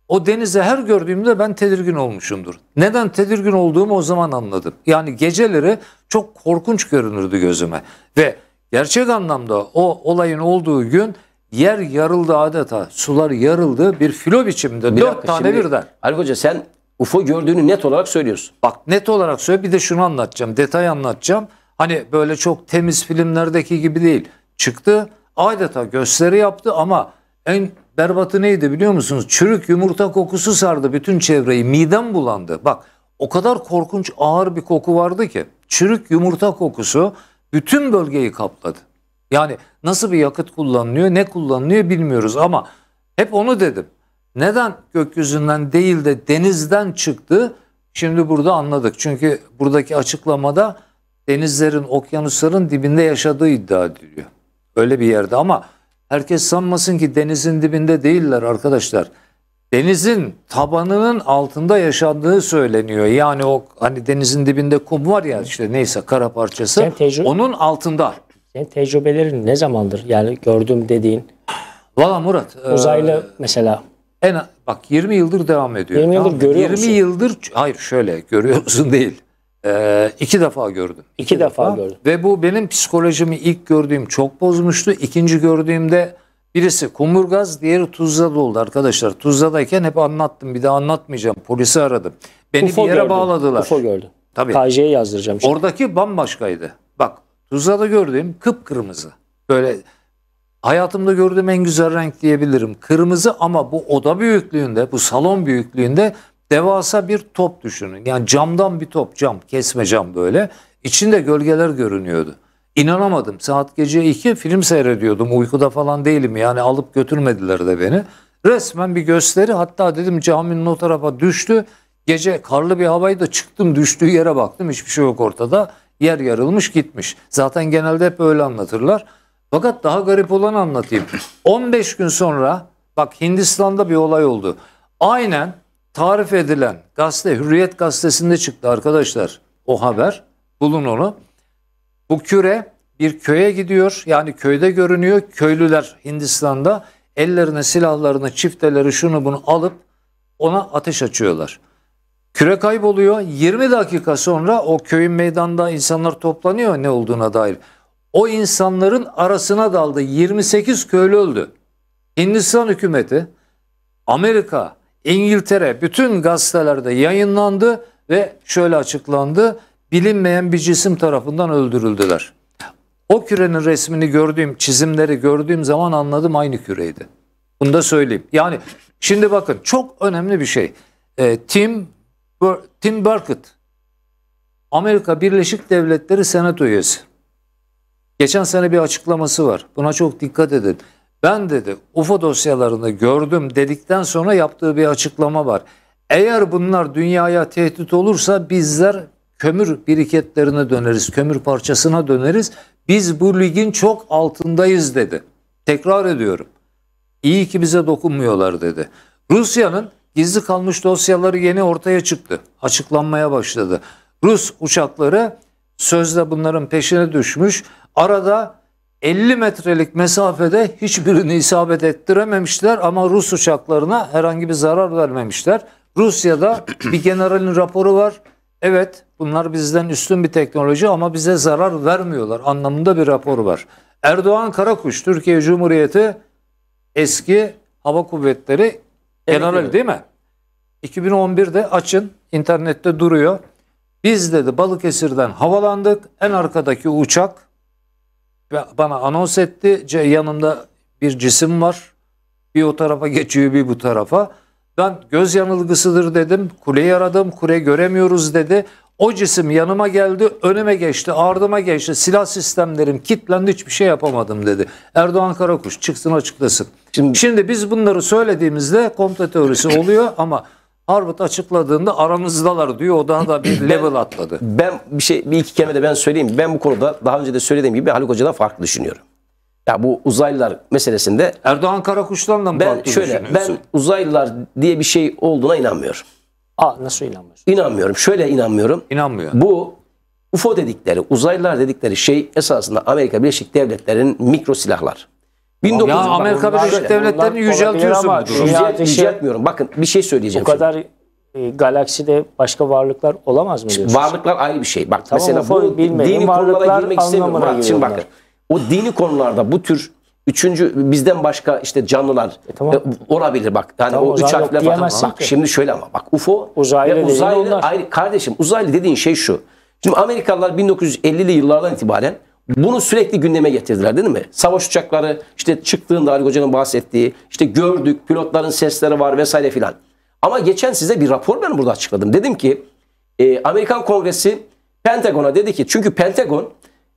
o denize her gördüğümde ben tedirgin olmuşumdur. Neden tedirgin olduğumu o zaman anladım. Yani geceleri çok korkunç görünürdü gözüme. Ve gerçek anlamda o olayın olduğu gün yer yarıldı adeta. Sular yarıldı bir filo biçiminde. Bir dört tane şimdi, birden. Ali Hoca sen UFO gördüğünü net olarak söylüyorsun. Bak net olarak söyle bir de şunu anlatacağım. Detay anlatacağım. Hani böyle çok temiz filmlerdeki gibi değil. Çıktı adeta gösteri yaptı ama en berbatı neydi biliyor musunuz? Çürük yumurta kokusu sardı bütün çevreyi. Midem bulandı. Bak o kadar korkunç ağır bir koku vardı ki. Çürük yumurta kokusu bütün bölgeyi kapladı. Yani nasıl bir yakıt kullanılıyor, ne kullanılıyor bilmiyoruz ama hep onu dedim. Neden gökyüzünden değil de denizden çıktı? Şimdi burada anladık. Çünkü buradaki açıklamada denizlerin, okyanusların dibinde yaşadığı iddia ediliyor. Öyle bir yerde ama Herkes sanmasın ki denizin dibinde değiller arkadaşlar. Denizin tabanının altında yaşandığı söyleniyor. Yani o hani denizin dibinde kum var ya işte neyse kara parçası. Onun altında. Senin tecrübelerin ne zamandır? Yani gördüm dediğin. Valla Murat. E, Uzaylı e, mesela. En bak 20 yıldır devam ediyor. 20 yıldır tamam. görüyor 20 musun? yıldır hayır şöyle görüyorsun değil. Ee, iki defa gördüm. İki, iki defa, defa gördüm. Ve bu benim psikolojimi ilk gördüğüm çok bozmuştu. İkinci gördüğümde birisi kumurgaz, diğeri Tuzla'da oldu arkadaşlar. Tuzla'dayken hep anlattım. Bir daha anlatmayacağım. Polisi aradım. Beni UFO bir yere gördüm. bağladılar. UFO gördüm. Tabii. KJ'ye yazdıracağım. Şimdi. Oradaki bambaşkaydı. Bak Tuzla'da gördüğüm kıpkırmızı. Böyle hayatımda gördüğüm en güzel renk diyebilirim. Kırmızı ama bu oda büyüklüğünde, bu salon büyüklüğünde devasa bir top düşünün. Yani camdan bir top cam kesme cam böyle. İçinde gölgeler görünüyordu. İnanamadım. Saat gece 2 film seyrediyordum. Uykuda falan değilim. Yani alıp götürmediler de beni. Resmen bir gösteri. Hatta dedim caminin o tarafa düştü. Gece karlı bir havaydı. Çıktım düştüğü yere baktım. Hiçbir şey yok ortada. Yer yarılmış gitmiş. Zaten genelde hep öyle anlatırlar. Fakat daha garip olanı anlatayım. 15 gün sonra bak Hindistan'da bir olay oldu. Aynen tarif edilen gazete Hürriyet gazetesinde çıktı arkadaşlar o haber. Bulun onu. Bu küre bir köye gidiyor. Yani köyde görünüyor. Köylüler Hindistan'da ellerine silahlarını, çifteleri şunu bunu alıp ona ateş açıyorlar. Küre kayboluyor. 20 dakika sonra o köyün meydanda insanlar toplanıyor ne olduğuna dair. O insanların arasına daldı. 28 köylü öldü. Hindistan hükümeti, Amerika, İngiltere bütün gazetelerde yayınlandı ve şöyle açıklandı. Bilinmeyen bir cisim tarafından öldürüldüler. O kürenin resmini gördüğüm, çizimleri gördüğüm zaman anladım aynı küreydi. Bunu da söyleyeyim. Yani şimdi bakın çok önemli bir şey. E, Tim Bur Tim Burkett Amerika Birleşik Devletleri Senato üyesi. Geçen sene bir açıklaması var. Buna çok dikkat edin. Ben dedi UFO dosyalarını gördüm dedikten sonra yaptığı bir açıklama var. Eğer bunlar dünyaya tehdit olursa bizler kömür biriketlerine döneriz, kömür parçasına döneriz. Biz bu ligin çok altındayız dedi. Tekrar ediyorum. İyi ki bize dokunmuyorlar dedi. Rusya'nın gizli kalmış dosyaları yeni ortaya çıktı. Açıklanmaya başladı. Rus uçakları sözde bunların peşine düşmüş. Arada 50 metrelik mesafede hiçbirini isabet ettirememişler ama Rus uçaklarına herhangi bir zarar vermemişler. Rusya'da bir generalin raporu var. Evet bunlar bizden üstün bir teknoloji ama bize zarar vermiyorlar anlamında bir rapor var. Erdoğan Karakuş Türkiye Cumhuriyeti eski hava kuvvetleri evet, generali evet. değil mi? 2011'de açın internette duruyor. Biz dedi Balıkesir'den havalandık en arkadaki uçak bana anons etti. Yanımda bir cisim var. Bir o tarafa geçiyor bir bu tarafa. Ben göz yanılgısıdır dedim. Kuleyi aradım. Kule göremiyoruz dedi. O cisim yanıma geldi, önüme geçti, ardıma geçti. Silah sistemlerim kilitlendi, hiçbir şey yapamadım dedi. Erdoğan Karakuş çıksın açıklasın. Şimdi, Şimdi biz bunları söylediğimizde komplo teorisi oluyor ama Harvard açıkladığında aramızdalar diyor. o daha da bir level atladı. Ben bir şey bir iki kelime de ben söyleyeyim. Ben bu konuda daha önce de söylediğim gibi Haluk Hoca'dan farklı düşünüyorum. Ya bu uzaylılar meselesinde Erdoğan Karakuş'tan da mı ben farklı şöyle ben uzaylılar diye bir şey olduğuna inanmıyorum. Aa nasıl inanmıyorsun? İnanmıyorum. Şöyle inanmıyorum. İnanmıyor. Bu UFO dedikleri, uzaylılar dedikleri şey esasında Amerika Birleşik Devletleri'nin mikro silahlar. 1900 ya Amerika Birleşik Devletleri'ni yüceltiyorsun. Ama, Yücelt, yüceltmiyorum. Bakın bir şey söyleyeceğim. O kadar şimdi galakside başka varlıklar olamaz mı diyorsunuz? Varlıklar ayrı bir şey. Bak tamam, mesela bu dini konulara girmek istemiyorum. Bak, şimdi bakın. O dini konularda bu tür üçüncü bizden başka işte canlılar e, tamam. e, olabilir bak. Yani tamam, o üç harfle falan. Bak şimdi şöyle ama bak UFO uzaylı ve uzaylı ayrı kardeşim uzaylı dediğin şey şu. Şimdi Amerikalılar 1950'li yıllardan itibaren bunu sürekli gündeme getirdiler değil mi? Savaş uçakları işte çıktığında Ali Hoca'nın bahsettiği işte gördük pilotların sesleri var vesaire filan. Ama geçen size bir rapor ben burada açıkladım. Dedim ki e, Amerikan Kongresi Pentagon'a dedi ki çünkü Pentagon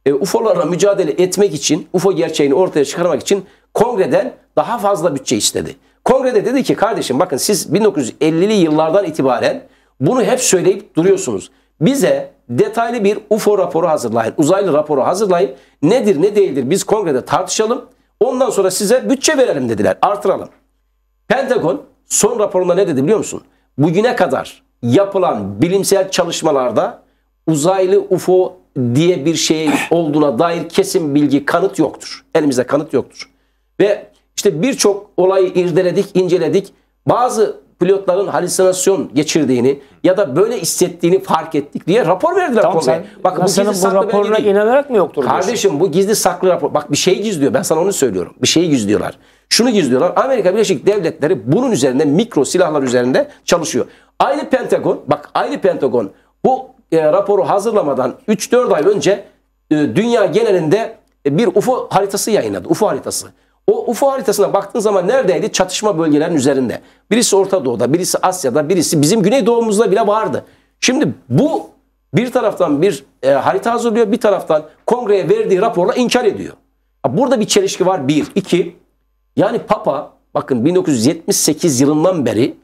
e, UFO'larla mücadele etmek için UFO gerçeğini ortaya çıkarmak için kongreden daha fazla bütçe istedi. Kongrede dedi ki kardeşim bakın siz 1950'li yıllardan itibaren bunu hep söyleyip duruyorsunuz. Bize detaylı bir UFO raporu hazırlayın. Uzaylı raporu hazırlayın. Nedir ne değildir biz kongrede tartışalım. Ondan sonra size bütçe verelim dediler. Artıralım. Pentagon son raporunda ne dedi biliyor musun? Bugüne kadar yapılan bilimsel çalışmalarda uzaylı UFO diye bir şey olduğuna dair kesin bilgi kanıt yoktur. Elimizde kanıt yoktur. Ve işte birçok olayı irdeledik, inceledik. Bazı pilotların halüsinasyon geçirdiğini ya da böyle hissettiğini fark ettik diye rapor verdiler tamam, komiser. Bakın bu gizli saklı bu raporuna inanarak mı yoktur? Kardeşim diyorsun? bu gizli saklı rapor. Bak bir şey gizliyor. Ben sana onu söylüyorum. Bir şey gizliyorlar. Şunu gizliyorlar. Amerika Birleşik Devletleri bunun üzerinde mikro silahlar üzerinde çalışıyor. Aynı Pentagon bak aynı Pentagon bu e, raporu hazırlamadan 3-4 ay önce e, dünya genelinde e, bir UFO haritası yayınladı. UFO haritası. O UFO haritasına baktığın zaman neredeydi? Çatışma bölgelerinin üzerinde. Birisi Orta Doğu'da, birisi Asya'da, birisi bizim Güneydoğumuzda bile vardı. Şimdi bu bir taraftan bir e, harita hazırlıyor, bir taraftan kongreye verdiği raporla inkar ediyor. Burada bir çelişki var bir. iki. yani Papa bakın 1978 yılından beri,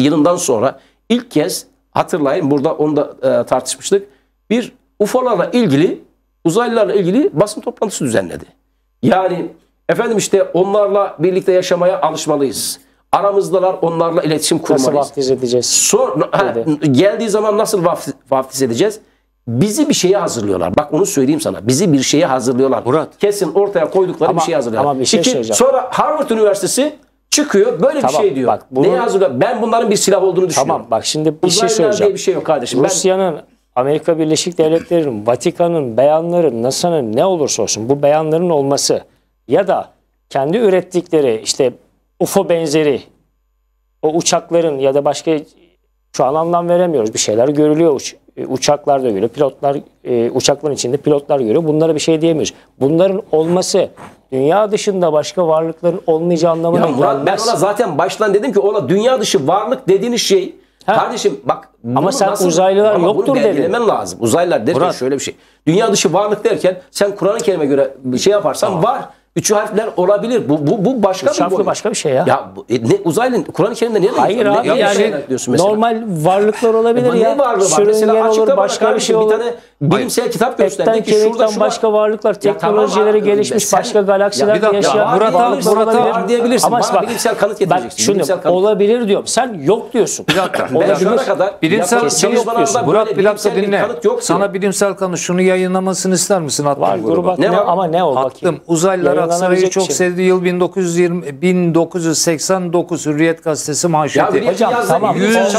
yılından sonra ilk kez hatırlayın burada onu da e, tartışmıştık. Bir UFO'larla ilgili, uzaylılarla ilgili basın toplantısı düzenledi. Yani Efendim işte onlarla birlikte yaşamaya alışmalıyız. Aramızdalar onlarla iletişim kurmalıyız. Nasıl vaftiz edeceğiz? Sor, ha, geldiği zaman nasıl vaftiz, edeceğiz? Bizi bir şeye hazırlıyorlar. Bak onu söyleyeyim sana. Bizi bir şeye hazırlıyorlar. Murat. Kesin ortaya koydukları ama, bir şeye hazırlıyorlar. Ama bir şey İki, sonra Harvard Üniversitesi çıkıyor böyle tamam, bir şey diyor. Bak, bunu, Neye hazırlıyor? Ben bunların bir silah olduğunu düşünüyorum. Tamam bak şimdi bir şey Uzaylılar şey söyleyeceğim. bir şey yok kardeşim. Rusya'nın Amerika Birleşik Devletleri'nin, Vatikan'ın, beyanların, NASA'nın ne olursa olsun bu beyanların olması ya da kendi ürettikleri işte UFO benzeri o uçakların ya da başka şu an anlam veremiyoruz. Bir şeyler görülüyor uç, uçaklar da Pilotlar e, uçakların içinde pilotlar görüyor. Bunlara bir şey diyemiyoruz. Bunların olması dünya dışında başka varlıkların olmayacağı anlamına ya Murat, ben ona zaten baştan dedim ki ona dünya dışı varlık dediğiniz şey Ha. Kardeşim bak ama sen nasıl, uzaylılar ama yoktur bunu dedin. lazım. Uzaylılar derken Murat. şöyle bir şey. Dünya dışı varlık derken sen Kur'an'ın ı göre bir şey yaparsan tamam. var. Üç harfler olabilir. Bu bu, bu başka Üç bir boyut. başka bir şey ya. Ya bu, e, ne uzaylı Kur'an-ı Kerim'de niye Hayır ne, abi yani diyorsun mesela. normal varlıklar olabilir e, ya. Ne varlığı var? Mesela olur, başka bir şey olur. Bir tane bilimsel Hayır. kitap gösterdi ki şurada şu başka var. varlıklar, teknolojileri ya, tamam, gelişmiş sen, başka galaksiler ya, yaşayan ya, Murat abi, Murat abi diyebilirsin. Ama bana bak, bilimsel kanıt getireceksin. bilimsel kanıt. olabilir diyorum. Sen yok diyorsun. Bir dakika. Olabilir. kadar bilimsel şey diyorsun. Murat bir dakika dinle. Sana bilimsel kanıt şunu yayınlamasını ister misin? Var gruba. Ama ne o bakayım. Uzaylılara Galatasaray'ı çok şey. sevdiği yıl 1920 1989 Hürriyet Gazetesi manşeti. Ya hocam tamam yüzlerce.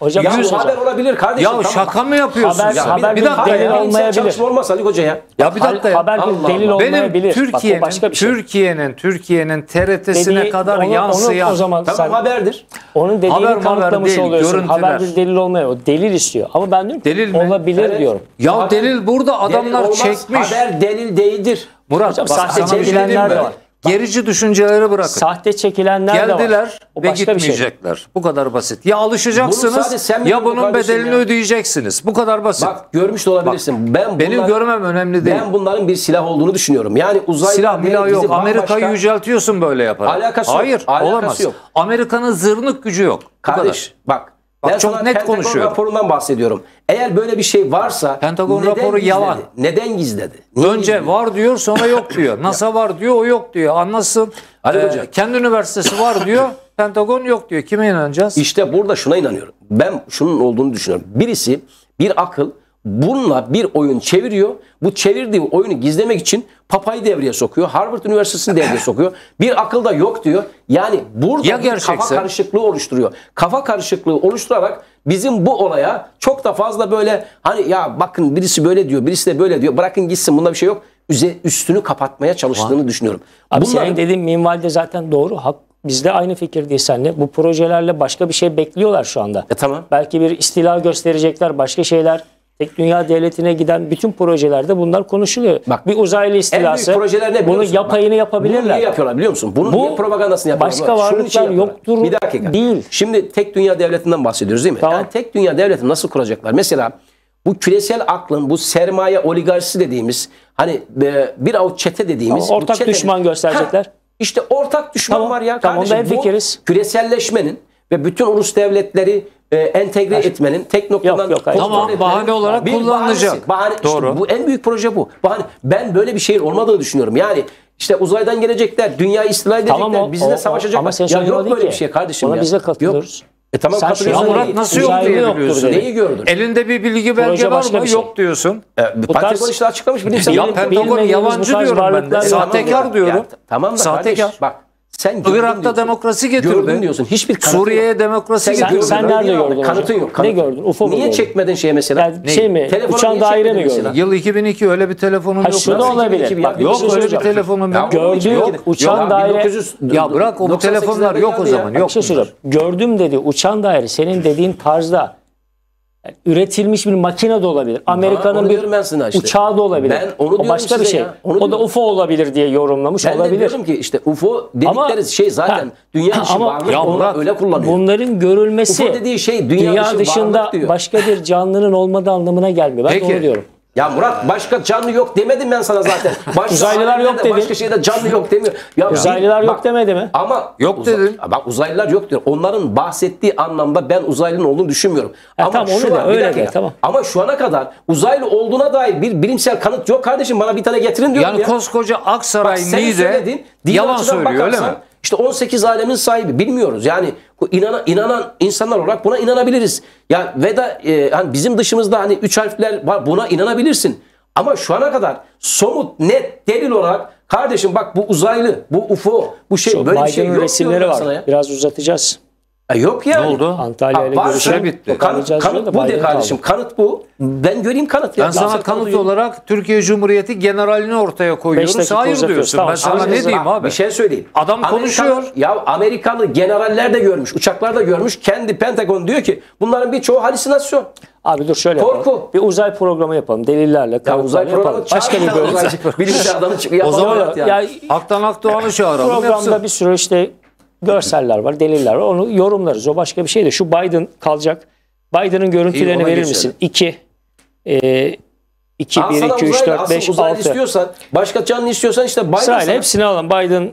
Hocam ya yüz, şey haber olabilir kardeşim. Ya tamam. şaka mı yapıyorsun? Haber, ya, haber bir, bir dakika delil ya. olmayabilir. Çalışma olmaz Ali Hoca ya. Ya bir dakika ya. Haber Allah Allah. delil olmayabilir. Benim Türkiye'nin Bak, şey. Türkiye'nin Türkiye'nin TRT'sine Dediği, kadar onu, yansıyan. Onu o zaman tamam, sen, haberdir. Onun dediğini haber, kanıtlamış haber oluyorsun. Haber bir delil olmuyor. delil istiyor. Ama ben diyorum delil olabilir diyorum. Ya delil burada adamlar çekmiş. Haber delil değildir. Murat Hocam, sahte şey çekilenler şey de var. Gerici düşünceleri bırakın. Sahte çekilenler Geldiler de var. Geldiler ve şey. gitmeyecekler. Şey. Bu kadar basit. Ya alışacaksınız sen ya bunun bedelini ya. ödeyeceksiniz. Bu kadar basit. Bak görmüş de olabilirsin. Bak, ben bunlar, benim görmem önemli değil. Ben bunların bir silah olduğunu düşünüyorum. Yani uzay silah bile yok. Amerika'yı yüceltiyorsun böyle yaparak. Alakası Hayır, yok. Hayır, olamaz. Amerika'nın zırnık gücü yok. Kardeş bak Bak ben çok net Pentagon konuşuyor. raporundan bahsediyorum. Eğer böyle bir şey varsa Pentagon raporu gizledi? yalan. Neden gizledi? Niye Önce gizledi? var diyor, sonra yok diyor. NASA var diyor, o yok diyor. Anlasın. ee, kendi üniversitesi var diyor. Pentagon yok diyor. Kime inanacağız? İşte burada şuna inanıyorum. Ben şunun olduğunu düşünüyorum. Birisi bir akıl bununla bir oyun çeviriyor. Bu çevirdiği oyunu gizlemek için papayı devreye sokuyor. Harvard Üniversitesi'ni devreye sokuyor. Bir akıl da yok diyor. Yani burada ya gerçekse? kafa karışıklığı oluşturuyor. Kafa karışıklığı oluşturarak bizim bu olaya çok da fazla böyle hani ya bakın birisi böyle diyor, birisi de böyle diyor. Bırakın gitsin bunda bir şey yok. Üze, üstünü kapatmaya çalıştığını Aa. düşünüyorum. Abi Bunların... senin dediğin minvalde zaten doğru. Hak, biz de aynı fikirdeyiz seninle. Bu projelerle başka bir şey bekliyorlar şu anda. E tamam. Belki bir istila gösterecekler, başka şeyler Tek Dünya Devleti'ne giden bütün projelerde bunlar konuşuluyor. Bak, bir uzaylı istilası. En büyük projeler ne Bunu yapayını Bak, yapabilirler. Bunu niye yapıyorlar biliyor musun? Bunun Bu, niye propagandasını yapıyorlar? Başka varlıklar yoktur. Bir dakika. Değil. Şimdi Tek Dünya Devleti'nden bahsediyoruz değil mi? Tamam. Yani tek Dünya Devleti nasıl kuracaklar? Mesela bu küresel aklın bu sermaye oligarşisi dediğimiz hani e, bir avuç çete dediğimiz. Tamam, ortak çete, düşman gösterecekler. Ha, işte ortak düşman tamam, var ya. Tamam, kardeşim, onda bu fikiriz. küreselleşmenin ve bütün ulus devletleri e, entegre Aşk. etmenin tek noktadan yok, yok, tamam bahane olarak bir kullanılacak. bahane, Doğru. Işte, bu en büyük proje bu. Bahane, ben böyle bir şeyin olmadığını düşünüyorum. Yani işte uzaydan gelecekler, dünya istila edecekler, tamam, bizle savaşacaklar. Ya yok böyle ki. bir şey kardeşim ya. Ona biz de katılıyoruz. Yok. E tamam Sen şu Murat nasıl yok diye biliyorsun. Neyi gördün? Elinde bir bilgi belge var mı? Şey. Yok diyorsun. E, Pentagon işte açıklamış bilimsel. Ya Pentagon yalancı diyorum ben de. Sahtekar diyorum. tamam da Sahtekar. bak sen Irak'ta demokrasi getirdin Gördün diyorsun. Hiçbir kanıtı Suriye'ye demokrasi sen, getirdi. Sen, sen nerede gördün? Kanıtı yok. Kanıtı. Ne gördün? UFO Niye gördün? çekmedin şeye mesela? Yani şey mi? Telefonu Uçan daire mi gördün? Yıl 2002 öyle bir telefonum ha, yok. Şu da olabilir. 2002, Bak, yok öyle bir telefonum yok. Gördüğü yok, uçan yok, daire. ya bırak o telefonlar yok o zaman. Yok. Şey gördüm dedi uçan daire senin dediğin tarzda yani üretilmiş bir makine de olabilir. Amerika'nın bir işte. uçağı da olabilir. Ben onu o başka bir şey. onu o da UFO olabilir diye yorumlamış ben olabilir. Ben diyorum ki işte UFO dedikleri ama, şey zaten ha, dünya dışı ama, varlık ya Murat, öyle kullanıyor. Bunların görülmesi UFO dediği şey dünya, dünya dışı dışında diyor. başka bir canlının olmadığı anlamına gelmiyor. Ben Peki. onu diyorum. Ya Murat başka canlı yok demedim ben sana zaten. Başka uzaylılar yok dedi. Başka şeyde canlı yok demiyor. Ya uzaylılar bir, yok bak, demedi mi? Ama yok uza, dedim. Bak uzaylılar yok diyor. Onların bahsettiği anlamda ben uzaylının olduğunu düşünmüyorum. Ya, e, ama tamam, şu an, de, öyle de, tamam. Ama şu ana kadar uzaylı olduğuna dair bir bilimsel kanıt yok kardeşim. Bana bir tane getirin diyorum yani ya. Yani koskoca Aksaray bak, sen söyledin, yalan söylüyor bakarsan, öyle mi? İşte 18 alemin sahibi bilmiyoruz. Yani inana, inanan insanlar olarak buna inanabiliriz. Ya ve veda e, hani bizim dışımızda hani üç harfler var buna inanabilirsin. Ama şu ana kadar somut net delil olarak kardeşim bak bu uzaylı, bu UFO, bu şey Çok böyle bir şey yok resimleri var. Biraz uzatacağız. E yok ya Ne oldu? Antalya ile görüşme şey bitti. Kanıt, kanıt bu de kardeşim. Aldım. Kanıt bu. Ben göreyim kanıt. Ben sana kanıt olarak Türkiye Cumhuriyeti generalini ortaya koyuyoruz. Hayır diyorsun. Tamam. Ben sana ne diyeyim abi? Bir şey söyleyeyim. Adam Amerikan, konuşuyor. Ya Amerikalı generaller de görmüş. Uçaklar da görmüş. Kendi Pentagon diyor ki bunların birçoğu halüsinasyon. Abi dur şöyle Korku. yapalım. Bir uzay programı yapalım. Delillerle, kanıtlarla ya yapalım. Başka bir bölüm. Bilimci adamı yapalım. O zaman ya. ya Haktan Hak çağıralım. Programda bir sürü işte görseller var, deliller var. Onu yorumlarız. O başka bir şey de. Şu Biden kalacak. Biden'ın görüntülerini İyi, verir geçelim. misin? 2 e, 2, 1, 2, 3, 4, 5, 6. istiyorsan, başka canlı istiyorsan işte Biden İsrail sana... hepsini alın. Biden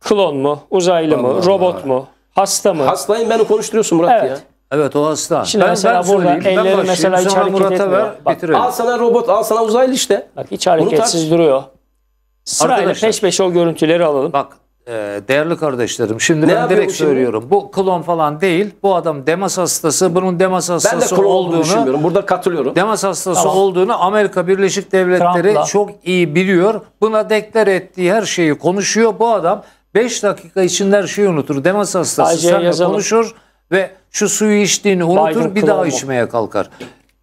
klon mu, uzaylı Allah mı, Allah. robot mu, hasta mı? Hastayım beni konuşturuyorsun Murat evet. ya. Evet o hasta. Şimdi ben, mesela ben burada elleri mesela hiç hareket Murat etmiyor. Ver, Bak, al sana robot, al sana uzaylı işte. Bak hiç hareketsiz Bunu duruyor. Sırayla peş peşe o görüntüleri alalım. Bak ee, değerli kardeşlerim şimdi ne ben direkt şimdi? söylüyorum. Bu klon falan değil. Bu adam Demas hastası. Bunun Demas hastası ben de olduğunu, düşünmüyorum. Burada katılıyorum. Demas hastası tamam. olduğunu Amerika Birleşik Devletleri Trump'la. çok iyi biliyor. Buna deklar ettiği her şeyi konuşuyor. Bu adam 5 dakika içinde her şeyi unutur. Demas hastası Sadece seninle konuşur ve şu suyu içtiğini unutur Biden bir daha içmeye kalkar.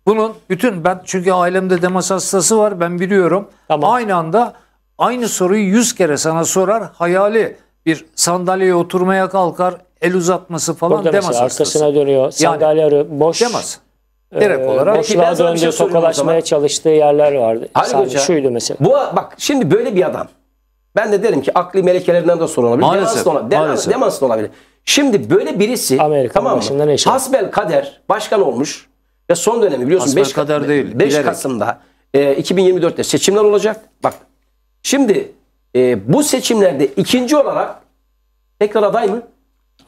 Bunun bütün ben çünkü ailemde Demas hastası var ben biliyorum. Tamam. Aynı anda aynı soruyu yüz kere sana sorar. Hayali bir sandalyeye oturmaya kalkar, el uzatması falan Orada demez. Mesela arkasına dönüyor, sandalye yani, arıyor, boş. Demez. E, Direkt e, olarak. Boşluğa döndü, şey tokalaşmaya çalıştığı yerler vardı. Halil Hoca, şuydu mesela. Bu, bak şimdi böyle bir adam. Ben de derim ki akli melekelerinden de sorun olabilir. Maalesef. Demans, demans, olabilir. Şimdi böyle birisi Amerika tamam mı? Hasbel Kader başkan olmuş ve son dönemi biliyorsun Hasbel 5 Kader değil. 5 bilerek. Kasım'da e, 2024'te seçimler olacak. Bak Şimdi e, bu seçimlerde ikinci olarak tekrar aday mı?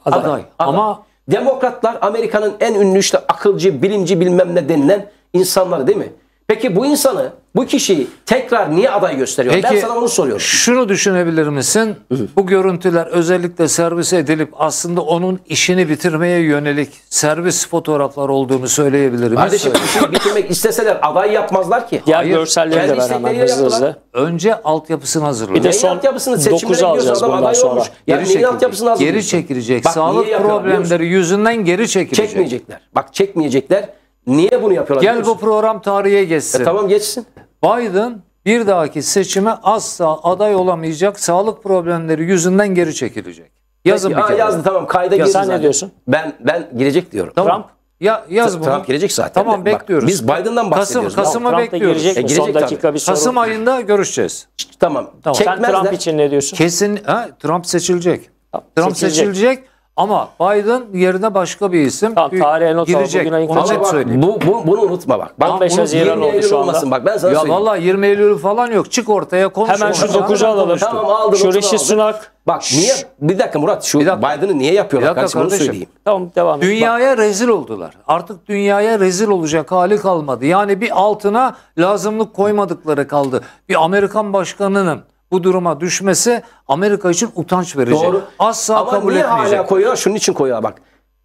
Aday. aday. Ama Demokratlar Amerika'nın en ünlü işte akılcı, bilimci bilmem ne denilen insanlar, değil mi? Peki bu insanı, bu kişiyi tekrar niye aday gösteriyor? Peki, ben sana onu soruyorum. Şunu düşünebilir misin? Bu görüntüler özellikle servise edilip aslında onun işini bitirmeye yönelik servis fotoğraflar olduğunu söyleyebilir misin? Kardeşim işini bitirmek isteseler aday yapmazlar ki. Diğer Hayır, görselleri de ver hemen hızlı hızlı. Önce altyapısını hazırlayın. Bir de son altyapısını seçimlere alacağız adam aday sonra. olmuş. Geri yani çekil, altyapısını hazırlayın. Geri çekilecek. Bak, Sağlık problemleri yüzünden geri çekilecek. Çekmeyecekler. Bak çekmeyecekler. Niye bunu yapıyorlar? Gel bu program tarihe e, geçsin. E, tamam geçsin. Biden bir dahaki seçime asla aday olamayacak sağlık problemleri yüzünden geri çekilecek. Yazın Peki, bir kere. Yazdı tamam kayda girdi Sen ne diyorsun? Ben ben girecek diyorum. Tamam. Trump ya yaz bunu. Trump girecek zaten. Tamam de. bekliyoruz. Bak, biz Biden'dan bahsediyoruz. Kasım, Kasım'a Trump bekliyoruz. Girecek, e, girecek dakika bir soru. Kasım ayında görüşeceğiz. Tamam. tamam. Sen Trump için ne diyorsun? Kesin ha, Trump seçilecek. Trump seçilecek. seçilecek. Ama Biden yerine başka bir isim tamam, tarihe not girecek. Al, Onu net Bu, bu, bunu unutma bak. Bak 15 Haziran oldu şu anda. Olmasın. Bak ben sana ya söyleyeyim. valla 20 Eylül falan yok. Çık ortaya konuş. Hemen şu dokuzu alalım. Tamam aldım. Şu Rishi Sunak. Bak niye? Bir dakika Murat şu Biden'ı niye yapıyorlar? Bir dakika kardeşim. söyleyeyim. Tamam devam et. Dünyaya bak. rezil oldular. Artık dünyaya rezil olacak hali kalmadı. Yani bir altına lazımlık koymadıkları kaldı. Bir Amerikan başkanının bu duruma düşmesi Amerika için utanç verici. Doğru. Asla Ama kabul niye etmeyecek. hala koyuyorlar? Şunun için koyuyorlar bak.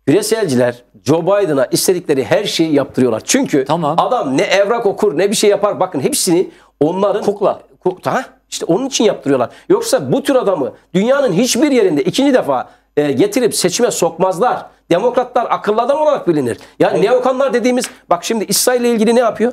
Küreselciler Joe Biden'a istedikleri her şeyi yaptırıyorlar. Çünkü tamam. adam ne evrak okur ne bir şey yapar. Bakın hepsini onların... Kukla. Kukla. İşte onun için yaptırıyorlar. Yoksa bu tür adamı dünyanın hiçbir yerinde ikinci defa e, getirip seçime sokmazlar. Demokratlar akıllı adam olarak bilinir. Yani evet. neokanlar dediğimiz bak şimdi İsrail ile ilgili ne yapıyor?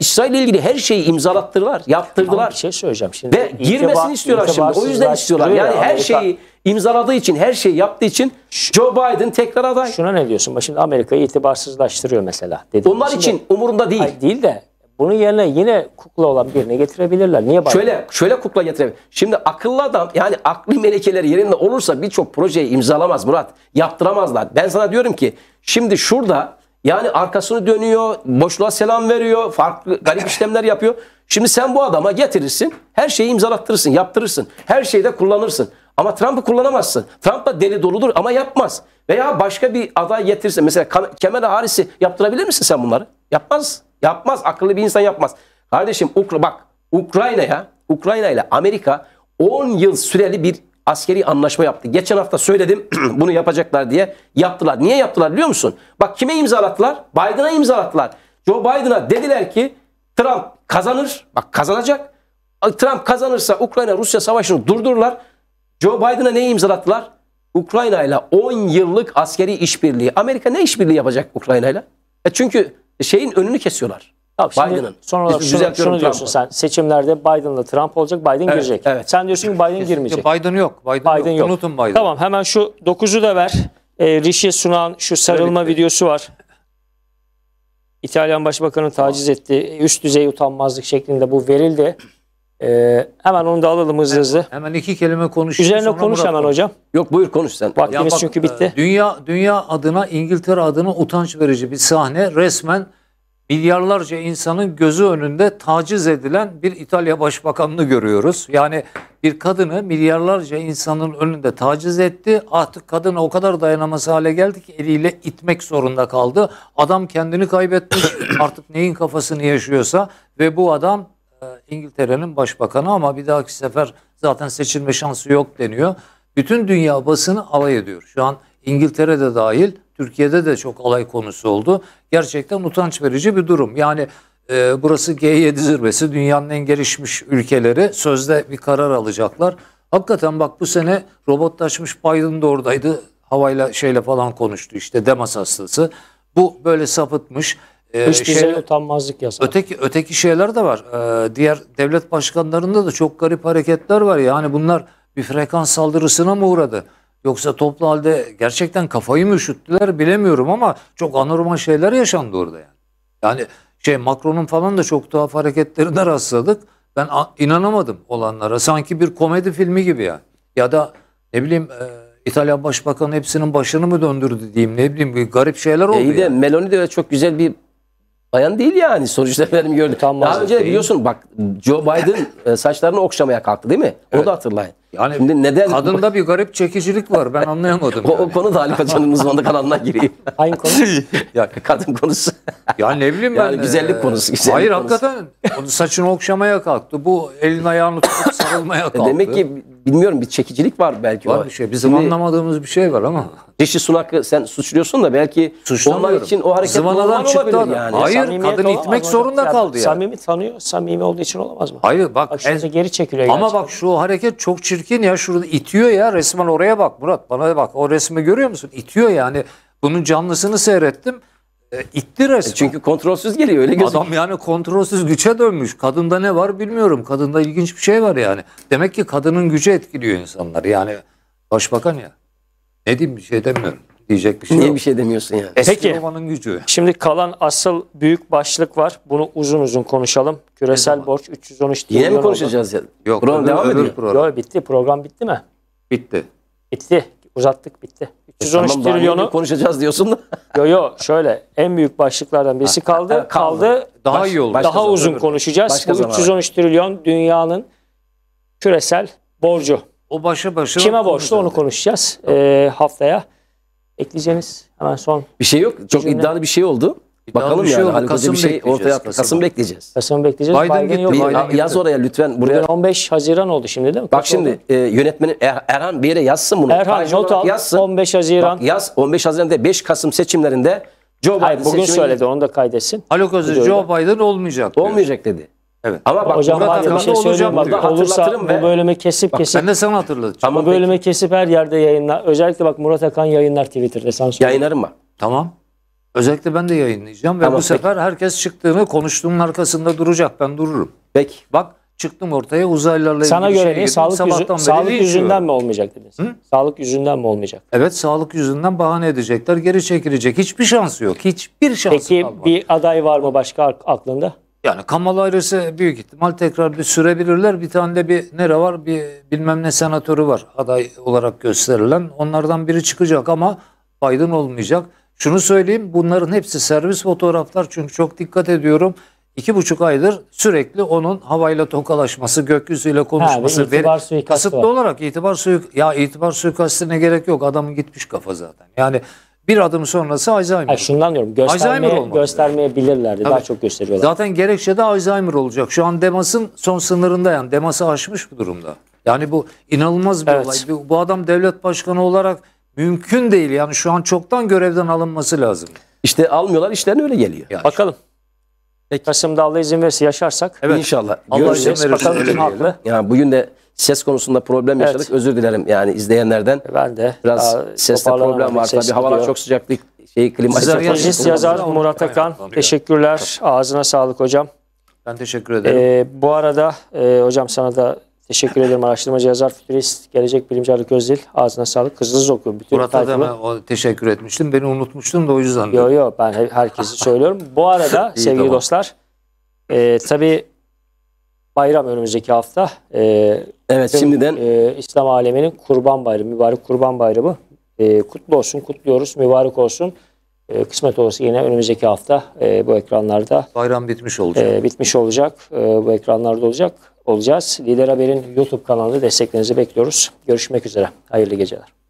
İsrail ile ilgili her şeyi imzalattırdılar, yaptırdılar. Ama bir şey söyleyeceğim şimdi. Ve itibar, girmesini istiyorlar şimdi. O yüzden istiyorlar. Yani Amerika... her şeyi imzaladığı için, her şeyi yaptığı için Joe Biden tekrar aday. Şuna ne diyorsun? Şimdi Amerika'yı itibarsızlaştırıyor mesela. Dedim. Onlar şimdi, için umurunda değil. Hayır, değil de bunun yerine yine kukla olan birini getirebilirler. Niye Biden? Şöyle, şöyle kukla getirebilir. Şimdi akıllı adam yani akli melekeleri yerinde olursa birçok projeyi imzalamaz Murat. Yaptıramazlar. Ben sana diyorum ki şimdi şurada yani arkasını dönüyor, boşluğa selam veriyor, farklı garip işlemler yapıyor. Şimdi sen bu adama getirirsin, her şeyi imzalattırırsın, yaptırırsın. Her şeyde kullanırsın. Ama Trump'ı kullanamazsın. Trump da deli doludur ama yapmaz. Veya başka bir aday getirirse mesela Kemal Haris'i yaptırabilir misin sen bunları? Yapmaz. Yapmaz. Akıllı bir insan yapmaz. Kardeşim Ukra bak Ukrayna'ya Ukrayna ile Amerika 10 yıl süreli bir askeri anlaşma yaptı. Geçen hafta söyledim bunu yapacaklar diye yaptılar. Niye yaptılar biliyor musun? Bak kime imzalattılar? Biden'a imzalattılar. Joe Biden'a dediler ki Trump kazanır. Bak kazanacak. Trump kazanırsa Ukrayna-Rusya savaşını durdururlar. Joe Biden'a ne imzalattılar? Ukrayna ile 10 yıllık askeri işbirliği. Amerika ne işbirliği yapacak Ukrayna ile? E çünkü şeyin önünü kesiyorlar. Tamam, şimdi Biden'ın. Son olarak şunu, şunu diyorsun Trump'a. sen. Seçimlerde Biden'la Trump olacak, Biden evet, girecek. Evet. Sen diyorsun ki Biden girmeyecek. Biden yok. Biden, Biden yok. yok. Unutun Biden. Tamam hemen şu 9'u da ver. E, ee, Rişi Sunan şu sarılma evet. videosu var. İtalyan Başbakanı taciz etti. Üst düzey utanmazlık şeklinde bu verildi. Ee, hemen onu da alalım hızlı hızlı. Hemen iki kelime konuş. Üzerine konuş hemen konuş. hocam. Yok buyur konuş sen. Vaktimiz bak, çünkü bitti. E, dünya dünya adına İngiltere adına utanç verici bir sahne. Resmen milyarlarca insanın gözü önünde taciz edilen bir İtalya Başbakanını görüyoruz. Yani bir kadını milyarlarca insanın önünde taciz etti. Artık kadın o kadar dayanaması hale geldi ki eliyle itmek zorunda kaldı. Adam kendini kaybetmiş. Artık neyin kafasını yaşıyorsa ve bu adam e, İngiltere'nin başbakanı ama bir dahaki sefer zaten seçilme şansı yok deniyor. Bütün dünya basını alay ediyor. Şu an İngiltere'de dahil Türkiye'de de çok alay konusu oldu. Gerçekten utanç verici bir durum. Yani e, burası G7 zirvesi dünyanın en gelişmiş ülkeleri sözde bir karar alacaklar. Hakikaten bak bu sene robotlaşmış Biden de oradaydı. Havayla şeyle falan konuştu işte Demas hastası. Bu böyle sapıtmış. E, Hiçbir şey, şey utanmazlık yasağı. Öteki, öteki şeyler de var. E, diğer devlet başkanlarında da çok garip hareketler var. Yani bunlar bir frekans saldırısına mı uğradı? Yoksa toplu halde gerçekten kafayı mı üşüttüler bilemiyorum ama çok anormal şeyler yaşandı orada yani. Yani şey Macron'un falan da çok tuhaf hareketlerine rastladık. Ben inanamadım olanlara. Sanki bir komedi filmi gibi yani. Ya da ne bileyim e, İtalyan Başbakanı hepsinin başını mı döndürdü diyeyim ne bileyim garip şeyler e, oldu. İyi de yani. Meloni de çok güzel bir Bayan değil yani sonuçta benim gördüğüm. Tam Daha önce biliyorsun bak Joe Biden e, saçlarını okşamaya kalktı değil mi? Evet. da hatırlayın. Yani Şimdi neden? Kadında bir garip çekicilik var ben anlayamadım. o, yani. o konu da Ali Hoca'nın uzmanlık alanına gireyim. Aynı konu? ya kadın konusu. ya ne bileyim ben. Yani e, güzellik konusu. Güzellik Hayır konusu. hakikaten saçını okşamaya kalktı. Bu elin ayağını tutup sarılmaya e, kalktı. Demek ki bilmiyorum bir çekicilik var belki. Var bir şey. Bizim Şimdi, anlamadığımız bir şey var ama. Dişi Sunak'ı sen suçluyorsun da belki onlar için o hareket Zımanadan çıktı adam. Yani. Hayır Samimiyet kadın itmek zorunda ya, kaldı ya. Samimi tanıyor. Samimi olduğu için olamaz mı? Hayır bak. Aşırıca en, geri çekiliyor. Ama gerçekten. bak şu hareket çok çirkin ya. Şurada itiyor ya resmen oraya bak Murat. Bana bak o resmi görüyor musun? İtiyor yani. Bunun canlısını seyrettim. E, itti resmen. Çünkü kontrolsüz geliyor öyle gözüküyor. Adam yani kontrolsüz güçe dönmüş. Kadında ne var bilmiyorum. Kadında ilginç bir şey var yani. Demek ki kadının gücü etkiliyor insanlar. Yani başbakan ya. Ne diyeyim bir şey demiyorum. Diyecek bir şey Niye yok. bir şey demiyorsun yani? Eski Peki. romanın gücü. Şimdi kalan asıl büyük başlık var. Bunu uzun uzun konuşalım. Küresel borç 313 trilyon Yine mi konuşacağız ya? Yok. Program devam öbür ediyor. Yok bitti. Program bitti mi? Bitti. Bitti. Uzattık bitti. 313 e, tamam, trilyonu konuşacağız diyorsun da. yo yo şöyle en büyük başlıklardan birisi kaldı. Ha, kaldı. kaldı. Daha Baş, iyi olur. Daha zaman, uzun konuşacağız. Bu 313 var. trilyon dünyanın küresel borcu. O başa başa kime borçlu onu konuşacağız. Ee, haftaya ekleyeceğiniz hemen son. Bir şey yok. Çok cümle. iddialı bir şey oldu. Bakalım yani şey Kasım bir şey ortaya Kasım, Kasım bekleyeceğiz. Kasım bekleyeceğiz. Biden, Biden gitti. Yok. Biden gitti. Yaz oraya lütfen. Buraya. Bugün 15 Haziran oldu şimdi değil mi? Bak Kaç şimdi oldu? e, yönetmenin er, Erhan bir yere yazsın bunu. Erhan not al. Yazsın. 15 Haziran. Bak, yaz 15 Haziran'da 5 Kasım seçimlerinde Joe Biden Hayır, bugün söyledi onu da kaydetsin. Alo Kasım Joe Biden olmayacak. Diyor. Olmayacak dedi. Evet. Ama bak hocam burada bir şey söyleyeyim bak diyor. olursa bu bölümü kesip bak, kesip ben de sana hatırladım. Ama bölümü kesip her yerde yayınlar. Özellikle bak Murat Akan yayınlar Twitter'da sen Yayınlarım var. Tamam. Özellikle ben de yayınlayacağım ve tamam, bu peki. sefer herkes çıktığını konuştuğunun arkasında duracak. Ben dururum. Peki. Bak çıktım ortaya uzaylılarla Sana ilgili göre şey ne? Sağlık, yüzü, sağlık yüzünden mi olmayacak dediniz? Hı? Sağlık yüzünden mi olmayacak? Evet sağlık yüzünden bahane edecekler. Geri çekilecek. Hiçbir şansı yok. Hiçbir şansı Peki kalmadı. bir aday var mı başka aklında? Yani Kamala ayrısı büyük ihtimal tekrar bir sürebilirler. Bir tane de bir nere var bir bilmem ne senatörü var aday olarak gösterilen. Onlardan biri çıkacak ama Biden olmayacak. Şunu söyleyeyim bunların hepsi servis fotoğraflar çünkü çok dikkat ediyorum. İki buçuk aydır sürekli onun havayla tokalaşması, gökyüzüyle konuşması. Ha, itibar veri, kasıtlı var. olarak itibar suik ya itibar suikastine gerek yok. Adamın gitmiş kafa zaten. Yani bir adım sonrası Alzheimer. Ha, şundan diyorum göstermeye, göstermeyebilirlerdi. Daha çok gösteriyorlar. Zaten gerekçe de Alzheimer olacak. Şu an Demas'ın son sınırında yani. Demas'ı aşmış bu durumda. Yani bu inanılmaz bir evet. olay. Bu adam devlet başkanı olarak Mümkün değil yani şu an çoktan görevden alınması lazım. İşte almıyorlar işlerine öyle geliyor. Yani. Bakalım. Peki. Kasım'da Allah izin verirse yaşarsak. Evet. İnşallah. Allah izin verirse. haklı. Yani bugün de ses konusunda problem yaşadık. Evet. Özür dilerim yani izleyenlerden. E, ben de. Biraz seste problem var. Ses Tabii havalar çok sıcak değil. Şey, klima yazar Murat Akan. Evet, Teşekkürler. Ağzına sağlık hocam. Ben teşekkür ederim. Ee, bu arada e, hocam sana da Teşekkür ederim araştırmacı yazar futurist gelecek bilimci Ali Gözdil. Ağzına sağlık. Hızlı okuyor. Bütün Murat'a da ben o, teşekkür etmiştim. Beni unutmuştum da o yüzden. Yok yok ben herkesi söylüyorum. Bu arada sevgili tamam. dostlar e, tabii bayram önümüzdeki hafta. E, evet tüm, şimdiden. E, İslam aleminin kurban bayramı, mübarek kurban bayramı. E, kutlu olsun, kutluyoruz, mübarek olsun. E, kısmet olursa yine önümüzdeki hafta e, bu ekranlarda. Bayram bitmiş e, olacak. E, bitmiş olacak, e, bu ekranlarda olacak olacağız. Lider Haber'in YouTube kanalında desteklerinizi bekliyoruz. Görüşmek üzere. Hayırlı geceler.